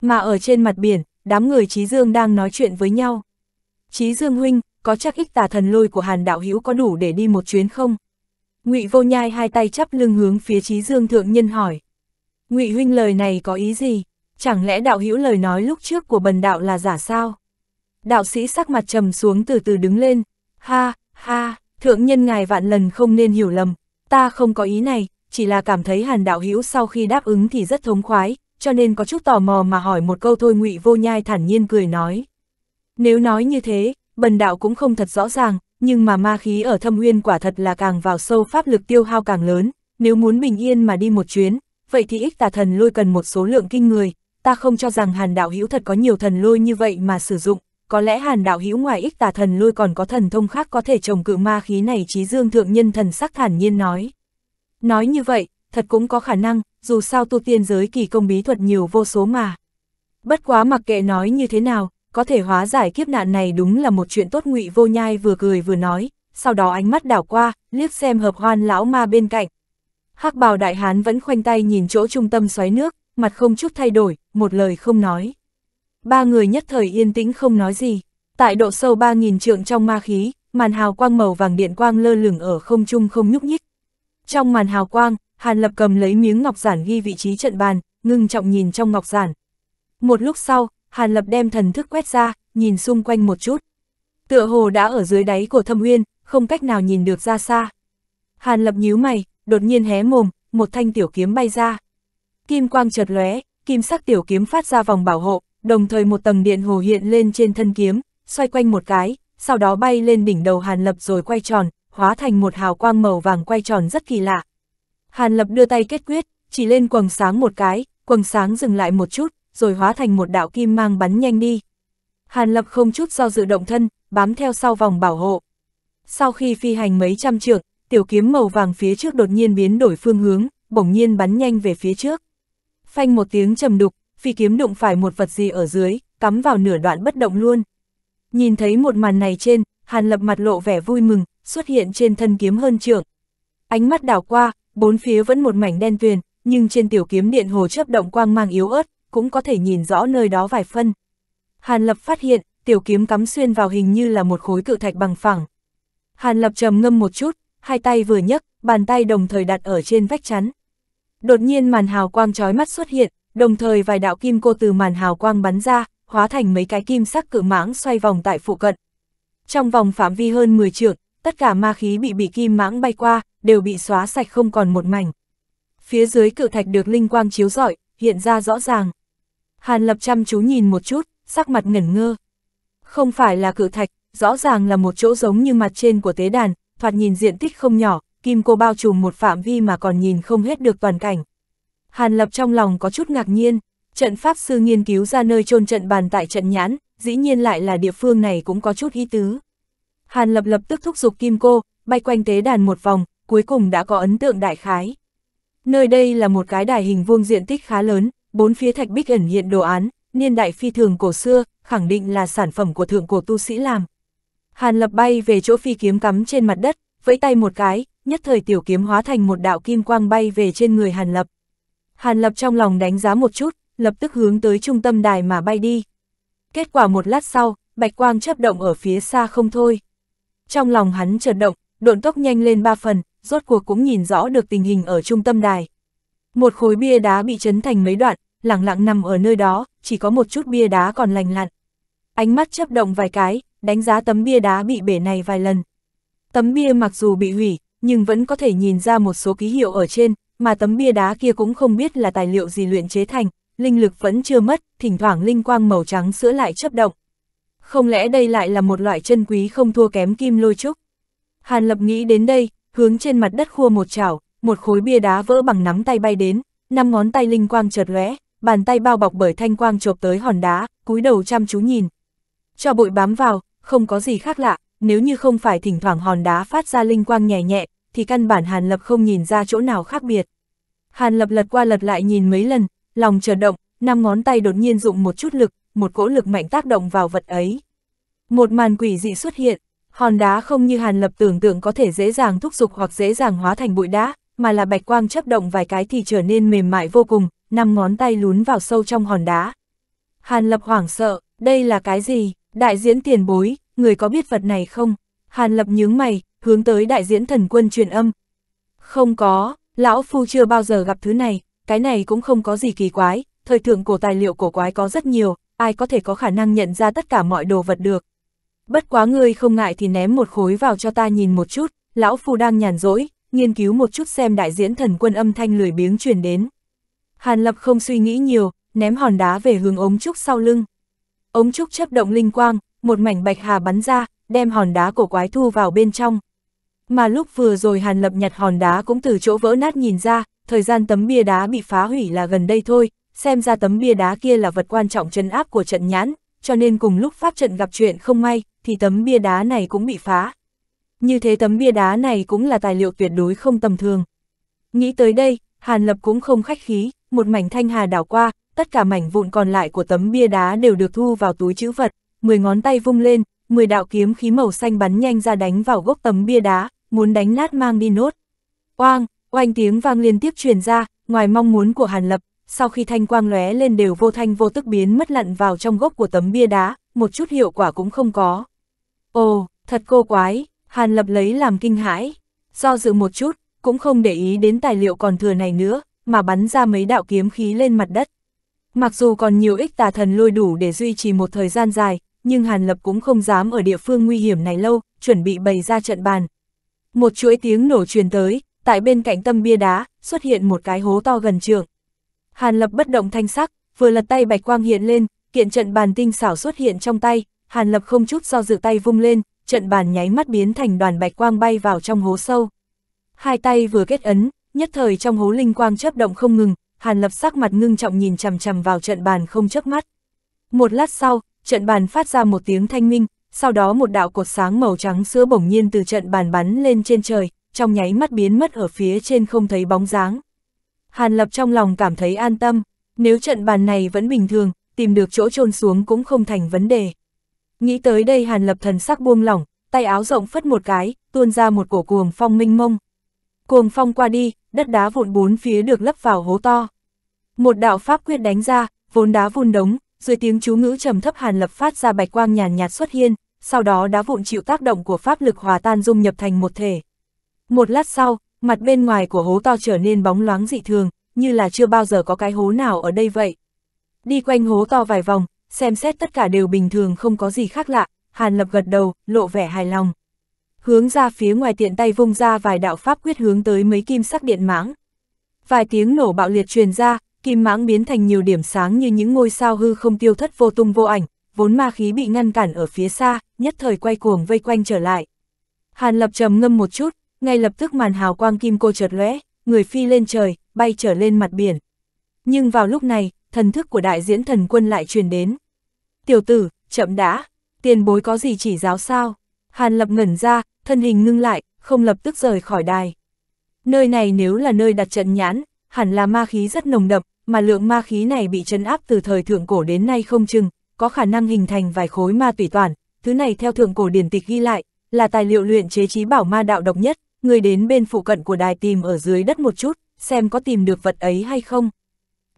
Mà ở trên mặt biển, đám người Trí Dương đang nói chuyện với nhau. Trí Dương huynh, có chắc ích tà thần lôi của Hàn Đạo Hữu có đủ để đi một chuyến không? Ngụy Vô Nhai hai tay chắp lưng hướng phía Trí Dương thượng nhân hỏi. Ngụy huynh lời này có ý gì? Chẳng lẽ đạo hữu lời nói lúc trước của bần đạo là giả sao? Đạo sĩ sắc mặt trầm xuống từ từ đứng lên. Ha, ha, thượng nhân ngài vạn lần không nên hiểu lầm. Ta không có ý này, chỉ là cảm thấy hàn đạo hữu sau khi đáp ứng thì rất thống khoái, cho nên có chút tò mò mà hỏi một câu thôi ngụy vô nhai thản nhiên cười nói. Nếu nói như thế, bần đạo cũng không thật rõ ràng, nhưng mà ma khí ở thâm huyên quả thật là càng vào sâu pháp lực tiêu hao càng lớn, nếu muốn bình yên mà đi một chuyến, vậy thì ích tà thần lôi cần một số lượng kinh người, ta không cho rằng hàn đạo hữu thật có nhiều thần lôi như vậy mà sử dụng, có lẽ hàn đạo hữu ngoài ích tà thần lôi còn có thần thông khác có thể trồng cự ma khí này trí dương thượng nhân thần sắc thản nhiên nói. Nói như vậy, thật cũng có khả năng, dù sao tu tiên giới kỳ công bí thuật nhiều vô số mà. Bất quá mặc kệ nói như thế nào, có thể hóa giải kiếp nạn này đúng là một chuyện tốt ngụy vô nhai vừa cười vừa nói, sau đó ánh mắt đảo qua, liếc xem hợp hoan lão ma bên cạnh, hắc bào đại hán vẫn khoanh tay nhìn chỗ trung tâm xoáy nước, mặt không chút thay đổi, một lời không nói. Ba người nhất thời yên tĩnh không nói gì. Tại độ sâu 3.000 trượng trong ma khí, màn hào quang màu vàng điện quang lơ lửng ở không trung không nhúc nhích. Trong màn hào quang, Hàn Lập cầm lấy miếng ngọc giản ghi vị trí trận bàn, ngưng trọng nhìn trong ngọc giản. Một lúc sau, Hàn Lập đem thần thức quét ra, nhìn xung quanh một chút. Tựa hồ đã ở dưới đáy của thâm uyên, không cách nào nhìn được ra xa. Hàn Lập nhíu mày, đột nhiên hé mồm, một thanh tiểu kiếm bay ra. Kim quang chợt lóe, kim sắc tiểu kiếm phát ra vòng bảo hộ, đồng thời một tầng điện hồ hiện lên trên thân kiếm, xoay quanh một cái, sau đó bay lên đỉnh đầu Hàn Lập rồi quay tròn, hóa thành một hào quang màu vàng quay tròn rất kỳ lạ. Hàn Lập đưa tay kết quyết, chỉ lên quầng sáng một cái, quầng sáng dừng lại một chút, rồi hóa thành một đạo kim mang bắn nhanh đi. Hàn Lập không chút do dự động thân, bám theo sau vòng bảo hộ. Sau khi phi hành mấy trăm trượng, tiểu kiếm màu vàng phía trước đột nhiên biến đổi phương hướng, bỗng nhiên bắn nhanh về phía trước. Phanh một tiếng trầm đục, phi kiếm đụng phải một vật gì ở dưới, cắm vào nửa đoạn bất động luôn. Nhìn thấy một màn này trên, Hàn Lập mặt lộ vẻ vui mừng, xuất hiện trên thân kiếm hơn trưởng. Ánh mắt đảo qua, bốn phía vẫn một mảnh đen tuyền, nhưng trên tiểu kiếm điện hồ chớp động quang mang yếu ớt, cũng có thể nhìn rõ nơi đó vài phân. Hàn Lập phát hiện, tiểu kiếm cắm xuyên vào hình như là một khối cự thạch bằng phẳng. Hàn Lập trầm ngâm một chút, hai tay vừa nhấc, bàn tay đồng thời đặt ở trên vách chắn. Đột nhiên màn hào quang chói mắt xuất hiện, đồng thời vài đạo kim cô từ màn hào quang bắn ra, hóa thành mấy cái kim sắc cự mãng xoay vòng tại phụ cận. Trong vòng phạm vi hơn 10 trượng, tất cả ma khí bị bị kim mãng bay qua, đều bị xóa sạch không còn một mảnh. Phía dưới cự thạch được linh quang chiếu rọi, hiện ra rõ ràng. Hàn Lập chăm chú nhìn một chút, sắc mặt ngẩn ngơ. Không phải là cự thạch, rõ ràng là một chỗ giống như mặt trên của tế đàn, thoạt nhìn diện tích không nhỏ, kim cô bao trùm một phạm vi mà còn nhìn không hết được toàn cảnh. Hàn Lập trong lòng có chút ngạc nhiên, trận pháp sư nghiên cứu ra nơi trôn trận bàn tại trận nhãn, dĩ nhiên lại là địa phương này cũng có chút ý tứ. Hàn Lập lập tức thúc giục kim cô, bay quanh tế đàn một vòng, cuối cùng đã có ấn tượng đại khái. Nơi đây là một cái đài hình vuông diện tích khá lớn, bốn phía thạch bích ẩn hiện đồ án, niên đại phi thường cổ xưa, khẳng định là sản phẩm của thượng cổ tu sĩ làm. Hàn Lập bay về chỗ phi kiếm cắm trên mặt đất, vẫy tay một cái, nhất thời tiểu kiếm hóa thành một đạo kim quang bay về trên người Hàn Lập. Hàn Lập trong lòng đánh giá một chút, lập tức hướng tới trung tâm đài mà bay đi. Kết quả một lát sau, bạch quang chấp động ở phía xa không thôi. Trong lòng hắn chợt động, độn tốc nhanh lên ba phần, rốt cuộc cũng nhìn rõ được tình hình ở trung tâm đài. Một khối bia đá bị chấn thành mấy đoạn, lẳng lặng nằm ở nơi đó, chỉ có một chút bia đá còn lành lặn. Ánh mắt chấp động vài cái, đánh giá tấm bia đá bị bể này vài lần. Tấm bia mặc dù bị hủy, nhưng vẫn có thể nhìn ra một số ký hiệu ở trên, mà tấm bia đá kia cũng không biết là tài liệu gì luyện chế thành, linh lực vẫn chưa mất, thỉnh thoảng linh quang màu trắng sữa lại chấp động. Không lẽ đây lại là một loại chân quý không thua kém kim lôi trúc? Hàn Lập nghĩ đến đây, hướng trên mặt đất khua một chảo, một khối bia đá vỡ bằng nắm tay bay đến, năm ngón tay linh quang chợt lóe, bàn tay bao bọc bởi thanh quang chộp tới hòn đá, cúi đầu chăm chú nhìn. Cho bụi bám vào, không có gì khác lạ, nếu như không phải thỉnh thoảng hòn đá phát ra linh quang nhẹ nhẹ, thì căn bản Hàn Lập không nhìn ra chỗ nào khác biệt. Hàn Lập lật qua lật lại nhìn mấy lần, lòng chờ động, năm ngón tay đột nhiên dụng một chút lực, một cỗ lực mạnh tác động vào vật ấy. Một màn quỷ dị xuất hiện, hòn đá không như Hàn Lập tưởng tượng có thể dễ dàng thúc dục hoặc dễ dàng hóa thành bụi đá, mà là bạch quang chấp động vài cái thì trở nên mềm mại vô cùng, năm ngón tay lún vào sâu trong hòn đá. Hàn Lập hoảng sợ, đây là cái gì? Đại diễn tiền bối, người có biết vật này không? Hàn lập nhướng mày, hướng tới đại diễn thần quân truyền âm. Không có, lão phu chưa bao giờ gặp thứ này, cái này cũng không có gì kỳ quái, thời thượng cổ tài liệu cổ quái có rất nhiều, ai có thể có khả năng nhận ra tất cả mọi đồ vật được. Bất quá ngươi không ngại thì ném một khối vào cho ta nhìn một chút, lão phu đang nhàn rỗi, nghiên cứu một chút xem đại diễn thần quân âm thanh lười biếng truyền đến. Hàn Lập không suy nghĩ nhiều, ném hòn đá về hướng ống trúc sau lưng ống trúc chấp động linh quang, một mảnh bạch hà bắn ra, đem hòn đá cổ quái thu vào bên trong. Mà lúc vừa rồi Hàn Lập nhặt hòn đá cũng từ chỗ vỡ nát nhìn ra, thời gian tấm bia đá bị phá hủy là gần đây thôi, xem ra tấm bia đá kia là vật quan trọng trấn áp của trận nhãn, cho nên cùng lúc pháp trận gặp chuyện không may, thì tấm bia đá này cũng bị phá. Như thế tấm bia đá này cũng là tài liệu tuyệt đối không tầm thường. Nghĩ tới đây, Hàn Lập cũng không khách khí, một mảnh thanh hà đảo qua, tất cả mảnh vụn còn lại của tấm bia đá đều được thu vào túi chữ vật, 10 ngón tay vung lên, 10 đạo kiếm khí màu xanh bắn nhanh ra đánh vào gốc tấm bia đá, muốn đánh nát mang đi nốt. Oang, oanh tiếng vang liên tiếp truyền ra, ngoài mong muốn của Hàn Lập, sau khi thanh quang lóe lên đều vô thanh vô tức biến mất lặn vào trong gốc của tấm bia đá, một chút hiệu quả cũng không có. Ồ, thật cô quái, Hàn Lập lấy làm kinh hãi, do dự một chút, cũng không để ý đến tài liệu còn thừa này nữa, mà bắn ra mấy đạo kiếm khí lên mặt đất. Mặc dù còn nhiều ích tà thần lôi đủ để duy trì một thời gian dài, nhưng Hàn Lập cũng không dám ở địa phương nguy hiểm này lâu, chuẩn bị bày ra trận bàn. Một chuỗi tiếng nổ truyền tới, tại bên cạnh tâm bia đá, xuất hiện một cái hố to gần trường. Hàn Lập bất động thanh sắc, vừa lật tay bạch quang hiện lên, kiện trận bàn tinh xảo xuất hiện trong tay, Hàn Lập không chút do dự tay vung lên, trận bàn nháy mắt biến thành đoàn bạch quang bay vào trong hố sâu. Hai tay vừa kết ấn, nhất thời trong hố linh quang chớp động không ngừng, Hàn Lập sắc mặt ngưng trọng nhìn chằm chằm vào trận bàn không chớp mắt. Một lát sau, trận bàn phát ra một tiếng thanh minh, sau đó một đạo cột sáng màu trắng sữa bỗng nhiên từ trận bàn bắn lên trên trời, trong nháy mắt biến mất ở phía trên không thấy bóng dáng. Hàn Lập trong lòng cảm thấy an tâm, nếu trận bàn này vẫn bình thường, tìm được chỗ trôn xuống cũng không thành vấn đề. Nghĩ tới đây Hàn Lập thần sắc buông lỏng, tay áo rộng phất một cái, tuôn ra một cổ cuồng phong minh mông. Cuồng phong qua đi, đất đá vụn bốn phía được lấp vào hố to. Một đạo pháp quyết đánh ra, vốn đá vun đống, dưới tiếng chú ngữ trầm thấp hàn lập phát ra bạch quang nhàn nhạt xuất hiện, sau đó đá vụn chịu tác động của pháp lực hòa tan dung nhập thành một thể. Một lát sau, mặt bên ngoài của hố to trở nên bóng loáng dị thường, như là chưa bao giờ có cái hố nào ở đây vậy. Đi quanh hố to vài vòng, xem xét tất cả đều bình thường không có gì khác lạ, Hàn Lập gật đầu, lộ vẻ hài lòng hướng ra phía ngoài tiện tay vung ra vài đạo pháp quyết hướng tới mấy kim sắc điện mãng. Vài tiếng nổ bạo liệt truyền ra, kim mãng biến thành nhiều điểm sáng như những ngôi sao hư không tiêu thất vô tung vô ảnh, vốn ma khí bị ngăn cản ở phía xa, nhất thời quay cuồng vây quanh trở lại. Hàn Lập trầm ngâm một chút, ngay lập tức màn hào quang kim cô chợt lóe, người phi lên trời, bay trở lên mặt biển. Nhưng vào lúc này, thần thức của đại diễn thần quân lại truyền đến. Tiểu tử, chậm đã, tiền bối có gì chỉ giáo sao? Hàn Lập ngẩn ra, thân hình ngưng lại, không lập tức rời khỏi đài. Nơi này nếu là nơi đặt trận nhãn, hẳn là ma khí rất nồng đậm, mà lượng ma khí này bị trấn áp từ thời thượng cổ đến nay không chừng, có khả năng hình thành vài khối ma tùy toàn, thứ này theo thượng cổ điển tịch ghi lại, là tài liệu luyện chế trí bảo ma đạo độc nhất, người đến bên phụ cận của đài tìm ở dưới đất một chút, xem có tìm được vật ấy hay không.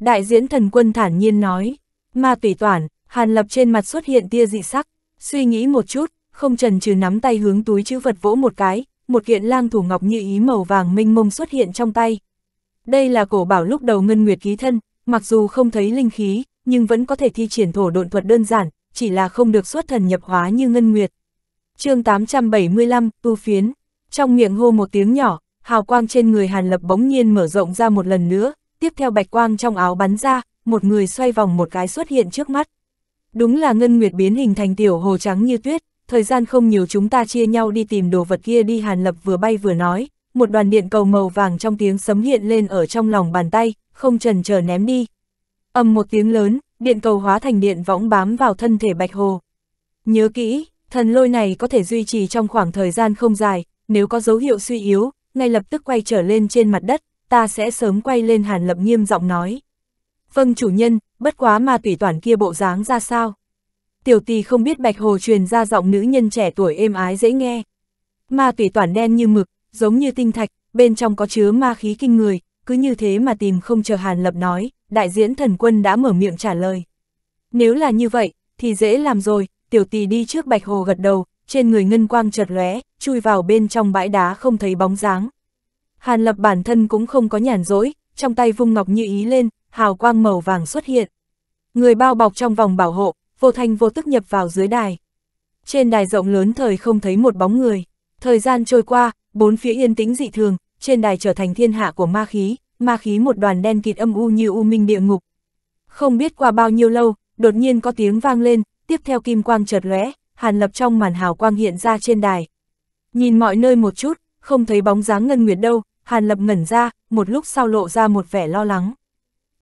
Đại diễn thần quân thản nhiên nói, ma tùy toàn, hàn lập trên mặt xuất hiện tia dị sắc, suy nghĩ một chút, không trần trừ nắm tay hướng túi chữ vật vỗ một cái, một kiện lang thủ ngọc như ý màu vàng minh mông xuất hiện trong tay. Đây là cổ bảo lúc đầu ngân nguyệt ký thân, mặc dù không thấy linh khí, nhưng vẫn có thể thi triển thổ độn thuật đơn giản, chỉ là không được xuất thần nhập hóa như ngân nguyệt. chương 875, tu phiến, trong miệng hô một tiếng nhỏ, hào quang trên người hàn lập bỗng nhiên mở rộng ra một lần nữa, tiếp theo bạch quang trong áo bắn ra, một người xoay vòng một cái xuất hiện trước mắt. Đúng là ngân nguyệt biến hình thành tiểu hồ trắng như tuyết, thời gian không nhiều chúng ta chia nhau đi tìm đồ vật kia đi Hàn Lập vừa bay vừa nói, một đoàn điện cầu màu vàng trong tiếng sấm hiện lên ở trong lòng bàn tay, không trần chờ ném đi. ầm một tiếng lớn, điện cầu hóa thành điện võng bám vào thân thể Bạch Hồ. Nhớ kỹ, thần lôi này có thể duy trì trong khoảng thời gian không dài, nếu có dấu hiệu suy yếu, ngay lập tức quay trở lên trên mặt đất, ta sẽ sớm quay lên Hàn Lập nghiêm giọng nói. Vâng chủ nhân, bất quá mà tùy toàn kia bộ dáng ra sao? tiểu Tì không biết bạch hồ truyền ra giọng nữ nhân trẻ tuổi êm ái dễ nghe. Ma tủy toàn đen như mực, giống như tinh thạch, bên trong có chứa ma khí kinh người, cứ như thế mà tìm không chờ Hàn Lập nói, đại diễn thần quân đã mở miệng trả lời. Nếu là như vậy, thì dễ làm rồi, tiểu Tì đi trước bạch hồ gật đầu, trên người ngân quang chợt lóe, chui vào bên trong bãi đá không thấy bóng dáng. Hàn Lập bản thân cũng không có nhàn rỗi, trong tay vung ngọc như ý lên, hào quang màu vàng xuất hiện. Người bao bọc trong vòng bảo hộ, vô thanh vô tức nhập vào dưới đài. Trên đài rộng lớn thời không thấy một bóng người. Thời gian trôi qua, bốn phía yên tĩnh dị thường, trên đài trở thành thiên hạ của ma khí, ma khí một đoàn đen kịt âm u như u minh địa ngục. Không biết qua bao nhiêu lâu, đột nhiên có tiếng vang lên, tiếp theo kim quang chợt lóe, Hàn Lập trong màn hào quang hiện ra trên đài. Nhìn mọi nơi một chút, không thấy bóng dáng Ngân Nguyệt đâu, Hàn Lập ngẩn ra, một lúc sau lộ ra một vẻ lo lắng.